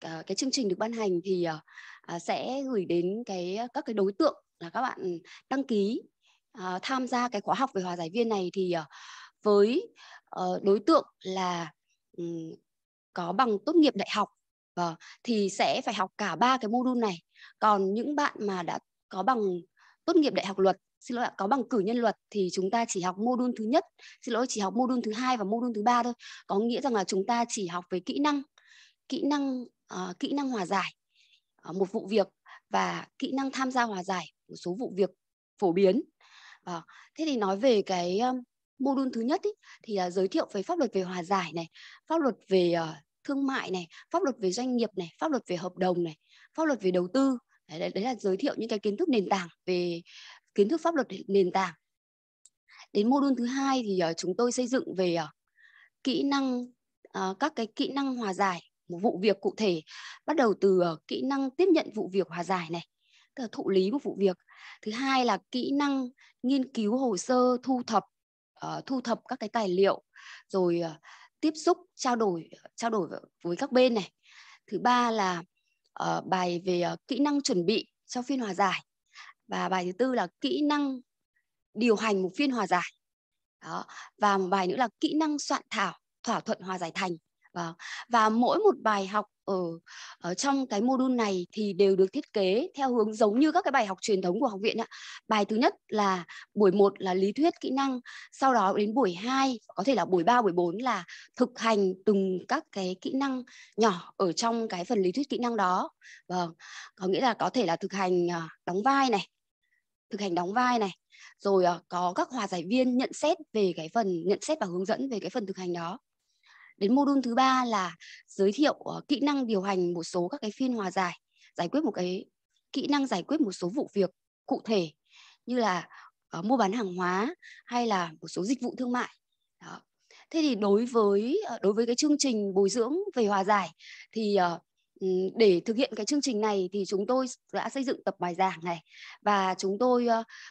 cái chương trình được ban hành thì uh, sẽ gửi đến cái các cái đối tượng là các bạn đăng ký uh, tham gia cái khóa học về hòa giải viên này thì uh, với uh, đối tượng là Ừ, có bằng tốt nghiệp đại học và ờ, thì sẽ phải học cả ba cái module này còn những bạn mà đã có bằng tốt nghiệp đại học luật xin lỗi ạ có bằng cử nhân luật thì chúng ta chỉ học module thứ nhất xin lỗi chỉ học module thứ hai và module thứ ba thôi có nghĩa rằng là chúng ta chỉ học về kỹ năng kỹ năng uh, kỹ năng hòa giải uh, một vụ việc và kỹ năng tham gia hòa giải một số vụ việc phổ biến uh, thế thì nói về cái mô đun thứ nhất ý, thì uh, giới thiệu về pháp luật về hòa giải này pháp luật về uh, thương mại này pháp luật về doanh nghiệp này pháp luật về hợp đồng này pháp luật về đầu tư đấy, đấy, là giới thiệu những cái kiến thức nền tảng về kiến thức pháp luật nền tảng đến mô đun thứ hai thì uh, chúng tôi xây dựng về uh, kỹ năng uh, các cái kỹ năng hòa giải một vụ việc cụ thể bắt đầu từ uh, kỹ năng tiếp nhận vụ việc hòa giải này tức là thụ lý một vụ việc thứ hai là kỹ năng nghiên cứu hồ sơ thu thập uh, thu thập các cái tài liệu rồi uh, tiếp xúc trao đổi trao đổi với các bên này thứ ba là uh, bài về uh, kỹ năng chuẩn bị cho phiên hòa giải và bài thứ tư là kỹ năng điều hành một phiên hòa giải đó và một bài nữa là kỹ năng soạn thảo thỏa thuận hòa giải thành Vâng. Và mỗi một bài học ở ở trong cái module này thì đều được thiết kế theo hướng giống như các cái bài học truyền thống của học viện ạ. Bài thứ nhất là buổi 1 là lý thuyết kỹ năng, sau đó đến buổi 2 có thể là buổi 3 buổi 4 là thực hành từng các cái kỹ năng nhỏ ở trong cái phần lý thuyết kỹ năng đó. Vâng. Có nghĩa là có thể là thực hành à, đóng vai này, thực hành đóng vai này, rồi à, có các hòa giải viên nhận xét về cái phần nhận xét và hướng dẫn về cái phần thực hành đó Đến mô đun thứ ba là giới thiệu uh, kỹ năng điều hành một số các cái phiên hòa giải, giải quyết một cái kỹ năng giải quyết một số vụ việc cụ thể như là uh, mua bán hàng hóa hay là một số dịch vụ thương mại. Đó. Thế thì đối với uh, đối với cái chương trình bồi dưỡng về hòa giải thì uh, để thực hiện cái chương trình này thì chúng tôi đã xây dựng tập bài giảng này và chúng tôi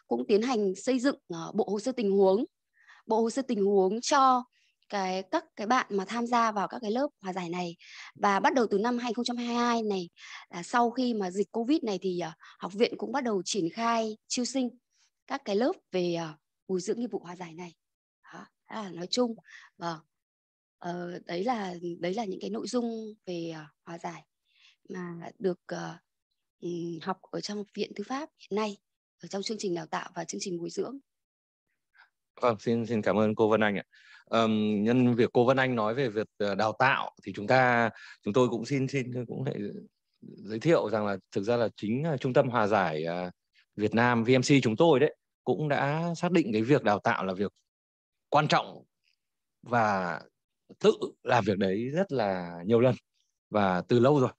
cũng tiến hành xây dựng bộ hồ sơ tình huống bộ hồ sơ tình huống cho cái các cái bạn mà tham gia vào các cái lớp hòa giải này và bắt đầu từ năm 2022 này là sau khi mà dịch Covid này thì uh, học viện cũng bắt đầu triển khai chiêu sinh các cái lớp về uh, bồi dưỡng nghiệp vụ hòa giải này. Đó, đó là nói chung và vâng. Ờ, đấy là đấy là những cái nội dung về uh, hòa giải mà được uh, học ở trong học viện tư pháp hiện nay ở trong chương trình đào tạo và chương trình bồi dưỡng Vâng, xin xin cảm ơn cô Vân Anh ạ. Um, nhân việc cô Vân Anh nói về việc ờ, đào tạo thì chúng ta chúng tôi cũng xin xin cũng lại giới thiệu rằng là thực ra là chính ờ, trung tâm hòa giải ờ, Việt Nam VMC chúng tôi đấy cũng đã xác định cái việc đào tạo là việc quan trọng và tự làm việc đấy rất là nhiều lần và từ lâu rồi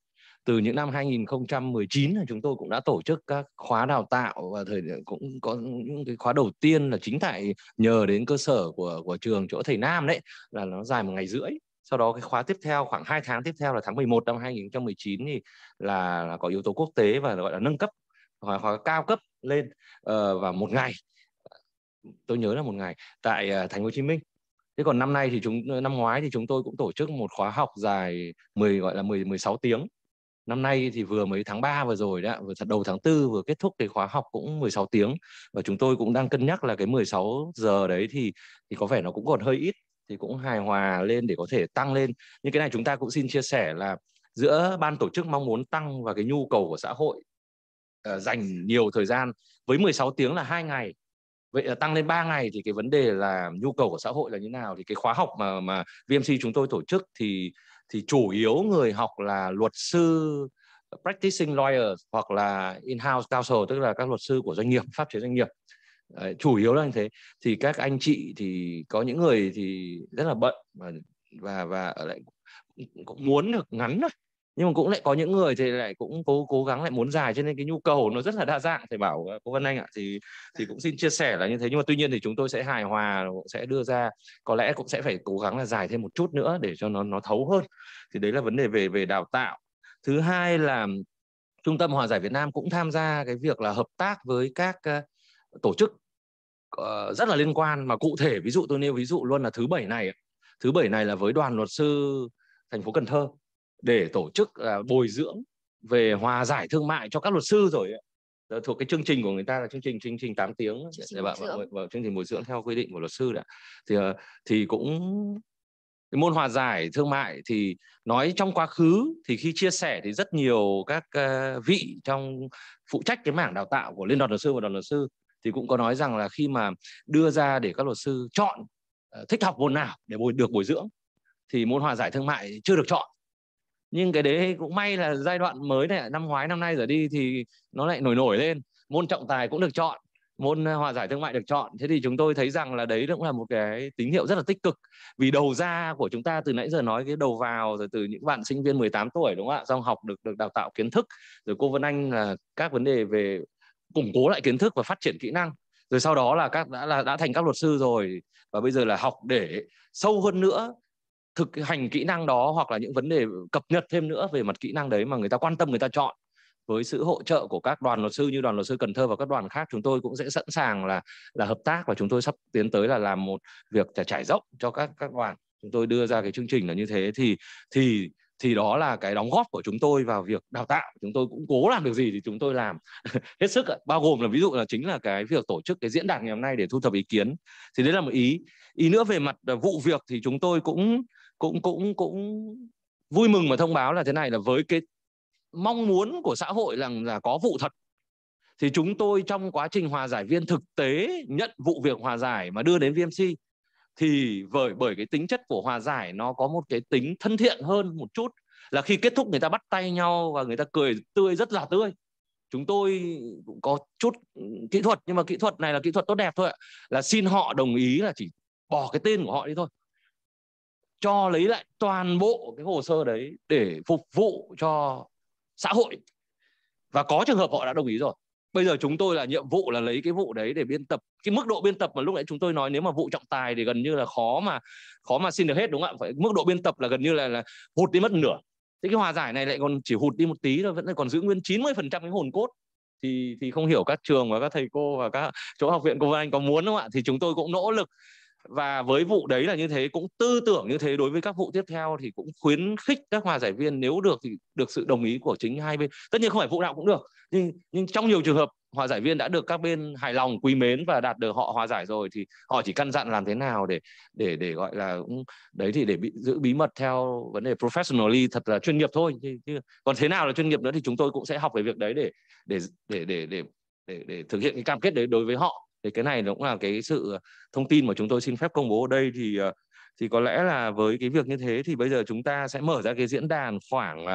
từ những năm 2019 là chúng tôi cũng đã tổ chức các khóa đào tạo và thời cũng có những cái khóa đầu tiên là chính tại nhờ đến cơ sở của của trường chỗ thầy Nam đấy là nó dài một ngày rưỡi sau đó cái khóa tiếp theo khoảng 2 tháng tiếp theo là tháng 11 năm 2019 thì là, là có yếu tố quốc tế và gọi là nâng cấp hoặc là cao cấp lên uh, ờ, và một ngày tôi nhớ là một ngày tại uh, thành phố Hồ Chí Minh thế còn năm nay thì chúng năm ngoái thì chúng tôi cũng tổ chức một khóa học dài 10 gọi là 10 16 tiếng năm nay thì vừa mới tháng 3 vừa rồi đó vừa đầu tháng 4 vừa kết thúc cái khóa học cũng 16 tiếng và chúng tôi cũng đang cân nhắc là cái 16 giờ đấy thì thì có vẻ nó cũng còn hơi ít thì cũng hài hòa lên để có thể tăng lên nhưng cái này chúng ta cũng xin chia sẻ là giữa ban tổ chức mong muốn tăng và cái nhu cầu của xã hội uh, dành nhiều thời gian với 16 tiếng là hai ngày vậy là tăng lên 3 ngày thì cái vấn đề là nhu cầu của xã hội là như nào thì cái khóa học mà mà VMC chúng tôi tổ chức thì thì chủ yếu người học là luật sư practicing lawyer hoặc là in-house counsel tức là các luật sư của doanh nghiệp pháp chế doanh nghiệp chủ yếu là như thế thì các anh chị thì có những người thì rất là bận và và và ở lại cũng muốn được ngắn thôi nhưng mà cũng lại có những người thì lại cũng cố cố gắng lại muốn dài cho nên cái nhu cầu nó rất là đa dạng thầy bảo ờ, cô Vân Anh ạ thì thì cũng xin chia sẻ là như thế nhưng mà tuy nhiên thì chúng tôi sẽ hài hòa cũng ờ, sẽ đưa ra có lẽ cũng sẽ phải cố gắng là dài thêm một chút nữa để cho nó nó thấu hơn thì đấy là vấn đề về về đào tạo thứ hai là trung tâm hòa giải Việt Nam cũng tham gia cái việc là hợp tác với các ờ, tổ chức rất là liên quan mà cụ thể ví dụ tôi nêu ví dụ luôn là thứ bảy này thứ bảy này là với đoàn luật sư thành phố Cần Thơ để tổ chức uh, bồi dưỡng về hòa giải thương mại cho các luật sư rồi ấy. thuộc cái chương trình của người ta là chương trình chương trình 8 tiếng chương trình để bạn và chương trình bồi dưỡng theo quy định của luật sư đã thì ờ, thì cũng cái môn hòa giải thương mại thì nói trong quá khứ thì khi chia sẻ thì rất nhiều các uh, vị trong phụ trách cái mảng đào tạo của liên đoàn luật sư và đoàn luật sư thì cũng có nói rằng là khi mà đưa ra để các luật sư chọn uh, thích học môn nào để bồi được bồi dưỡng thì môn hòa giải thương mại chưa được chọn nhưng cái đấy cũng may là giai đoạn mới này năm ngoái năm nay trở đi thì nó lại nổi nổi lên môn trọng tài cũng được chọn môn ờ, hòa giải thương mại được chọn thế thì chúng tôi thấy rằng là đấy cũng là một cái tín hiệu rất là tích cực vì đầu ra của chúng ta từ nãy giờ nói cái đầu vào rồi từ những bạn sinh viên 18 tuổi đúng không ạ xong học được được đào tạo kiến thức rồi cô Vân Anh là các vấn đề về củng cố lại kiến thức và phát triển kỹ năng rồi sau đó là các đã là đã thành các luật sư rồi và bây giờ là học để sâu hơn nữa thực hành kỹ năng đó hoặc là những vấn đề cập nhật thêm nữa về mặt kỹ năng đấy mà người ta quan tâm người ta chọn với sự hỗ trợ của các đoàn luật sư như đoàn luật sư Cần Thơ và các đoàn khác chúng tôi cũng sẽ sẵn sàng là là hợp tác và chúng tôi sắp tiến tới là làm một việc trải rộng cho các các đoàn chúng tôi đưa ra cái chương trình là như thế thì thì thì đó là cái đóng góp của chúng tôi vào việc đào tạo chúng tôi cũng cố làm được gì thì chúng tôi làm hết sức bao gồm là ví dụ là chính là cái việc tổ chức cái diễn đàn ngày hôm nay để thu thập ý kiến thì đấy là một ý ý nữa về mặt à, vụ việc thì chúng tôi cũng cũng cũng cũng vui mừng mà thông báo là thế này là với cái mong muốn của xã hội rằng là, là có vụ thật thì chúng tôi trong quá trình hòa giải viên thực tế nhận vụ việc hòa giải mà đưa đến VMC thì bởi bởi cái tính chất của hòa giải nó có một cái tính thân thiện hơn một chút là khi kết thúc người ta bắt tay nhau và người ta cười tươi rất là tươi chúng tôi cũng có chút kỹ thuật nhưng mà kỹ thuật này là kỹ thuật tốt đẹp thôi ạ là xin họ đồng ý là chỉ bỏ cái tên của họ đi thôi cho lấy lại toàn bộ cái hồ sơ đấy để phục vụ cho xã hội và có trường hợp họ đã đồng ý rồi bây giờ chúng tôi là nhiệm vụ là lấy cái vụ đấy để biên tập cái mức độ biên tập mà lúc nãy chúng tôi nói nếu mà vụ trọng tài thì gần như là khó mà khó mà xin được hết đúng không ạ phải mức độ biên tập là gần như là là hụt đi mất nửa thế cái hòa giải này lại còn chỉ hụt đi một tí thôi vẫn còn giữ nguyên 90% cái hồn cốt thì thì không hiểu các trường và các thầy cô và các chỗ học viện cô Anh có muốn không ạ thì chúng tôi cũng nỗ lực và với vụ đấy là như thế cũng tư tưởng như thế đối với các vụ tiếp theo thì cũng khuyến khích các hòa giải viên nếu được thì được sự đồng ý của chính hai bên tất nhiên không phải vụ nào cũng được nhưng nhưng trong nhiều trường hợp hòa giải viên đã được các bên hài lòng quý mến và đạt được họ hòa giải rồi thì họ chỉ căn dặn làm thế nào để để để gọi là cũng đấy thì để bị giữ bí mật theo vấn đề professionally thật là chuyên nghiệp thôi chứ, chứ còn thế nào là chuyên nghiệp nữa thì chúng tôi cũng sẽ học về việc đấy để để để để để để, để thực hiện cái cam kết đấy đối với họ thì cái này cũng là cái sự ờ, thông tin mà chúng tôi xin phép công bố ở đây thì ờ, thì có lẽ là với cái việc như thế thì bây giờ chúng ta sẽ mở ra cái diễn đàn khoảng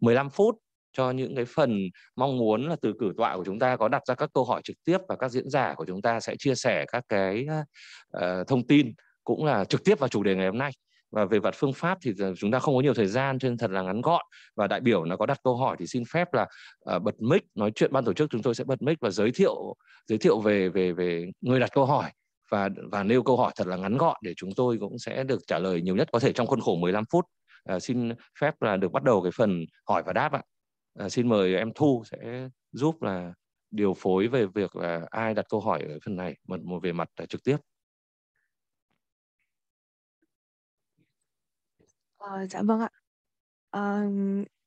15 ờ, phút cho những cái phần mong muốn là từ cử tọa của chúng ta có đặt ra các câu hỏi trực tiếp và các diễn giả của chúng ta sẽ chia sẻ các cái uh, thông tin cũng là trực tiếp vào chủ đề ngày hôm nay và về mặt phương pháp thì chúng ta không có nhiều thời gian cho nên thật là ngắn gọn và đại biểu nó có đặt câu hỏi thì xin phép là uh, bật mic nói chuyện ban tổ chức chúng tôi sẽ bật mic và giới thiệu giới thiệu về về về người đặt câu hỏi và và nêu câu hỏi thật là ngắn gọn để chúng tôi cũng sẽ được trả lời nhiều nhất có thể trong khuôn khổ 15 phút. À, xin phép là được bắt đầu cái phần hỏi và đáp ạ. À, xin mời em Thu sẽ giúp là điều phối về việc là ai đặt câu hỏi ở phần này một, một về mặt à, trực tiếp. Ờ, dạ vâng ạ. Ờ,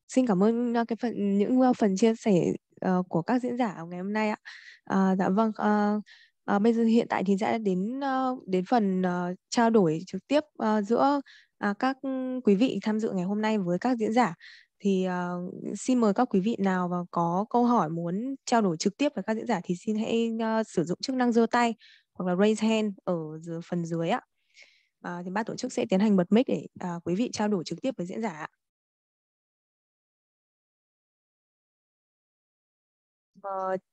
xin cảm ơn, ờ, cái phần những, ờ, phần chia sẻ, ờ, của các diễn giả ngày hôm nay ạ. Ờ, dạ vâng, ờ, ờ, bây giờ hiện tại thì sẽ đến, ơ, ờ, đến phần, ờ, trao đổi trực tiếp, ơ, giữa, à, các quý vị tham dự ngày hôm nay với các diễn giả. Thì, ờ, xin mời các quý vị nào mà có câu hỏi muốn trao đổi trực tiếp với các diễn giả thì xin hãy, ơ, sử dụng chức năng giơ tay hoặc là raise hand ở d phần dưới ạ à, thì ban tổ chức sẽ tiến hành bật mic để à, quý vị trao đổi trực tiếp với diễn giả. À,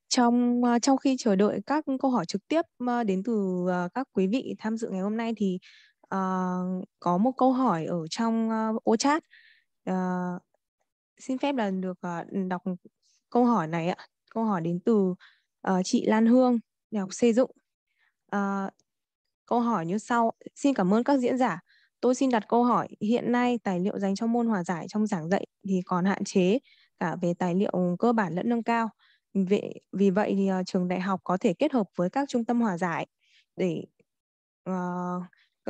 trong trong khi chờ đợi các câu hỏi trực tiếp đến từ các quý vị tham dự ngày hôm nay thì uh, có một câu hỏi ở trong uh, ô chat uh, xin phép là được uh, đọc câu hỏi này ạ câu hỏi đến từ uh, chị Lan Hương nhà học xây dựng uh, Câu hỏi như sau, xin cảm ơn các diễn giả. Tôi xin đặt câu hỏi, hiện nay tài liệu dành cho môn hòa giải trong giảng dạy thì còn hạn chế cả về tài liệu cơ bản lẫn nâng cao. Vì, vì vậy thì uh, trường đại học có thể kết hợp với các trung tâm hòa giải để uh,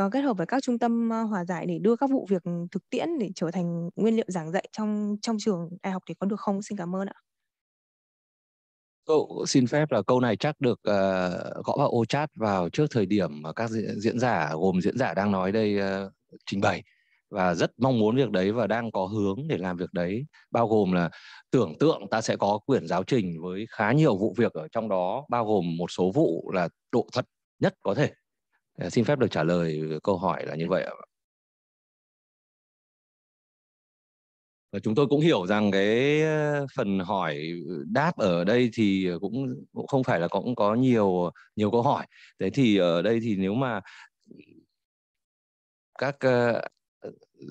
uh, kết hợp với các trung tâm uh, hòa giải để đưa các vụ việc thực tiễn để trở thành nguyên liệu giảng dạy trong trong trường đại học thì có được không? Xin cảm ơn ạ. Cậu xin phép là câu này chắc được uh, gõ vào ô chat vào trước thời điểm mà các diễn, diễn giả gồm diễn giả đang nói đây uh, trình bày và rất mong muốn việc đấy và đang có hướng để làm việc đấy bao gồm là tưởng tượng ta sẽ có quyển giáo trình với khá nhiều vụ việc ở trong đó bao gồm một số vụ là độ thật nhất có thể uh, xin phép được trả lời câu hỏi là như vậy ạ và chúng tôi cũng hiểu rằng cái ờ, phần hỏi ừ, đáp ở đây thì cũng cũng không phải là cũng có nhiều nhiều câu hỏi thế thì ở đây thì nếu mà các ờ,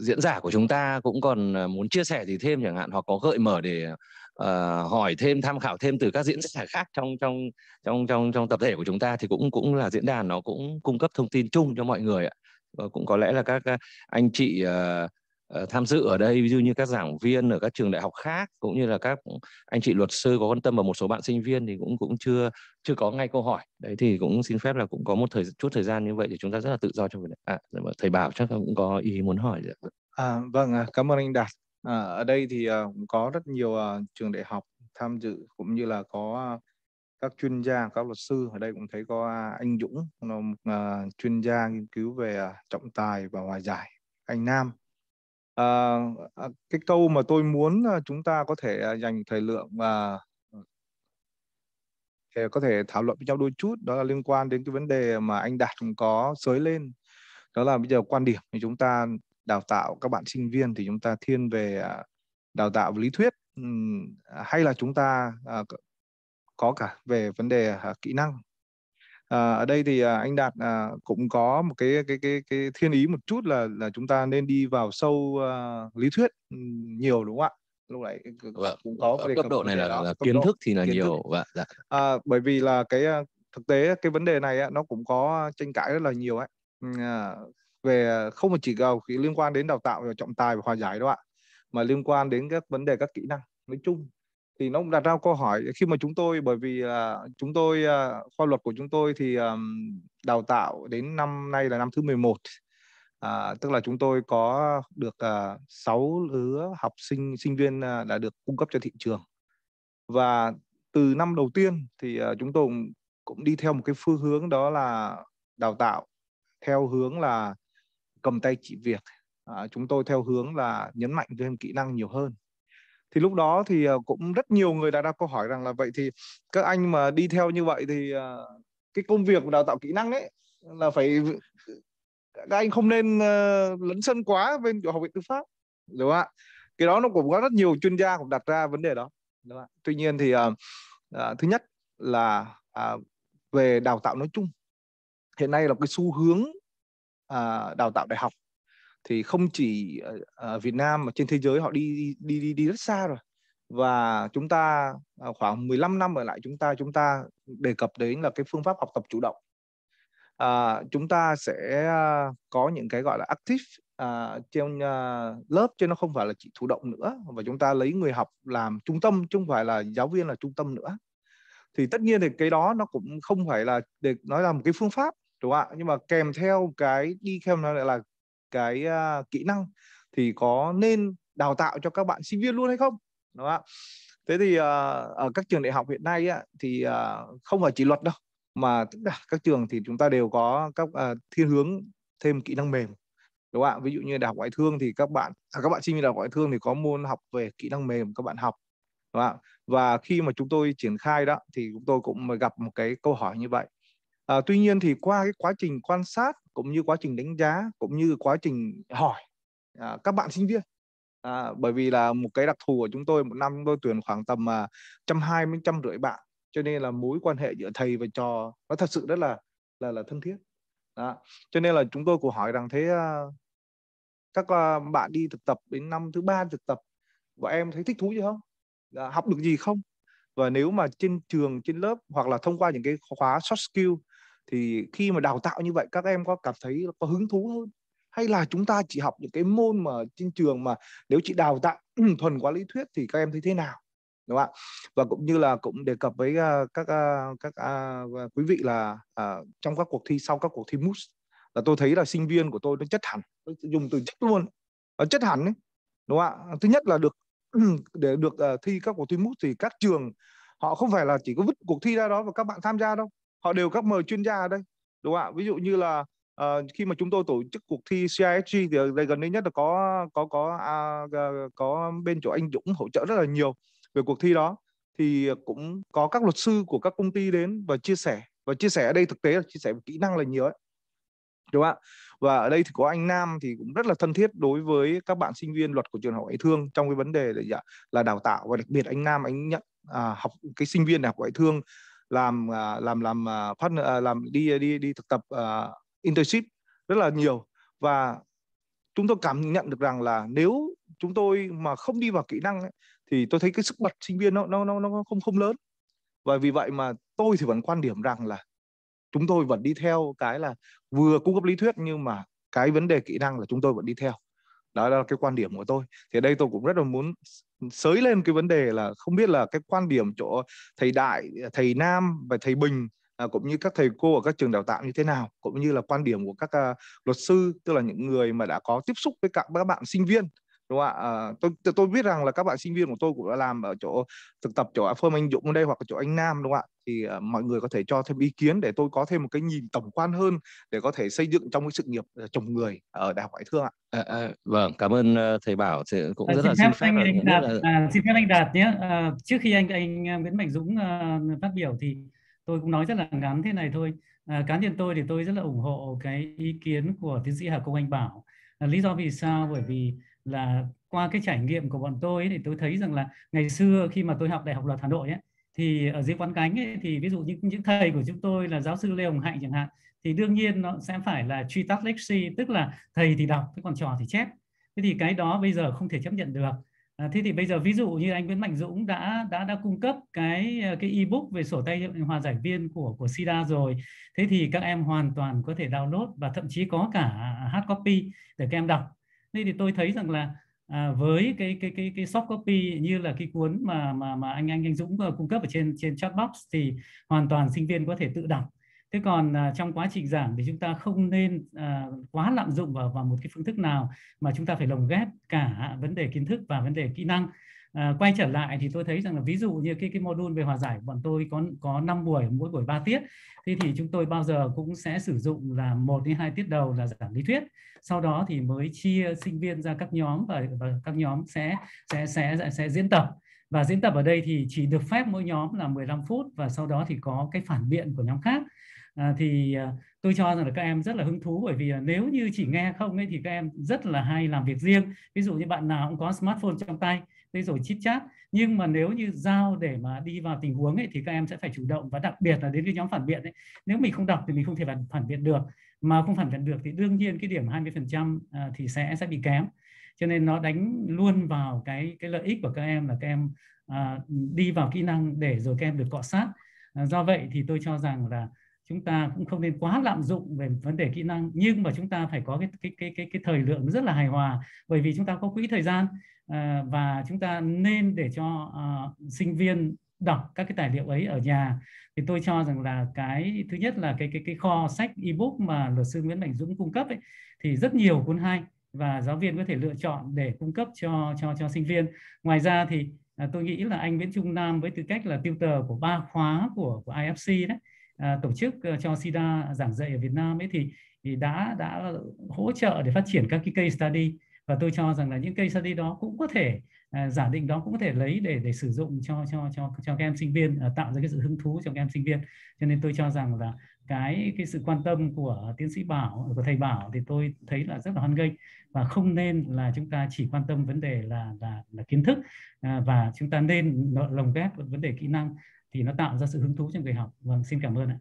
diễn giả của chúng ta cũng còn ờ, muốn chia sẻ gì thêm chẳng hạn hoặc có gợi mở để uh, hỏi thêm tham khảo thêm từ các diễn giả khác trong trong trong trong trong tập thể của chúng ta thì cũng cũng là diễn đàn nó cũng cung cấp thông tin chung cho mọi người ạ và cũng có lẽ là các anh chị uh, Ờ, tham dự ở đây ví dụ như các giảng viên ở các trường đại học khác cũng như là các anh chị luật sư có quan tâm và một số bạn sinh viên thì cũng cũng chưa chưa có ngay câu hỏi đấy thì cũng xin phép là cũng có một thời chút thời gian như vậy thì chúng ta rất là tự do trong việc này. À, dạ vâng, thầy bảo chắc cũng có ý muốn hỏi rồi. Dạ vâng. À, vâng à, cảm ơn anh Đạt à, ở đây thì à, cũng có rất nhiều à, trường đại học tham dự cũng như là có các chuyên gia các luật sư ở đây cũng thấy có anh Dũng là một chuyên gia nghiên cứu về trọng tài và hòa giải anh Nam Ờ, à, cái câu mà tôi muốn ờ, chúng ta có thể à, dành thời lượng và để ờ, có thể thảo luận với nhau đôi chút đó là liên quan đến cái vấn đề mà anh Đạt có sới lên đó là bây giờ quan điểm thì chúng ta đào tạo các bạn sinh viên thì chúng ta thiên về à, đào tạo về lý thuyết hay là chúng ta à, có cả về vấn đề kỹ năng à, ở đây thì à, anh đạt à, cũng có một cái cái cái cái thiên ý một chút là là chúng ta nên đi vào sâu à, lý thuyết nhiều đúng không ạ lúc nãy vâng, cũng có cái vâng, cấp độ này là, đó. là kiến thức thì là nhiều vâng. dạ. à, bởi vì là cái à, thực tế cái vấn đề này á, nó cũng có tranh cãi rất là nhiều ấy à, về không chỉ gầu liên quan đến đào tạo và trọng tài và hòa giải đâu ạ mà liên quan đến các vấn đề các kỹ năng nói chung thì nó cũng đặt ra câu hỏi khi mà chúng tôi bởi vì là chúng tôi à, khoa luật của chúng tôi thì đào tạo đến năm nay là năm thứ 11 à, tức là chúng tôi có được à, 6 lứa học sinh sinh viên à, đã được cung cấp cho thị trường và từ năm đầu tiên thì à, chúng tôi cũng, cũng đi theo một cái phương hướng đó là đào tạo theo hướng là cầm tay chỉ việc à, chúng tôi theo hướng là nhấn mạnh thêm kỹ năng nhiều hơn thì lúc đó thì ờ, cũng rất nhiều người đã đặt câu hỏi rằng là vậy thì các anh mà đi theo như vậy thì ờ, cái công việc đào tạo kỹ năng đấy là phải các anh không nên ờ, lấn sân quá bên chỗ học viện tư pháp đúng không ạ cái đó nó cũng có rất nhiều chuyên gia cũng đặt ra vấn đề đó đúng không ạ tuy nhiên thì à, thứ nhất là à, về đào tạo nói chung hiện nay là cái xu hướng à, đào tạo đại học thì không chỉ ở Việt Nam mà trên thế giới họ đi đi đi đi rất xa rồi và chúng ta à, khoảng 15 năm ở lại chúng ta chúng ta đề cập đến là cái phương pháp học tập chủ động à, chúng ta sẽ à, có những cái gọi là active à, trên à, lớp chứ nó không phải là chỉ thụ động nữa và chúng ta lấy người học làm trung tâm chứ không phải là giáo viên là trung tâm nữa thì tất nhiên thì cái đó nó cũng không phải là để nói là một cái phương pháp đúng không ạ nhưng mà kèm theo cái đi theo nó là cái uh, kỹ năng thì có nên đào tạo cho các bạn sinh viên luôn hay không đúng không thế thì uh, ở các trường đại học hiện nay á, thì uh, không phải chỉ luật đâu mà tất cả các trường thì chúng ta đều có các uh, thiên hướng thêm kỹ năng mềm đúng không ạ ví dụ như đại học ngoại thương thì các bạn à, các bạn sinh viên đại học ngoại thương thì có môn học về kỹ năng mềm các bạn học đúng không ạ và khi mà chúng tôi triển khai đó thì chúng tôi cũng gặp một cái câu hỏi như vậy à, tuy nhiên thì qua cái quá trình quan sát cũng như quá trình đánh giá cũng như quá trình hỏi à, các bạn sinh viên à, bởi vì là một cái đặc thù của chúng tôi một năm chúng tôi tuyển khoảng tầm à, trăm hai mươi trăm rưỡi bạn cho nên là mối quan hệ giữa thầy và trò nó thật sự rất là là là thân thiết đó. cho nên là chúng tôi cũng hỏi rằng thế à, các à, bạn đi thực tập đến năm thứ ba thực tập và em thấy thích thú gì không dạ, học được gì không và nếu mà trên trường trên lớp hoặc là thông qua những cái khóa soft skill thì khi mà đào tạo như vậy các em có cảm thấy có hứng thú hơn hay là chúng ta chỉ học những cái môn mà trên trường mà nếu chị đào tạo ừ, thuần quá lý thuyết thì các em thấy thế nào đúng không ạ và cũng như là cũng đề cập với ờ, các ờ, các ờ, quý vị là uh, trong các cuộc thi sau các cuộc thi MOOC là tôi thấy là sinh viên của tôi nó chất hẳn tôi dùng từ chất luôn nó chất hẳn đấy đúng không ạ thứ nhất là được ừ, để được thi các cuộc thi MOOC thì các trường họ không phải là chỉ có vứt cuộc thi ra đó và các bạn tham gia đâu họ đều các mời chuyên gia ở đây đúng không ạ ví dụ như là uh, khi mà chúng tôi tổ chức cuộc thi CISG thì đây gần đây nhất là có có có uh, có bên chỗ anh Dũng hỗ trợ rất là nhiều về cuộc thi đó thì cũng có các luật sư của các công ty đến và chia sẻ và chia sẻ ở đây thực tế là chia sẻ kỹ năng là nhiều ấy đúng không ạ và ở đây thì có anh Nam thì cũng rất là thân thiết đối với các bạn sinh viên luật của trường học ngoại thương trong cái vấn đề là, dạ, là đào tạo và đặc biệt anh Nam anh nhận à, học cái sinh viên đại học ngoại thương À, làm làm làm phát à, làm đi đi đi thực tập uh, internship rất là nhiều và chúng tôi cảm nhận được rằng là nếu chúng tôi mà không đi vào kỹ năng ấy, thì tôi thấy cái sức bật sinh viên nó nó nó nó không không lớn và vì vậy mà tôi thì vẫn quan điểm rằng là chúng tôi vẫn đi theo cái là vừa cung cấp lý thuyết nhưng mà cái vấn đề kỹ năng là chúng tôi vẫn đi theo đó là cái quan điểm của tôi thì đây tôi cũng rất là muốn sới lên cái vấn đề là không biết là cái quan điểm chỗ thầy đại thầy nam và thầy bình À, cũng như các thầy cô ở các trường đào tạo như thế nào cũng như là quan điểm của các uh, luật sư tức là những người mà đã có tiếp xúc với các, các bạn sinh viên đúng không ạ ờ, tôi tôi biết rằng là các bạn sinh viên của tôi cũng đã làm ở chỗ thực tập chỗ Phương Anh Dũng đây hoặc chỗ anh Nam đúng không ạ thì ờ, mọi người có thể cho thêm ý kiến để tôi có thêm một cái nhìn tổng quan hơn để có thể xây dựng trong cái sự nghiệp uh, ờ, trồng người ở đại học ngoại thương ạ. À, à, vâng, cảm ơn thầy Bảo thì cũng rất xin là xin phép anh, anh Đạt, là... à, xin phép anh Đạt nhé. À, trước khi anh anh Nguyễn Mạnh Dũng à, phát biểu thì tôi cũng nói rất là ngắn thế này thôi. À, cá nhân tôi thì tôi rất là ủng hộ cái ý kiến của tiến sĩ Hà Công Anh Bảo. À, lý do vì sao? Bởi vì là qua cái trải nghiệm của bọn tôi ấy, thì tôi thấy rằng là ngày xưa khi mà tôi học đại học luật hà nội ấy, thì ở dưới quán cánh ấy, thì ví dụ những những thầy của chúng tôi là giáo sư lê hồng hạnh chẳng hạn thì đương nhiên nó sẽ phải là truy tắt lexi tức là thầy thì đọc cái còn trò thì chép thế thì cái đó bây giờ không thể chấp nhận được à, thế thì bây giờ ví dụ như anh nguyễn mạnh dũng đã đã đã cung cấp cái à, cái ebook về sổ tay hòa giải viên của của sida rồi thế thì các em hoàn toàn có thể download và thậm chí có cả hard copy để các em đọc thế thì tôi thấy rằng là à, với cái cái cái cái soft copy như là cái cuốn mà mà mà anh anh anh Dũng ờ, cung cấp ở trên trên chat box thì hoàn toàn sinh viên có thể tự đọc thế còn à, trong quá trình giảng thì chúng ta không nên à, quá lạm dụng vào vào một cái phương thức nào mà chúng ta phải lồng ghép cả vấn đề kiến thức và vấn đề kỹ năng À, quay trở lại thì tôi thấy rằng là ví dụ như cái cái module về hòa giải bọn tôi có có 5 buổi mỗi buổi 3 tiết thì thì chúng tôi bao giờ cũng sẽ sử dụng là một đến hai tiết đầu là giảng lý thuyết sau đó thì mới chia sinh viên ra các nhóm và, và các nhóm sẽ sẽ sẽ sẽ, diễn tập và diễn tập ở đây thì chỉ được phép mỗi nhóm là 15 phút và sau đó thì có cái phản biện của nhóm khác à, thì à, tôi cho rằng là các em rất là hứng thú bởi vì nếu như chỉ nghe không ấy thì các em rất là hay làm việc riêng ví dụ như bạn nào cũng có smartphone trong tay thế rồi chít chát nhưng mà nếu như giao để mà đi vào tình huống ấy thì các em sẽ phải chủ động và đặc biệt là đến cái nhóm phản biện ấy nếu mình không đọc thì mình không thể phản, phản biện được mà không phản biện được thì đương nhiên cái điểm 20% à, thì sẽ sẽ bị kém cho nên nó đánh luôn vào cái cái lợi ích của các em là các em à, đi vào kỹ năng để rồi các em được cọ sát à, do vậy thì tôi cho rằng là chúng ta cũng không nên quá lạm dụng về vấn đề kỹ năng nhưng mà chúng ta phải có cái cái cái cái, cái thời lượng rất là hài hòa bởi vì chúng ta có quỹ thời gian Ờ, và chúng ta nên để cho à, sinh viên đọc các cái tài liệu ấy ở nhà thì tôi cho rằng là cái thứ nhất là cái cái cái kho sách ebook mà luật sư Nguyễn Mạnh Dũng cung cấp ấy thì rất nhiều cuốn hay và giáo viên có thể lựa chọn để cung cấp cho cho cho sinh viên. Ngoài ra thì à, tôi nghĩ là anh Nguyễn Trung Nam với tư cách là tutor của ba khóa của của IFC đấy à, tổ chức ờ, cho SIDA giảng dạy ở Việt Nam ấy thì thì đã đã hỗ trợ để phát triển các cái case study và tôi cho rằng là những case study đó cũng có thể à, giả định đó cũng có thể lấy để để sử dụng cho cho cho cho các em sinh viên à, tạo ra cái sự hứng thú cho các em sinh viên cho nên tôi cho rằng là cái cái sự quan tâm của tiến sĩ Bảo của thầy Bảo thì tôi thấy là rất là hoan nghênh và không nên là chúng ta chỉ quan tâm vấn đề là là, là kiến thức à, và chúng ta nên lồng ghép vấn đề kỹ năng thì nó tạo ra sự hứng thú cho người học. Vâng, xin cảm ơn ạ.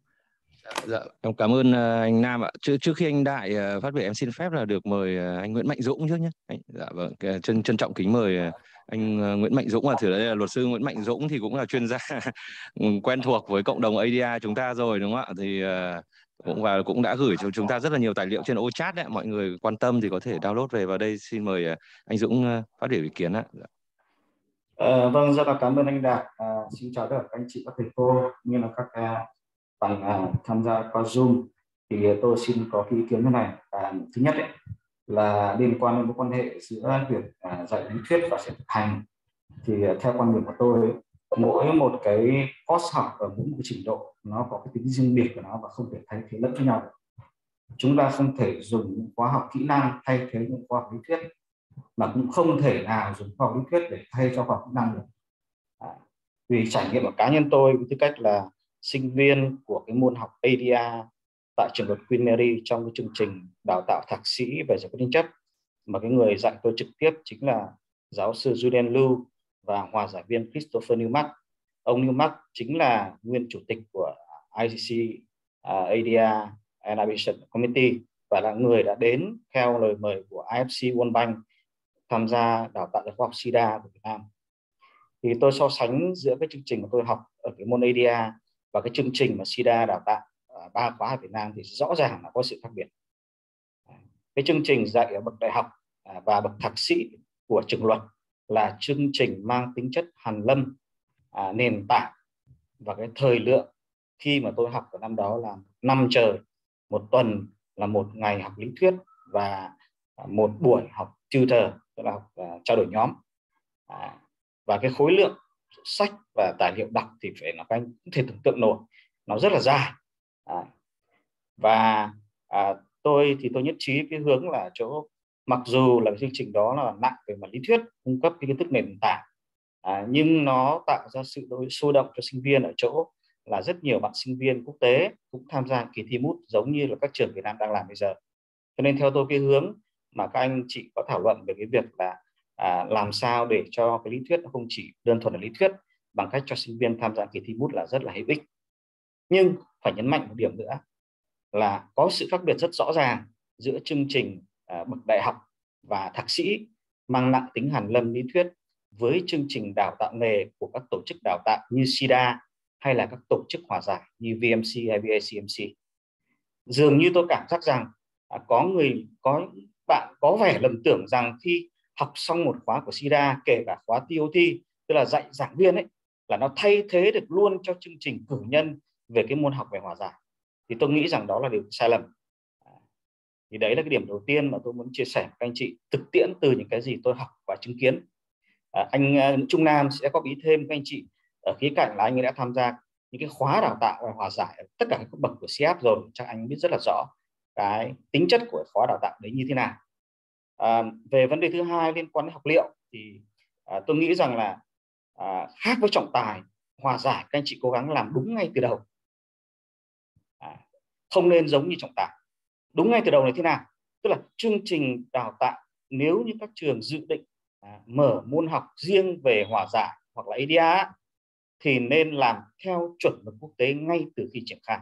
Dạ, em cảm ơn ờ, anh Nam ạ. Trước trước khi anh Đại ờ, phát biểu em xin phép là được mời ờ, anh Nguyễn Mạnh Dũng trước nhé. Anh, dạ vâng, trân trân trọng kính mời anh Nguyễn Mạnh Dũng và thử đây là luật sư Nguyễn Mạnh Dũng thì cũng là chuyên gia ừ, quen thuộc với cộng đồng ADI chúng ta rồi đúng không ạ? Thì cũng và cũng đã gửi cho chúng ta rất là nhiều tài liệu trên ô chat đấy. Mọi người quan tâm thì có thể download về vào đây. Xin mời anh Dũng phát biểu ý kiến ạ. Dạ. À, vâng, rất là cảm ơn anh Đạt. À, xin chào tất cả các anh chị, các thầy cô, như là các bằng uh, à, tham gia qua zoom thì tôi xin có ý kiến như này à, thứ nhất ấy, là liên quan đến mối quan hệ giữa việc à, dạy lý thuyết và thực hành thì à, theo quan điểm của tôi ấy, mỗi một cái course học ở mỗi một trình độ nó có cái tính riêng biệt của nó và không thể thay thế lẫn với nhau chúng ta không thể dùng những khóa học kỹ năng thay thế những khóa học lý thuyết mà cũng không thể nào dùng khoa học lý thuyết để thay cho khoa học kỹ năng được à, vì trải nghiệm của cá nhân tôi với tư cách là sinh viên của cái môn học ADA tại trường luật Queen Mary trong cái chương trình đào tạo thạc sĩ về giải quyết tranh chấp mà cái người dạy tôi trực tiếp chính là giáo sư Julian Liu và hòa giải viên Christopher Newmark. Ông Newmark chính là nguyên chủ tịch của ICC uh, à, ADA and Committee và là người đã đến theo lời mời của IFC World Bank tham gia đào tạo khoa học SIDA của Việt Nam. Thì tôi so sánh giữa cái chương trình mà tôi học ở cái môn ADA và cái chương trình mà sida đào tạo à, ba khóa ở việt nam thì rõ ràng là có sự khác biệt à, cái chương trình dạy ở bậc đại học à, và bậc thạc sĩ của trường luật là chương trình mang tính chất hàn lâm à, nền tảng và cái thời lượng khi mà tôi học ở năm đó là năm trời một tuần là một ngày học lý thuyết và một buổi học tutor tức là học uh, trao đổi nhóm à, và cái khối lượng sách và tài liệu đọc thì phải là các anh cũng thể tưởng tượng nổi nó rất là dài à, và à, tôi thì tôi nhất trí cái hướng là chỗ mặc dù là chương trình đó là nặng về mặt lý thuyết cung cấp cái kiến thức nền tảng à, nhưng nó tạo ra sự đối sôi động cho sinh viên ở chỗ là rất nhiều bạn sinh viên quốc tế cũng tham gia kỳ thi mút giống như là các trường Việt Nam đang làm bây giờ cho nên theo tôi cái hướng mà các anh chị có thảo luận về cái việc là à, làm sao để cho cái lý thuyết không chỉ đơn thuần là lý thuyết bằng cách cho sinh viên tham gia kỳ thi bút là rất là hữu ích nhưng phải nhấn mạnh một điểm nữa là có sự khác biệt rất rõ ràng giữa chương trình à, bậc đại học và thạc sĩ mang nặng tính hàn lâm lý thuyết với chương trình đào tạo nghề của các tổ chức đào tạo như SIDA hay là các tổ chức hòa giải như VMC hay VACMC. Dường như tôi cảm giác rằng à, có người có bạn có vẻ lầm tưởng rằng khi học xong một khóa của sira kể cả khóa tot tức là dạy giảng viên ấy là nó thay thế được luôn cho chương trình cử nhân về cái môn học về hòa giải thì tôi nghĩ rằng đó là điều sai lầm à, thì đấy là cái điểm đầu tiên mà tôi muốn chia sẻ với các anh chị thực tiễn từ những cái gì tôi học và chứng kiến à, anh à, Trung Nam sẽ có ý thêm các anh chị ở khía cạnh là anh ấy đã tham gia những cái khóa đào tạo về hòa giải tất cả các bậc của CF rồi chắc anh biết rất là rõ cái tính chất của khóa đào tạo đấy như thế nào à, về vấn đề thứ hai liên quan đến học liệu thì à, tôi nghĩ rằng là à, khác với trọng tài hòa giải các anh chị cố gắng làm đúng ngay từ đầu à, không nên giống như trọng tài đúng ngay từ đầu là thế nào tức là chương trình đào tạo nếu như các trường dự định à, mở môn học riêng về hòa giải hoặc là ADA thì nên làm theo chuẩn mực quốc tế ngay từ khi triển khai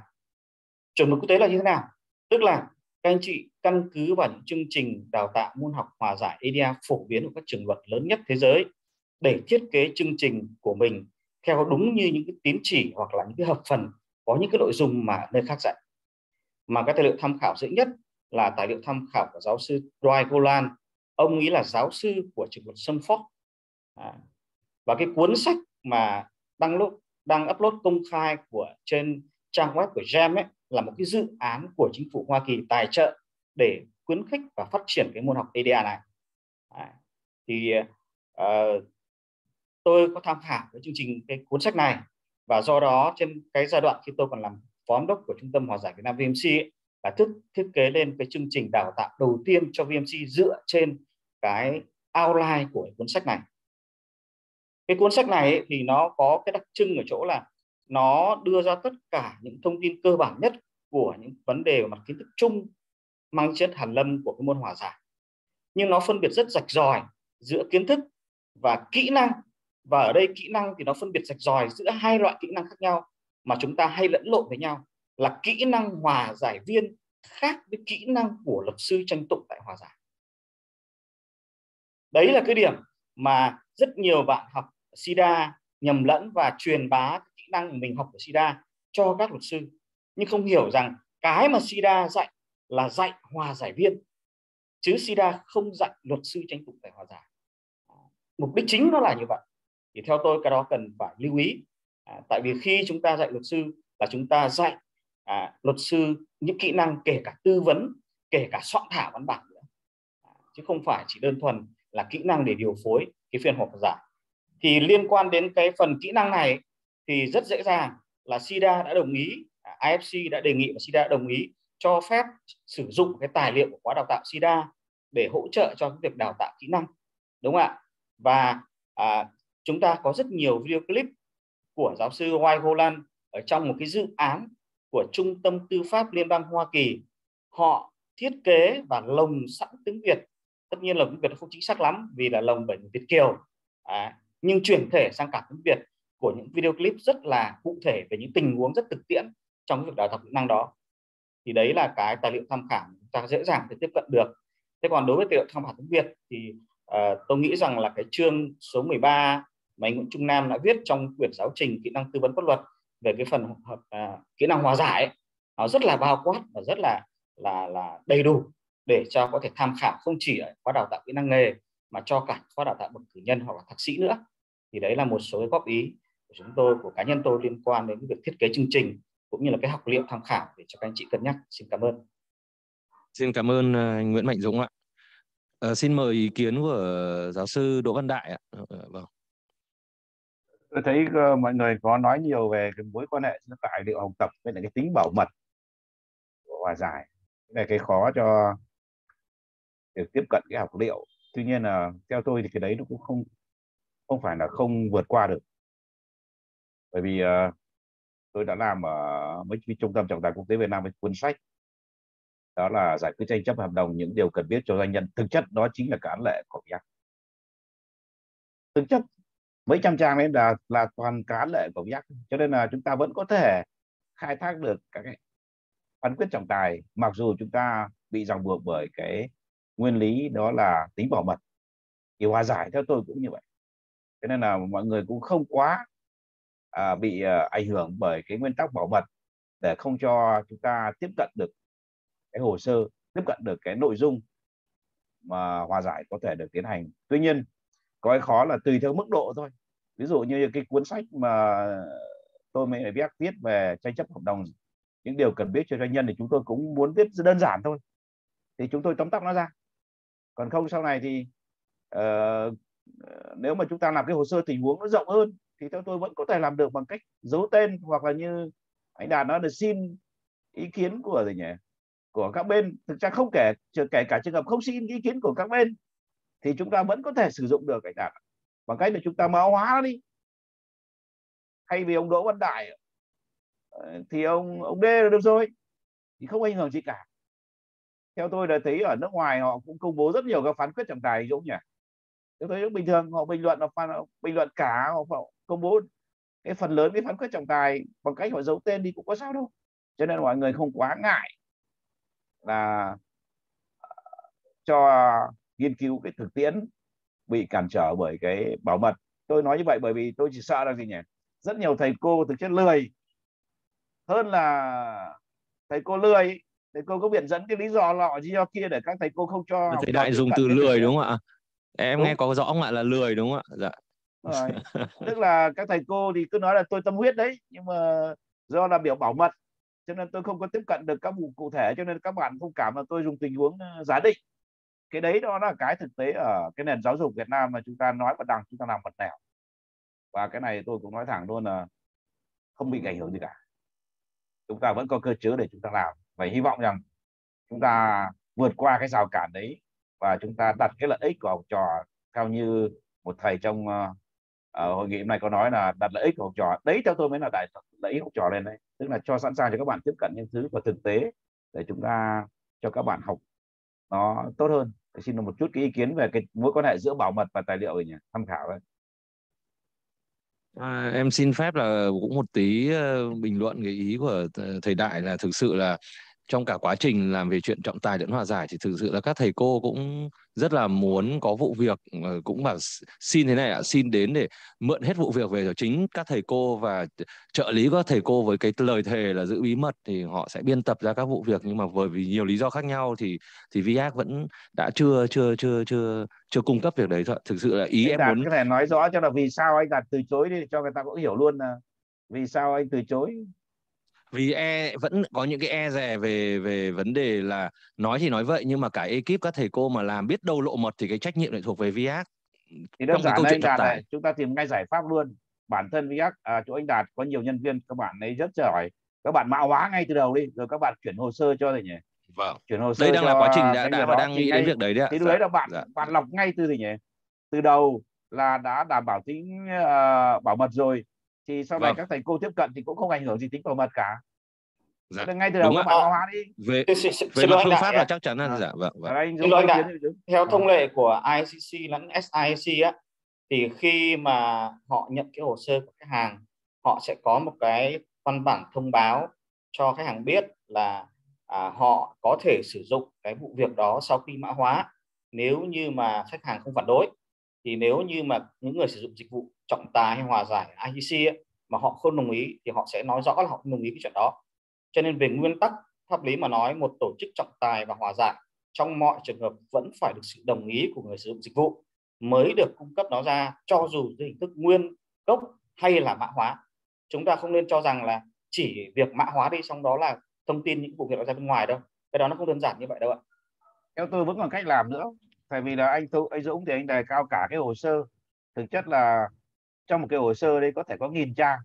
chuẩn mực quốc tế là như thế nào tức là các anh chị căn cứ vào những chương trình đào tạo môn học hòa giải EDA phổ biến của các trường luật lớn nhất thế giới để thiết kế chương trình của mình theo đúng như những cái tín chỉ hoặc là những cái hợp phần có những cái nội dung mà nơi khác dạy mà các tài liệu tham khảo dễ nhất là tài liệu tham khảo của giáo sư Dwight Golan ông ấy là giáo sư của trường luật Stanford à, và cái cuốn sách mà đăng lúc đang upload công khai của trên trang web của Gem ấy là một cái dự án của chính phủ Hoa Kỳ tài trợ để khuyến khích và phát triển cái môn học ADA này thì uh, tôi có tham khảo cái chương trình cái cuốn sách này và do đó trên cái giai đoạn khi tôi còn làm phó giám đốc của trung tâm hòa giải Việt Nam VMC ấy, là thiết thiết kế lên cái chương trình đào tạo đầu tiên cho VMC dựa trên cái outline của cuốn sách này cái cuốn sách này thì nó có cái đặc trưng ở chỗ là nó đưa ra tất cả những thông tin cơ bản nhất của những vấn đề về mặt kiến thức chung mang chất hàn lâm của cái môn hòa giải nhưng nó phân biệt rất rạch ròi giữa kiến thức và kỹ năng và ở đây kỹ năng thì nó phân biệt rạch ròi giữa hai loại kỹ năng khác nhau mà chúng ta hay lẫn lộn với nhau là kỹ năng hòa giải viên khác với kỹ năng của luật sư tranh tụng tại hòa giải đấy là cái điểm mà rất nhiều bạn học sida nhầm lẫn và truyền bá năng mình học của sida cho các luật sư nhưng không hiểu rằng cái mà sida dạy là dạy hòa giải viên chứ sida không dạy luật sư tranh tụng tại hòa giải mục đích chính nó là như vậy thì theo tôi cái đó cần phải lưu ý à, tại vì khi chúng ta dạy luật sư là chúng ta dạy à, luật sư những kỹ năng kể cả tư vấn kể cả soạn thảo văn bản nữa à, chứ không phải chỉ đơn thuần là kỹ năng để điều phối cái phiên họp giải thì liên quan đến cái phần kỹ năng này thì rất dễ dàng là SIDA đã đồng ý IFC à, đã đề nghị và SIDA đồng ý cho phép sử dụng cái tài liệu của khóa đào tạo SIDA để hỗ trợ cho cái việc đào tạo kỹ năng đúng không ạ và à, chúng ta có rất nhiều video clip của giáo sư White Holland ở trong một cái dự án của Trung tâm Tư pháp Liên bang Hoa Kỳ họ thiết kế và lồng sẵn tiếng Việt tất nhiên là tiếng Việt không chính xác lắm vì là lồng bởi Việt kiều à, nhưng chuyển thể sang cả tiếng Việt của những video clip rất là cụ thể về những tình huống rất thực tiễn trong việc đào tạo kỹ năng đó thì đấy là cái tài liệu tham khảo chúng ta dễ dàng để tiếp cận được thế còn đối với tài liệu tham khảo tiếng Việt thì uh, tôi nghĩ rằng là cái chương số 13 mà anh Nguyễn Trung Nam đã viết trong quyển giáo trình kỹ năng tư vấn pháp luật về cái phần hợp, uh, à, kỹ năng hòa giải nó rất là bao quát và rất là là là đầy đủ để cho có thể tham khảo không chỉ ở khóa đào tạo kỹ năng nghề mà cho cả khóa đào tạo bậc cử nhân hoặc là thạc sĩ nữa thì đấy là một số góp ý của chúng tôi của cá nhân tôi liên quan đến việc thiết kế chương trình cũng như là cái học liệu tham khảo để cho các anh chị cân nhắc xin cảm ơn xin cảm ơn anh ờ, Nguyễn Mạnh Dũng ạ uh, xin mời ý kiến của giáo sư Đỗ Văn Đại ạ uh, vâng tôi thấy mọi người có nói nhiều về cái mối quan hệ giữa tài liệu học tập với lại cái tính bảo mật của hòa giải là cái khó cho để tiếp cận cái học liệu tuy nhiên là theo tôi thì cái đấy nó cũng không không phải là không vượt qua được bởi vì uh, tôi đã làm ở mấy trung tâm trọng tài quốc tế Việt Nam với cuốn sách đó là giải quyết tranh chấp hợp đồng những điều cần biết cho doanh nhân thực chất đó chính là cán lệ của Viettel thực chất mấy trăm trang đấy là là toàn cán lệ của Viettel cho nên là chúng ta vẫn có thể khai thác được các cái phán quyết trọng tài mặc dù chúng ta bị ràng buộc bởi cái nguyên lý đó là tính bảo mật thì hòa giải theo tôi cũng như vậy cho nên là mọi người cũng không quá À, bị à, ảnh hưởng bởi cái nguyên tắc bảo mật để không cho chúng ta tiếp cận được cái hồ sơ tiếp cận được cái nội dung mà hòa giải có thể được tiến hành tuy nhiên có cái khó là tùy theo mức độ thôi ví dụ như cái cuốn sách mà tôi mới biết viết về tranh chấp hợp đồng những điều cần biết cho doanh nhân thì chúng tôi cũng muốn viết đơn giản thôi thì chúng tôi tóm tắt nó ra còn không sau này thì uh, nếu mà chúng ta làm cái hồ sơ tình huống nó rộng hơn thì theo tôi vẫn có thể làm được bằng cách giấu tên hoặc là như anh đạt nói là xin ý kiến của gì nhỉ của các bên thực ra không kể kể cả trường hợp không xin ý kiến của các bên thì chúng ta vẫn có thể sử dụng được anh đạt bằng cách là chúng ta mã hóa nó đi thay vì ông đỗ văn đại ờ, thì ông ông d là được rồi thì không ảnh hưởng gì cả theo tôi là thấy ở nước ngoài họ cũng công bố rất nhiều các phán quyết trọng tài dũng nhỉ theo tôi rất bình thường họ bình luận họ họ bình luận cả họ, họ công bố cái phần lớn cái phán quyết trọng tài bằng cách họ giấu tên đi cũng có sao đâu cho nên mọi người không quá ngại là à, cho nghiên cứu cái thực tiễn bị cản trở bởi cái bảo mật tôi nói như vậy bởi vì tôi chỉ sợ là gì nhỉ rất nhiều thầy cô thực chất lười hơn là thầy cô lười thầy cô có viện dẫn cái lý do lọ gì cho kia để các thầy cô không cho thầy đại dùng từ lười đúng không ạ em đúng. nghe có rõ không ạ là lười đúng không ạ dạ rồi. tức là các thầy cô thì cứ nói là tôi tâm huyết đấy nhưng mà do là biểu bảo mật cho nên tôi không có tiếp cận được các vụ cụ thể cho nên các bạn thông cảm là tôi dùng tình huống ờ, giả định cái đấy đó là cái thực tế ở cái nền giáo dục Việt Nam mà chúng ta nói và đằng chúng ta làm mật đèo và cái này tôi cũng nói thẳng luôn là không bị ảnh hưởng gì cả chúng ta vẫn có cơ chế để chúng ta làm và hy vọng rằng chúng ta vượt qua cái rào cản đấy và chúng ta đặt cái lợi ích của học trò theo như một thầy trong ờ, uh, hội nghị hôm nay có nói là đặt lợi ích của học trò đấy theo tôi mới là đại lợi ích học trò lên đấy tức là cho sẵn sàng cho các bạn tiếp cận những thứ và thực tế để chúng ta cho các bạn học nó tốt hơn Tôi xin một chút cái ý kiến về cái mối quan hệ giữa bảo mật và tài liệu nhỉ tham khảo đấy À, em xin phép là cũng một tí ờ, bình luận cái ý của thầy đại là thực sự là trong cả quá trình làm về chuyện trọng tài lẫn hòa giải thì thực sự là các thầy cô cũng rất là muốn có vụ việc ờ, cũng bảo xin thế này ạ à, xin đến để mượn hết vụ việc về cho chính các thầy cô và trợ lý của các thầy cô với cái lời thề là giữ bí mật thì họ sẽ biên tập ra các vụ việc nhưng mà bởi vì nhiều lý do khác nhau thì thì VIAC vẫn đã chưa chưa chưa chưa chưa cung cấp việc đấy thôi thực sự là ý anh em Đạt muốn có thể nói rõ cho là vì sao anh đặt từ chối đi cho người ta cũng hiểu luôn là vì sao anh từ chối vì e vẫn có những cái e rè về về vấn đề là nói thì nói vậy nhưng mà cả ekip các thầy cô mà làm biết đâu lộ mật thì cái trách nhiệm lại thuộc về Viac thì đơn giản anh Đạt này chúng ta tìm ngay giải pháp luôn bản thân Viac à, chỗ anh Đạt có nhiều nhân viên các bạn ấy rất giỏi các bạn mã hóa ngay từ đầu đi rồi các bạn chuyển hồ sơ cho thầy nhỉ vâng chuyển hồ sơ đây đang là quá trình đã, đã và đang nghĩ đến việc đấy đấy ạ thì dạ. đấy là bạn dạ. bạn lọc ngay từ gì nhỉ từ đầu là đã đảm bảo tính uh, bảo mật rồi thì sau này vâng. các thầy cô tiếp cận thì cũng không ảnh hưởng gì tính bảo mật cả dạ. Nên ngay từ đầu các hóa đi về về xin, mặt phương pháp là chắc chắn là à. dạ vâng, vâng. Anh xin lỗi theo dạ. thông lệ của ICC lẫn SIC á thì khi mà họ nhận cái hồ sơ của khách hàng họ sẽ có một cái văn bản thông báo cho khách hàng biết là à, họ có thể sử dụng cái vụ việc đó sau khi mã hóa nếu như mà khách hàng không phản đối thì nếu như mà những người sử dụng dịch vụ trọng tài hay hòa giải ICC ấy, mà họ không đồng ý thì họ sẽ nói rõ là họ không đồng ý cái chuyện đó cho nên về nguyên tắc pháp lý mà nói một tổ chức trọng tài và hòa giải trong mọi trường hợp vẫn phải được sự đồng ý của người sử dụng dịch vụ mới được cung cấp nó ra cho dù dưới hình thức nguyên gốc hay là mã hóa chúng ta không nên cho rằng là chỉ việc mã hóa đi xong đó là thông tin những vụ việc đó ra bên ngoài đâu cái đó nó không đơn giản như vậy đâu ạ theo tôi vẫn còn cách làm nữa tại vì là anh tôi anh Dũng thì anh đề cao cả cái hồ sơ thực chất là trong một cái hồ sơ đây có thể có nghìn trang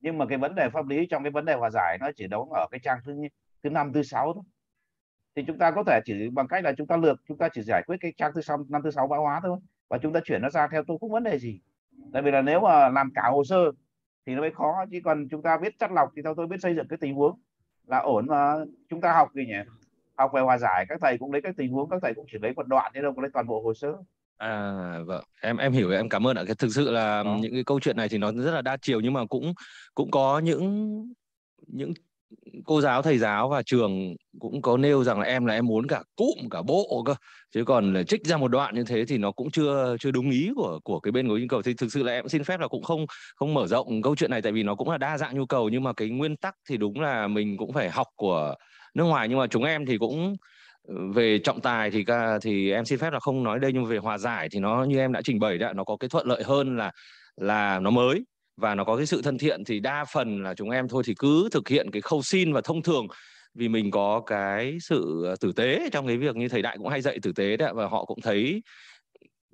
nhưng mà cái vấn đề pháp lý trong cái vấn đề hòa giải nó chỉ đóng ở cái trang thứ thứ năm thứ sáu thôi thì chúng ta có thể chỉ bằng cách là chúng ta lược chúng ta chỉ giải quyết cái trang thứ sáu năm thứ sáu mã hóa thôi và chúng ta chuyển nó ra theo tôi không vấn đề gì tại vì là nếu mà làm cả hồ sơ thì nó mới khó chứ còn chúng ta biết chắt lọc thì theo tôi biết xây dựng cái tình huống là ổn mà chúng ta học gì nhỉ học về hòa giải các thầy cũng lấy các tình huống các thầy cũng chỉ lấy một đoạn chứ đâu có lấy toàn bộ hồ sơ À vâng, em em hiểu em cảm ơn ạ. Cái thực sự là Đó. những cái câu chuyện này thì nó rất là đa chiều nhưng mà cũng cũng có những những cô giáo thầy giáo và trường cũng có nêu rằng là em là em muốn cả cụm cả bộ cơ chứ còn là trích ra một đoạn như thế thì nó cũng chưa chưa đúng ý của của cái bên của nhu cầu thì thực sự là em xin phép là cũng không không mở rộng câu chuyện này tại vì nó cũng là đa dạng nhu cầu nhưng mà cái nguyên tắc thì đúng là mình cũng phải học của nước ngoài nhưng mà chúng em thì cũng về trọng tài thì ca thì em xin phép là không nói đây nhưng về hòa giải thì nó như em đã trình bày đã nó có cái thuận lợi hơn là là nó mới và nó có cái sự thân thiện thì đa phần là chúng em thôi thì cứ thực hiện cái khâu xin và thông thường vì mình có cái sự ờ, tử tế trong cái việc như thầy đại cũng hay dạy tử tế đấy và họ cũng thấy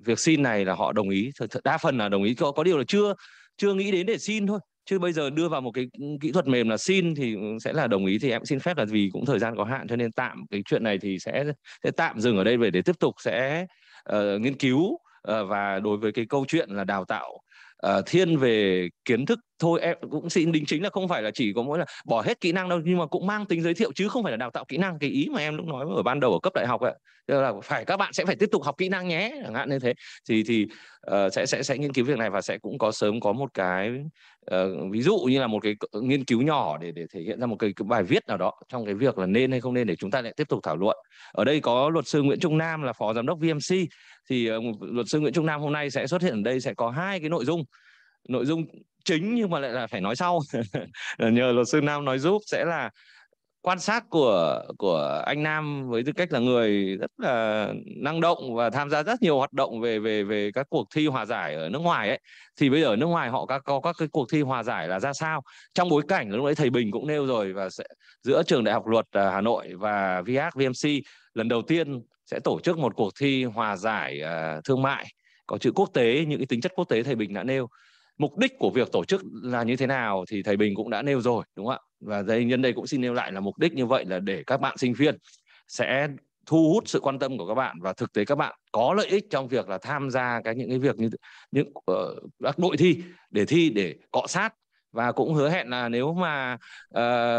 việc xin này là họ đồng ý đa phần là đồng ý có có điều là chưa chưa nghĩ đến để xin thôi chứ bây giờ đưa vào một cái kỹ thuật mềm là xin thì sẽ là đồng ý thì em xin phép là vì cũng thời gian có hạn cho nên tạm cái chuyện này thì sẽ sẽ tạm dừng ở đây về để tiếp tục sẽ uh, nghiên cứu uh, và đối với cái câu chuyện là đào tạo Ờ, thiên về kiến thức thôi em cũng xin đính chính là không phải là chỉ có mỗi là bỏ hết kỹ năng đâu nhưng mà cũng mang tính giới thiệu chứ không phải là đào tạo kỹ năng cái ý mà em lúc nói ở ban đầu ở cấp đại học ấy là phải các bạn sẽ phải tiếp tục học kỹ năng nhé chẳng hạn như thế thì thì uh, sẽ sẽ sẽ nghiên cứu việc này và sẽ cũng có sớm có một cái uh, ví dụ như là một cái nghiên cứu nhỏ để để thể hiện ra một cái, cái bài viết nào đó trong cái việc là nên hay không nên để chúng ta lại tiếp tục thảo luận ở đây có luật sư Nguyễn Trung Nam là phó giám đốc VMC thì ờ, luật sư Nguyễn Trung Nam hôm nay sẽ xuất hiện ở đây sẽ có hai cái nội dung nội dung chính nhưng mà lại là phải nói sau nhờ luật sư Nam nói giúp sẽ là quan sát của của anh Nam với tư cách là người rất là năng động và tham gia rất nhiều hoạt động về về về các cuộc thi hòa giải ở nước ngoài ấy thì bây giờ ở nước ngoài họ các có các cái cuộc thi hòa giải là ra sao trong bối cảnh lúc đấy thầy Bình cũng nêu rồi và sẽ giữa trường đại học luật ờ, Hà Nội và VH VMC lần đầu tiên sẽ tổ chức một cuộc thi hòa giải uh, thương mại có chữ quốc tế những cái tính chất quốc tế thầy Bình đã nêu mục đích của việc tổ chức là như thế nào thì thầy Bình cũng đã nêu rồi đúng không ạ và đây nhân đây cũng xin nêu lại là mục đích như vậy là để các bạn sinh viên sẽ thu hút sự quan tâm của các bạn và thực tế các bạn có lợi ích trong việc là tham gia cái những cái việc như những uh, các đội thi để thi để cọ sát và cũng hứa hẹn là nếu mà uh,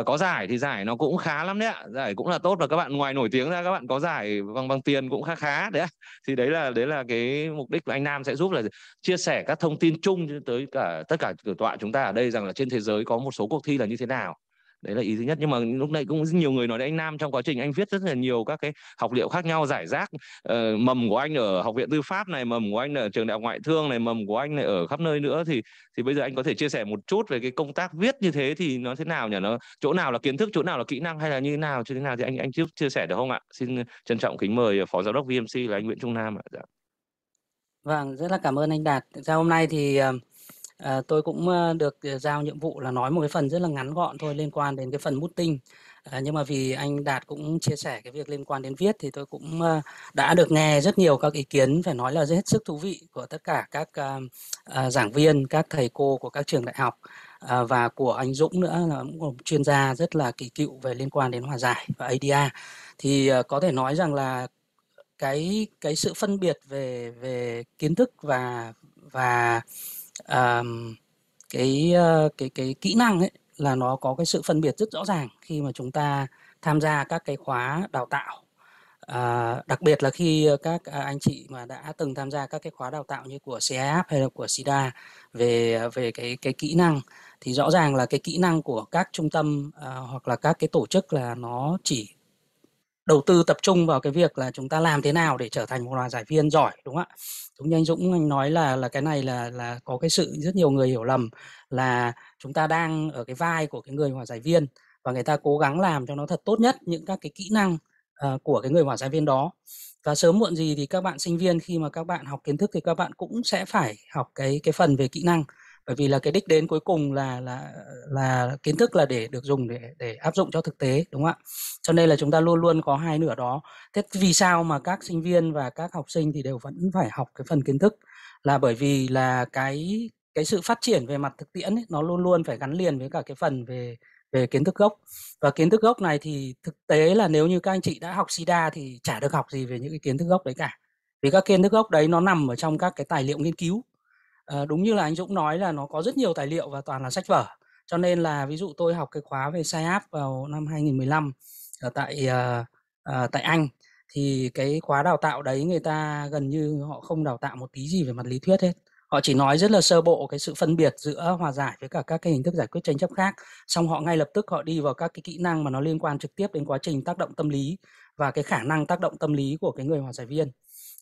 có giải thì giải nó cũng khá lắm đấy ạ giải cũng là tốt và các bạn ngoài nổi tiếng ra các bạn có giải bằng bằng tiền cũng khá khá đấy ạ. thì đấy là đấy là cái mục đích của anh Nam sẽ giúp là chia sẻ các thông tin chung tới cả tất cả cử tọa chúng ta ở đây rằng là trên thế giới có một số cuộc thi là như thế nào đấy là ý thứ nhất nhưng mà lúc nãy cũng nhiều người nói đấy anh Nam trong quá trình anh viết rất là nhiều các cái học liệu khác nhau giải rác uh, mầm của anh ở học viện tư pháp này mầm của anh ở trường đại học ngoại thương này mầm của anh này ở khắp nơi nữa thì thì bây giờ anh có thể chia sẻ một chút về cái công tác viết như thế thì nó thế nào nhỉ nó chỗ nào là kiến thức chỗ nào là kỹ năng hay là như thế nào chứ thế nào thì anh anh trước chia sẻ được không ạ xin trân trọng kính mời phó giám đốc VMC là anh Nguyễn Trung Nam ạ dạ. vâng rất là cảm ơn anh Đạt thực ra hôm nay thì uh À, tôi cũng được ờ, giao nhiệm vụ là nói một cái phần rất là ngắn gọn thôi liên quan đến cái phần meeting. À, ờ, nhưng mà vì anh Đạt cũng chia sẻ cái việc liên quan đến viết thì tôi cũng đã được nghe rất nhiều các ý kiến phải nói là rất hết sức thú vị của tất cả các ờ, giảng viên, các thầy cô của các trường đại học à, và của anh Dũng nữa là cũng một chuyên gia rất là kỳ cựu về liên quan đến hòa giải và ADR. Thì ờ, có thể nói rằng là cái cái sự phân biệt về về kiến thức và và à, cái ờ, cái cái kỹ năng ấy là nó có cái sự phân biệt rất rõ ràng khi mà chúng ta tham gia các cái khóa đào tạo à, đặc biệt là khi các à, anh chị mà đã từng tham gia các cái khóa đào tạo như của CIF hay là của SIDA về về cái cái kỹ năng thì rõ ràng là cái kỹ năng của các trung tâm à, hoặc là các cái tổ chức là nó chỉ đầu tư tập trung vào cái việc là chúng ta làm thế nào để trở thành một hòa giải viên giỏi đúng không ạ đúng như anh Dũng anh nói là là cái này là là có cái sự rất nhiều người hiểu lầm là chúng ta đang ở cái vai của cái người hòa giải viên và người ta cố gắng làm cho nó thật tốt nhất những các cái kỹ năng uh, của cái người hòa giải viên đó và sớm muộn gì thì các bạn sinh viên khi mà các bạn học kiến thức thì các bạn cũng sẽ phải học cái cái phần về kỹ năng bởi vì là cái đích đến cuối cùng là là là kiến thức là để được dùng để để áp dụng cho thực tế đúng không ạ cho nên là chúng ta luôn luôn có hai nửa đó thế vì sao mà các sinh viên và các học sinh thì đều vẫn phải học cái phần kiến thức là bởi vì là cái cái sự phát triển về mặt thực tiễn ấy, nó luôn luôn phải gắn liền với cả cái phần về về kiến thức gốc và kiến thức gốc này thì thực tế là nếu như các anh chị đã học sida thì chả được học gì về những cái kiến thức gốc đấy cả vì các kiến thức gốc đấy nó nằm ở trong các cái tài liệu nghiên cứu à, đúng như là anh Dũng nói là nó có rất nhiều tài liệu và toàn là sách vở cho nên là ví dụ tôi học cái khóa về SciApp vào năm 2015 ở ờ, tại à, à, tại Anh thì cái khóa đào tạo đấy người ta gần như họ không đào tạo một tí gì về mặt lý thuyết hết họ chỉ nói rất là sơ bộ cái sự phân biệt giữa hòa giải với cả các cái hình thức giải quyết tranh chấp khác xong họ ngay lập tức họ đi vào các cái kỹ năng mà nó liên quan trực tiếp đến quá trình tác động tâm lý và cái khả năng tác động tâm lý của cái người hòa giải viên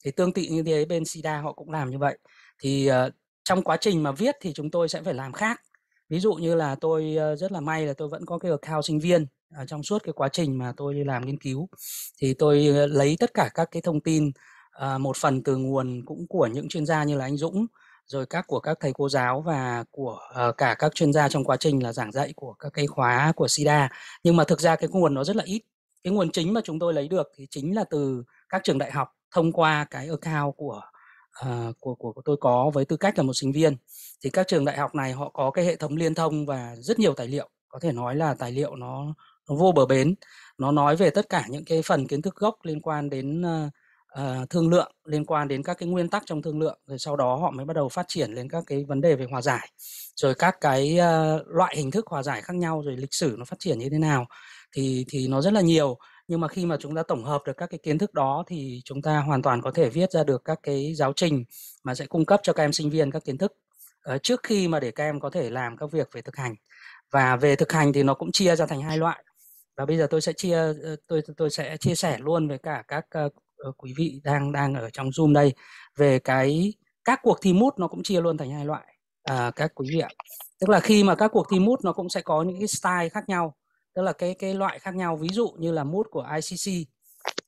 thì tương tự như thế bên sida họ cũng làm như vậy thì trong quá trình mà viết thì chúng tôi sẽ phải làm khác ví dụ như là tôi ờ, rất là may là tôi vẫn có cái account sinh viên ở ờ, trong suốt cái quá trình mà tôi làm nghiên cứu thì tôi ờ, lấy tất cả các cái thông tin một phần từ nguồn cũng của những chuyên gia như là anh Dũng rồi các của các thầy cô giáo và của cả các chuyên gia trong quá trình là giảng dạy của các cái khóa của SIDA nhưng mà thực ra cái nguồn nó rất là ít cái nguồn chính mà chúng tôi lấy được thì chính là từ các trường đại học thông qua cái account của à, của của tôi có với tư cách là một sinh viên thì các trường đại học này họ có cái hệ thống liên thông và rất nhiều tài liệu có thể nói là tài liệu nó nó vô bờ bến nó nói về tất cả những cái phần kiến thức gốc liên quan đến uh, thương lượng liên quan đến các cái nguyên tắc trong thương lượng rồi sau đó họ mới bắt đầu phát triển lên các cái vấn đề về hòa giải rồi các cái uh, loại hình thức hòa giải khác nhau rồi lịch sử nó phát triển như thế nào thì thì nó rất là nhiều nhưng mà khi mà chúng ta tổng hợp được các cái kiến thức đó thì chúng ta hoàn toàn có thể viết ra được các cái giáo trình mà sẽ cung cấp cho các em sinh viên các kiến thức uh, trước khi mà để các em có thể làm các việc về thực hành và về thực hành thì nó cũng chia ra thành hai loại và bây giờ tôi sẽ chia ờ, tôi tôi sẽ chia sẻ luôn với cả các uh, quý vị đang đang ở trong zoom đây về cái các cuộc thi mút nó cũng chia luôn thành hai loại uh, các quý vị ạ tức là khi mà các cuộc thi mút nó cũng sẽ có những cái style khác nhau tức là cái cái loại khác nhau ví dụ như là mút của ICC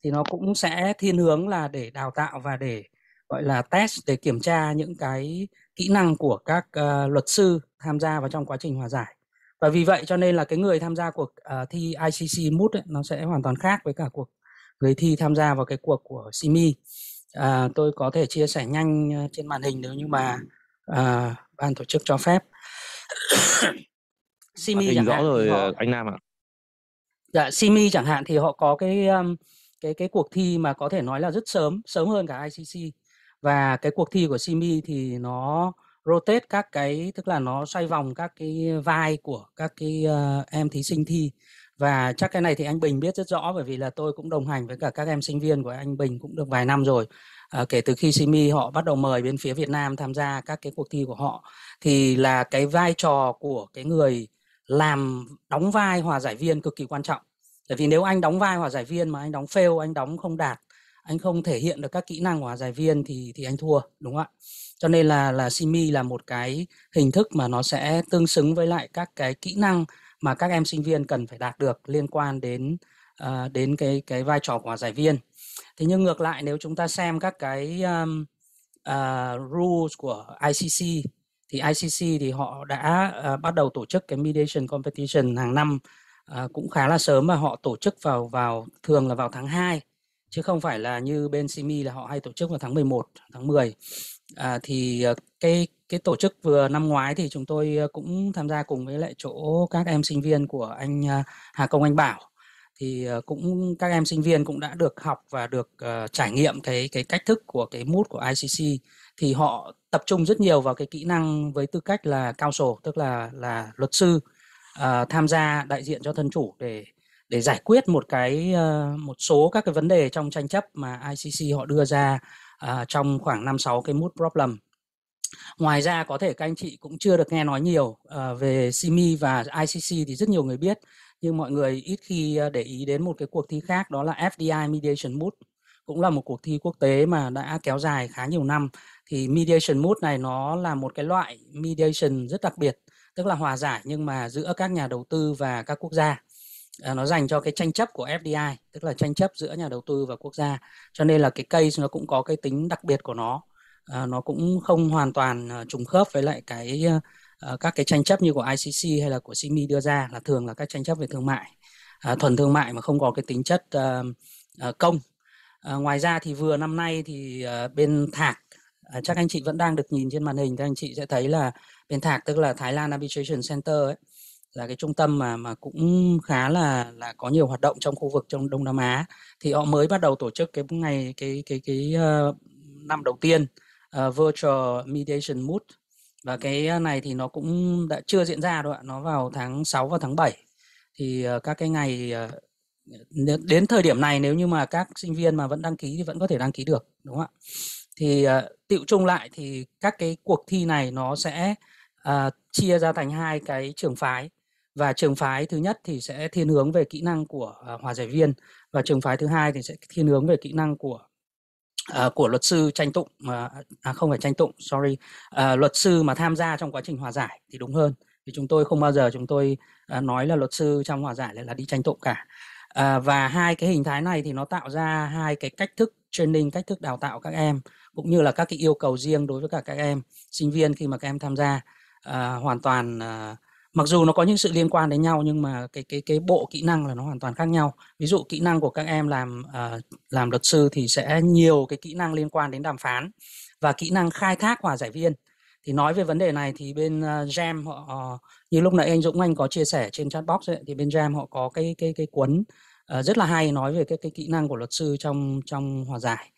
thì nó cũng sẽ thiên hướng là để đào tạo và để gọi là test để kiểm tra những cái kỹ năng của các uh, luật sư tham gia vào trong quá trình hòa giải và vì vậy cho nên là cái người tham gia cuộc uh, thi ICC MUT nó sẽ hoàn toàn khác với cả cuộc người thi tham gia vào cái cuộc của simi uh, tôi có thể chia sẻ nhanh trên màn hình nếu như mà uh, ban tổ chức cho phép simi hình rõ rồi họ... anh Nam ạ dạ simi chẳng hạn thì họ có cái um, cái cái cuộc thi mà có thể nói là rất sớm sớm hơn cả icc và cái cuộc thi của simi thì nó rotate các cái tức là nó xoay vòng các cái vai của các cái uh, em thí sinh thi và chắc cái này thì anh Bình biết rất rõ bởi vì là tôi cũng đồng hành với cả các em sinh viên của anh Bình cũng được vài năm rồi à, kể từ khi Simi họ bắt đầu mời bên phía Việt Nam tham gia các cái cuộc thi của họ thì là cái vai trò của cái người làm đóng vai hòa giải viên cực kỳ quan trọng Tại vì nếu anh đóng vai hòa giải viên mà anh đóng fail anh đóng không đạt anh không thể hiện được các kỹ năng của hòa giải viên thì thì anh thua đúng không ạ cho nên là là simi là một cái hình thức mà nó sẽ tương xứng với lại các cái kỹ năng mà các em sinh viên cần phải đạt được liên quan đến uh, đến cái cái vai trò của hòa giải viên thế nhưng ngược lại nếu chúng ta xem các cái um, uh, rules của ICC thì ICC thì họ đã uh, bắt đầu tổ chức cái mediation competition hàng năm uh, cũng khá là sớm mà họ tổ chức vào vào thường là vào tháng 2 chứ không phải là như bên Simi là họ hay tổ chức vào tháng 11, tháng 10. À, thì ờ, cái cái tổ chức vừa năm ngoái thì chúng tôi cũng tham gia cùng với lại chỗ các em sinh viên của anh Hà Công Anh Bảo thì cũng các em sinh viên cũng đã được học và được uh, trải nghiệm cái cái cách thức của cái mút của ICC thì họ tập trung rất nhiều vào cái kỹ năng với tư cách là cao sổ tức là là luật sư uh, tham gia đại diện cho thân chủ để để giải quyết một cái uh, một số các cái vấn đề trong tranh chấp mà ICC họ đưa ra uh, trong khoảng 5 6 cái mood problem. Ngoài ra có thể các anh chị cũng chưa được nghe nói nhiều uh, về CIMI và ICC thì rất nhiều người biết nhưng mọi người ít khi để ý đến một cái cuộc thi khác đó là FDI Mediation Mood cũng là một cuộc thi quốc tế mà đã kéo dài khá nhiều năm thì mediation mode này nó là một cái loại mediation rất đặc biệt tức là hòa giải nhưng mà giữa các nhà đầu tư và các quốc gia à, nó dành cho cái tranh chấp của FDI tức là tranh chấp giữa nhà đầu tư và quốc gia cho nên là cái case nó cũng có cái tính đặc biệt của nó à, nó cũng không hoàn toàn à, trùng khớp với lại cái à, các cái tranh chấp như của ICC hay là của CMI đưa ra là thường là các tranh chấp về thương mại à, thuần thương mại mà không có cái tính chất à, à, công à, ngoài ra thì vừa năm nay thì à, bên Thạc à, chắc anh chị vẫn đang được nhìn trên màn hình thì anh chị sẽ thấy là bên thạc tức là Thái Lan Arbitration Center ấy là cái trung tâm mà mà cũng khá là là có nhiều hoạt động trong khu vực trong Đông Nam Á thì họ mới bắt đầu tổ chức cái ngày cái cái cái, cái ờ, uh, năm đầu tiên uh, Virtual Mediation Mood và cái này thì nó cũng đã chưa diễn ra đâu ạ, nó vào tháng 6 và tháng 7 thì uh, các cái ngày uh, đến thời điểm này nếu như mà các sinh viên mà vẫn đăng ký thì vẫn có thể đăng ký được đúng không ạ thì uh, ờ, tiệu chung lại thì các cái cuộc thi này nó sẽ uh, chia ra thành hai cái trường phái và trường phái thứ nhất thì sẽ thiên hướng về kỹ năng của uh, hòa giải viên và trường phái thứ hai thì sẽ thiên hướng về kỹ năng của uh, của luật sư tranh tụng mà à, không phải tranh tụng sorry uh, luật sư mà tham gia trong quá trình hòa giải thì đúng hơn thì chúng tôi không bao giờ chúng tôi uh, nói là luật sư trong hòa giải lại là đi tranh tụng cả uh, và hai cái hình thái này thì nó tạo ra hai cái cách thức training cách thức đào tạo các em cũng như là các cái yêu cầu riêng đối với cả các em sinh viên khi mà các em tham gia à, hoàn toàn à, mặc dù nó có những sự liên quan đến nhau nhưng mà cái cái cái bộ kỹ năng là nó hoàn toàn khác nhau ví dụ kỹ năng của các em làm uh, làm luật sư thì sẽ nhiều cái kỹ năng liên quan đến đàm phán và kỹ năng khai thác hòa giải viên thì nói về vấn đề này thì bên à, Jam uh, họ uh, như lúc nãy anh Dũng Anh có chia sẻ trên chat box ấy, thì bên Jam họ có cái cái cái cuốn uh, rất là hay nói về cái cái kỹ năng của luật sư trong trong hòa giải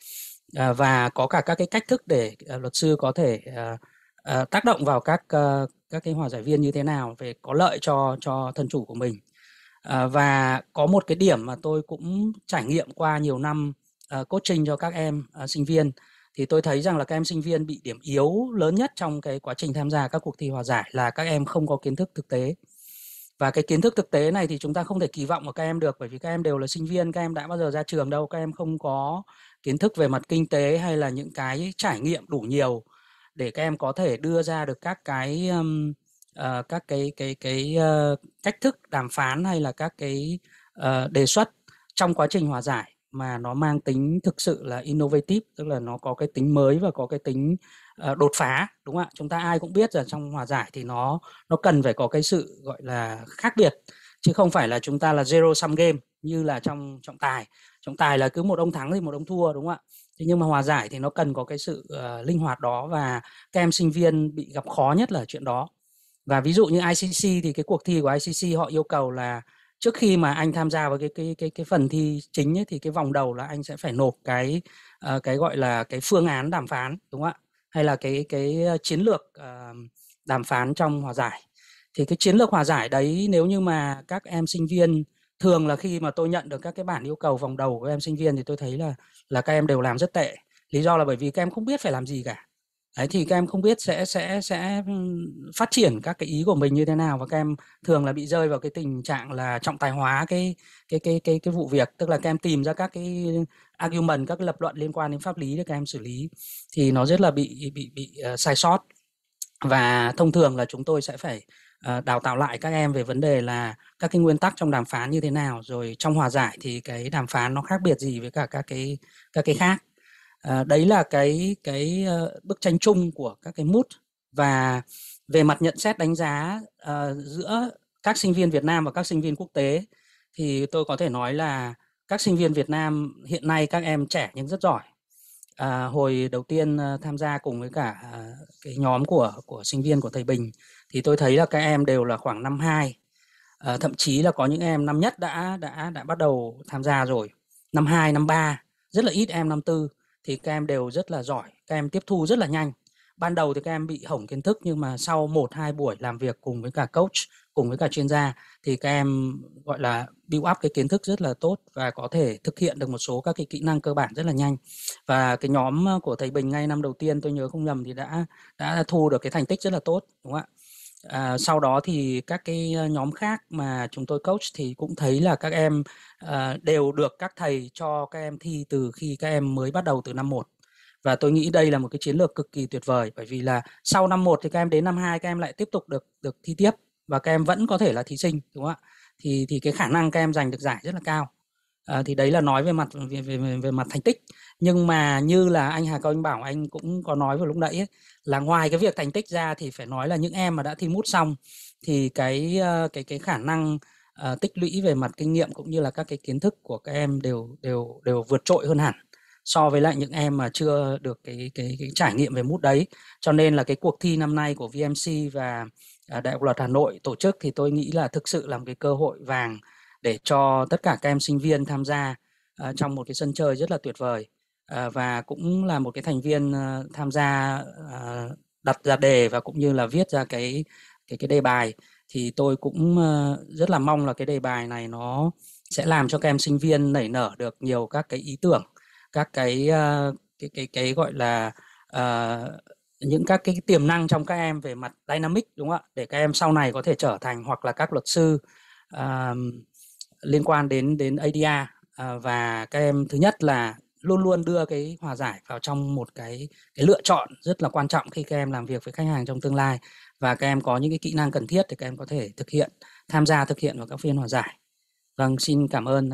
Ờ, và có cả các cái cách thức để ờ, luật sư có thể ờ, tác động vào các các cái hòa giải viên như thế nào về có lợi cho cho thân chủ của mình và có một cái điểm mà tôi cũng trải nghiệm qua nhiều năm à, coaching cho các em sinh viên thì tôi thấy rằng là các em sinh viên bị điểm yếu lớn nhất trong cái quá trình tham gia các cuộc thi hòa giải là các em không có kiến thức thực tế và cái kiến thức thực tế này thì chúng ta không thể kỳ vọng vào các em được bởi vì các em đều là sinh viên các em đã bao giờ ra trường đâu các em không có kiến thức về mặt kinh tế hay là những cái trải nghiệm đủ nhiều để các em có thể đưa ra được các cái um, uh, các cái cái cái uh, cách thức đàm phán hay là các cái uh, đề xuất trong quá trình hòa giải mà nó mang tính thực sự là innovative tức là nó có cái tính mới và có cái tính uh, đột phá đúng không ạ chúng ta ai cũng biết rằng trong hòa giải thì nó nó cần phải có cái sự gọi là khác biệt chứ không phải là chúng ta là zero sum game như là trong trọng tài trọng tài là cứ một ông thắng thì một ông thua đúng không ạ thế nhưng mà hòa giải thì nó cần có cái sự uh, linh hoạt đó và các em sinh viên bị gặp khó nhất là chuyện đó và ví dụ như ICC thì cái cuộc thi của ICC họ yêu cầu là trước khi mà anh tham gia vào cái cái cái cái phần thi chính ấy, thì cái vòng đầu là anh sẽ phải nộp cái uh, cái gọi là cái phương án đàm phán đúng không ạ hay là cái cái chiến lược uh, đàm phán trong hòa giải thì cái chiến lược hòa giải đấy nếu như mà các em sinh viên thường là khi mà tôi nhận được các cái bản yêu cầu vòng đầu của em sinh viên thì tôi thấy là là các em đều làm rất tệ lý do là bởi vì các em không biết phải làm gì cả đấy thì các em không biết sẽ sẽ sẽ ừ, phát triển các cái ý của mình như thế nào và các em thường là bị rơi vào cái tình trạng là trọng tài hóa cái cái cái cái cái vụ việc tức là các em tìm ra các cái argument các cái lập luận liên quan đến pháp lý để các em xử lý thì nó rất là bị bị bị uh, sai sót và thông thường là chúng tôi sẽ phải Ờ, đào tạo lại các em về vấn đề là các cái nguyên tắc trong đàm phán như thế nào rồi trong hòa giải thì cái đàm phán nó khác biệt gì với cả các cái các cái khác ờ, đấy là cái cái ờ, bức tranh chung của các cái mút và về mặt nhận xét đánh giá uh, giữa các sinh viên Việt Nam và các sinh viên quốc tế thì tôi có thể nói là các sinh viên Việt Nam hiện nay các em trẻ nhưng rất giỏi à, hồi đầu tiên uh, tham gia cùng với cả uh, cái nhóm của của sinh viên của thầy Bình thì tôi thấy là các em đều là khoảng năm hai à, thậm chí là có những em năm nhất đã đã đã bắt đầu tham gia rồi năm hai năm ba rất là ít em năm tư thì các em đều rất là giỏi các em tiếp thu rất là nhanh ban đầu thì các em bị hỏng kiến thức nhưng mà sau một hai buổi làm việc cùng với cả coach cùng với cả chuyên gia thì các em gọi là build up cái kiến thức rất là tốt và có thể thực hiện được một số các cái kỹ năng cơ bản rất là nhanh và cái nhóm của thầy Bình ngay năm đầu tiên tôi nhớ không nhầm thì đã đã thu được cái thành tích rất là tốt đúng không ạ À, sau đó thì các cái nhóm khác mà chúng tôi coach thì cũng thấy là các em à, đều được các thầy cho các em thi từ khi các em mới bắt đầu từ năm 1 và tôi nghĩ đây là một cái chiến lược cực kỳ tuyệt vời bởi vì là sau năm 1 thì các em đến năm 2 các em lại tiếp tục được được thi tiếp và các em vẫn có thể là thí sinh đúng không ạ? Thì thì cái khả năng các em giành được giải rất là cao à, thì đấy là nói về mặt về, về, về, mặt thành tích nhưng mà như là anh Hà Cao anh Bảo anh cũng có nói vào lúc nãy ấy, là ngoài cái việc thành tích ra thì phải nói là những em mà đã thi mút xong thì cái ờ, cái cái khả năng uh, tích lũy về mặt kinh nghiệm cũng như là các cái kiến thức của các em đều đều đều vượt trội hơn hẳn so với lại những em mà chưa được cái cái, cái trải nghiệm về mút đấy cho nên là cái cuộc thi năm nay của VMC và Đại học Luật Hà Nội tổ chức thì tôi nghĩ là thực sự là một cái cơ hội vàng để cho tất cả các em sinh viên tham gia uh, trong một cái sân chơi rất là tuyệt vời uh, và cũng là một cái thành viên uh, tham gia uh, đặt ra đề và cũng như là viết ra cái cái cái đề bài thì tôi cũng uh, rất là mong là cái đề bài này nó sẽ làm cho các em sinh viên nảy nở được nhiều các cái ý tưởng các cái uh, cái cái cái gọi là uh, những các cái tiềm năng trong các em về mặt dynamic đúng không ạ để các em sau này có thể trở thành hoặc là các luật sư um, liên quan đến đến ADR à, và các em thứ nhất là luôn luôn đưa cái hòa giải vào trong một cái cái lựa chọn rất là quan trọng khi các em làm việc với khách hàng trong tương lai và các em có những cái kỹ năng cần thiết thì các em có thể thực hiện tham gia thực hiện vào các phiên hòa giải. Vâng, xin cảm ơn.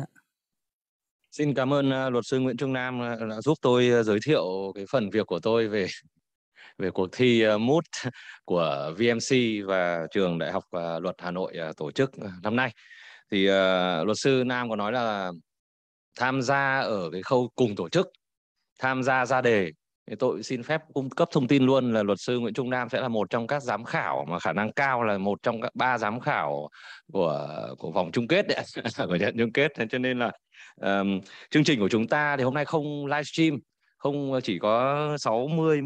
Xin cảm ơn à, luật sư Nguyễn Trung Nam à, đã giúp tôi à, giới thiệu cái phần việc của tôi về về cuộc thi MOOC của VMC và trường Đại học Luật Hà Nội tổ chức năm nay thì uh, luật sư Nam có nói là tham gia ở cái khâu cùng tổ chức tham gia ra đề thì tôi xin phép cung cấp thông tin luôn là luật sư Nguyễn Trung Nam sẽ là một trong các giám khảo mà khả năng cao là một trong các ba giám khảo của của vòng chung kết đấy, của trận chung kết thế cho nên là um, chương trình của chúng ta thì hôm nay không livestream không ờ, chỉ có 60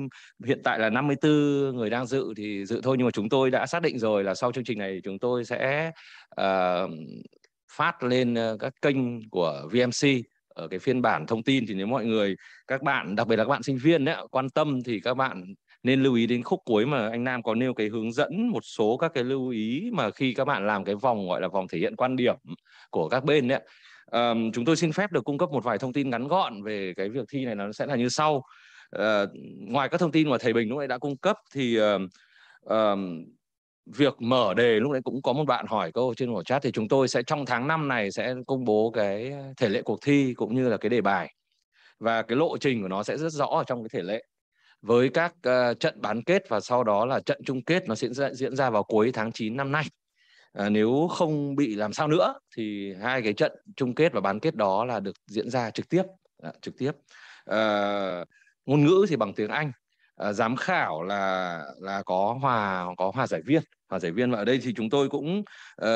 hiện tại là 54 người đang dự thì dự thôi nhưng mà chúng tôi đã xác định rồi là sau chương trình này chúng tôi sẽ uh, phát lên ờ, các kênh của VMC ở cái phiên bản thông tin thì nếu mọi người các bạn đặc biệt là các bạn sinh viên đấy quan tâm thì các bạn nên lưu ý đến khúc cuối mà anh Nam có nêu cái hướng dẫn một số các cái lưu ý mà khi các bạn làm cái vòng gọi là vòng thể hiện quan điểm của các bên đấy Um, chúng tôi xin phép được cung cấp một vài thông tin ngắn gọn về cái việc thi này nó sẽ là như sau. Uh, ngoài các thông tin mà thầy Bình lúc nãy đã cung cấp thì uh, um, việc mở đề lúc nãy cũng có một bạn hỏi câu trên ổ chat thì chúng tôi sẽ trong tháng 5 này sẽ công bố cái thể lệ cuộc thi cũng như là cái đề bài và cái lộ trình của nó sẽ rất rõ ở trong cái thể lệ với các uh, trận bán kết và sau đó là trận chung kết nó sẽ diễn ra vào cuối tháng 9 năm nay à, nếu không bị làm sao nữa thì hai cái trận chung kết và bán kết đó là được diễn ra trực tiếp à, trực tiếp à, ngôn ngữ thì bằng tiếng anh à, giám khảo là là có hòa có hòa giải viên hòa giải viên và ở đây thì chúng tôi cũng uh,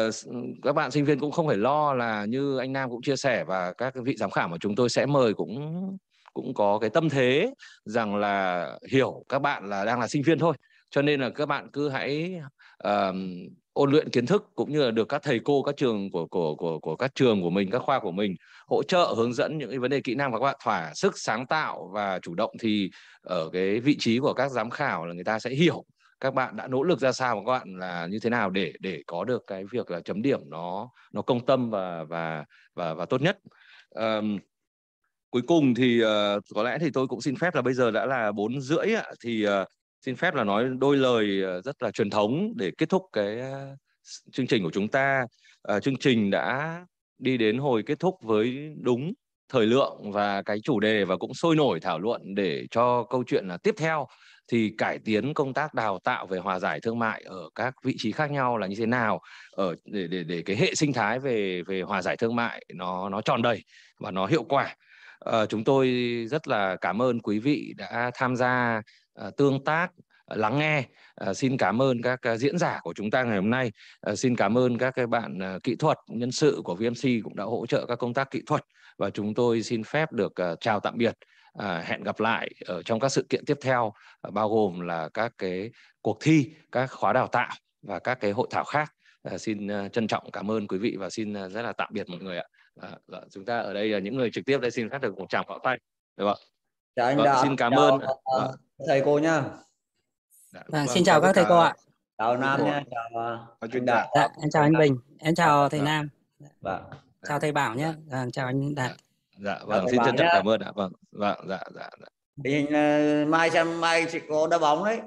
các bạn sinh viên cũng không phải lo là như anh Nam cũng chia sẻ và các vị giám khảo mà chúng tôi sẽ mời cũng cũng có cái tâm thế rằng là hiểu các bạn là đang là sinh viên thôi cho nên là các bạn cứ hãy uh, ôn luyện kiến thức cũng như là được các thầy cô các trường của của của của các trường của mình các khoa của mình hỗ trợ hướng dẫn những cái vấn đề kỹ năng và các bạn thỏa sức sáng tạo và chủ động thì ở cái vị trí của các giám khảo là người ta sẽ hiểu các bạn đã nỗ lực ra sao và các bạn là như thế nào để để có được cái việc là chấm điểm nó nó công tâm và và và và tốt nhất um, cuối cùng thì uh, có lẽ thì tôi cũng xin phép là bây giờ đã là bốn rưỡi thì uh, xin phép là nói đôi lời ờ, rất là truyền thống để kết thúc cái ờ, chương trình của chúng ta à, chương trình đã đi đến hồi kết thúc với đúng thời lượng và cái chủ đề và cũng sôi nổi thảo luận để cho câu chuyện là tiếp theo thì cải tiến công tác đào tạo về hòa giải thương mại ở các vị trí khác nhau là như thế nào ở để để để cái hệ sinh thái về về hòa giải thương mại nó nó tròn đầy và nó hiệu quả à, chúng tôi rất là cảm ơn quý vị đã tham gia Ờ, tương tác ờ, lắng nghe ờ, xin cảm ơn các diễn giả của chúng ta ngày hôm nay xin cảm ơn các cái bạn kỹ thuật nhân sự của VMC cũng đã hỗ trợ các công tác kỹ thuật và chúng tôi xin phép được chào tạm biệt hẹn gặp lại ở trong các sự kiện tiếp theo bao gồm là các cái cuộc thi các khóa đào tạo và các cái hội thảo khác xin trân trọng cảm ơn quý vị và xin rất là tạm biệt mọi người ạ à, chúng ta ở đây là những người trực tiếp đây xin phép được một tràng pháo tay được không chào anh vâng, xin cảm chào. ơn à, thầy cô nhá. Dạ, vâng, vâng, xin chào các thầy cô ạ. Chào Nam dạ. nha, chào ờ, anh Đạt. Dạ, em chào anh dạ. Bình, em chào dạ. thầy Nam. Vâng. Chào thầy Bảo nhé, vâng, chào anh Đạt. Dạ, vâng, xin chân trọng cảm ơn ạ. Vâng, vâng, dạ, dạ. dạ. Thì ờ, mai xem mai chị có đá bóng đấy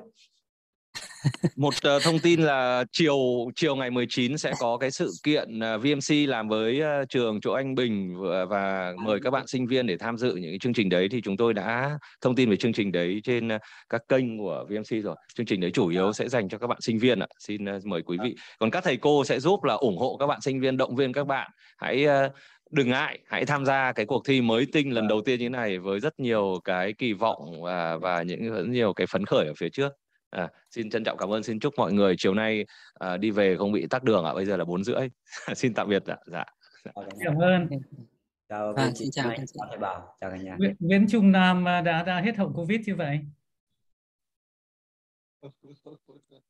một uh, thông tin là chiều chiều ngày 19 sẽ có cái sự kiện uh, ờ, VMC làm với uh, trường chỗ Anh Bình và, và mời các bạn sinh viên để tham dự những cái chương trình đấy thì chúng tôi đã thông tin về chương trình đấy trên uh, các kênh của VMC rồi. Chương trình đấy chủ yếu sẽ dành cho các bạn sinh viên ạ. Xin uh, mời quý vị. Còn các thầy cô sẽ giúp là ủng hộ các bạn sinh viên, động viên các bạn. Hãy uh, đừng ngại hãy tham gia cái cuộc thi mới tinh lần vâng. đầu tiên như này với rất nhiều cái kỳ vọng và và những rất nhiều cái phấn khởi ở phía trước À, xin trân trọng cảm ơn, xin chúc mọi người chiều nay à, đi về không bị tắc đường ạ. À. Bây giờ là bốn rưỡi. xin tạm biệt ạ. Dạ. dạ. Cảm ơn. Chào à, xin chào các chị. Bảo. Chào cả nhà. Nguyễn, Trung Nam ờ, đã đã hết hậu Covid như vậy.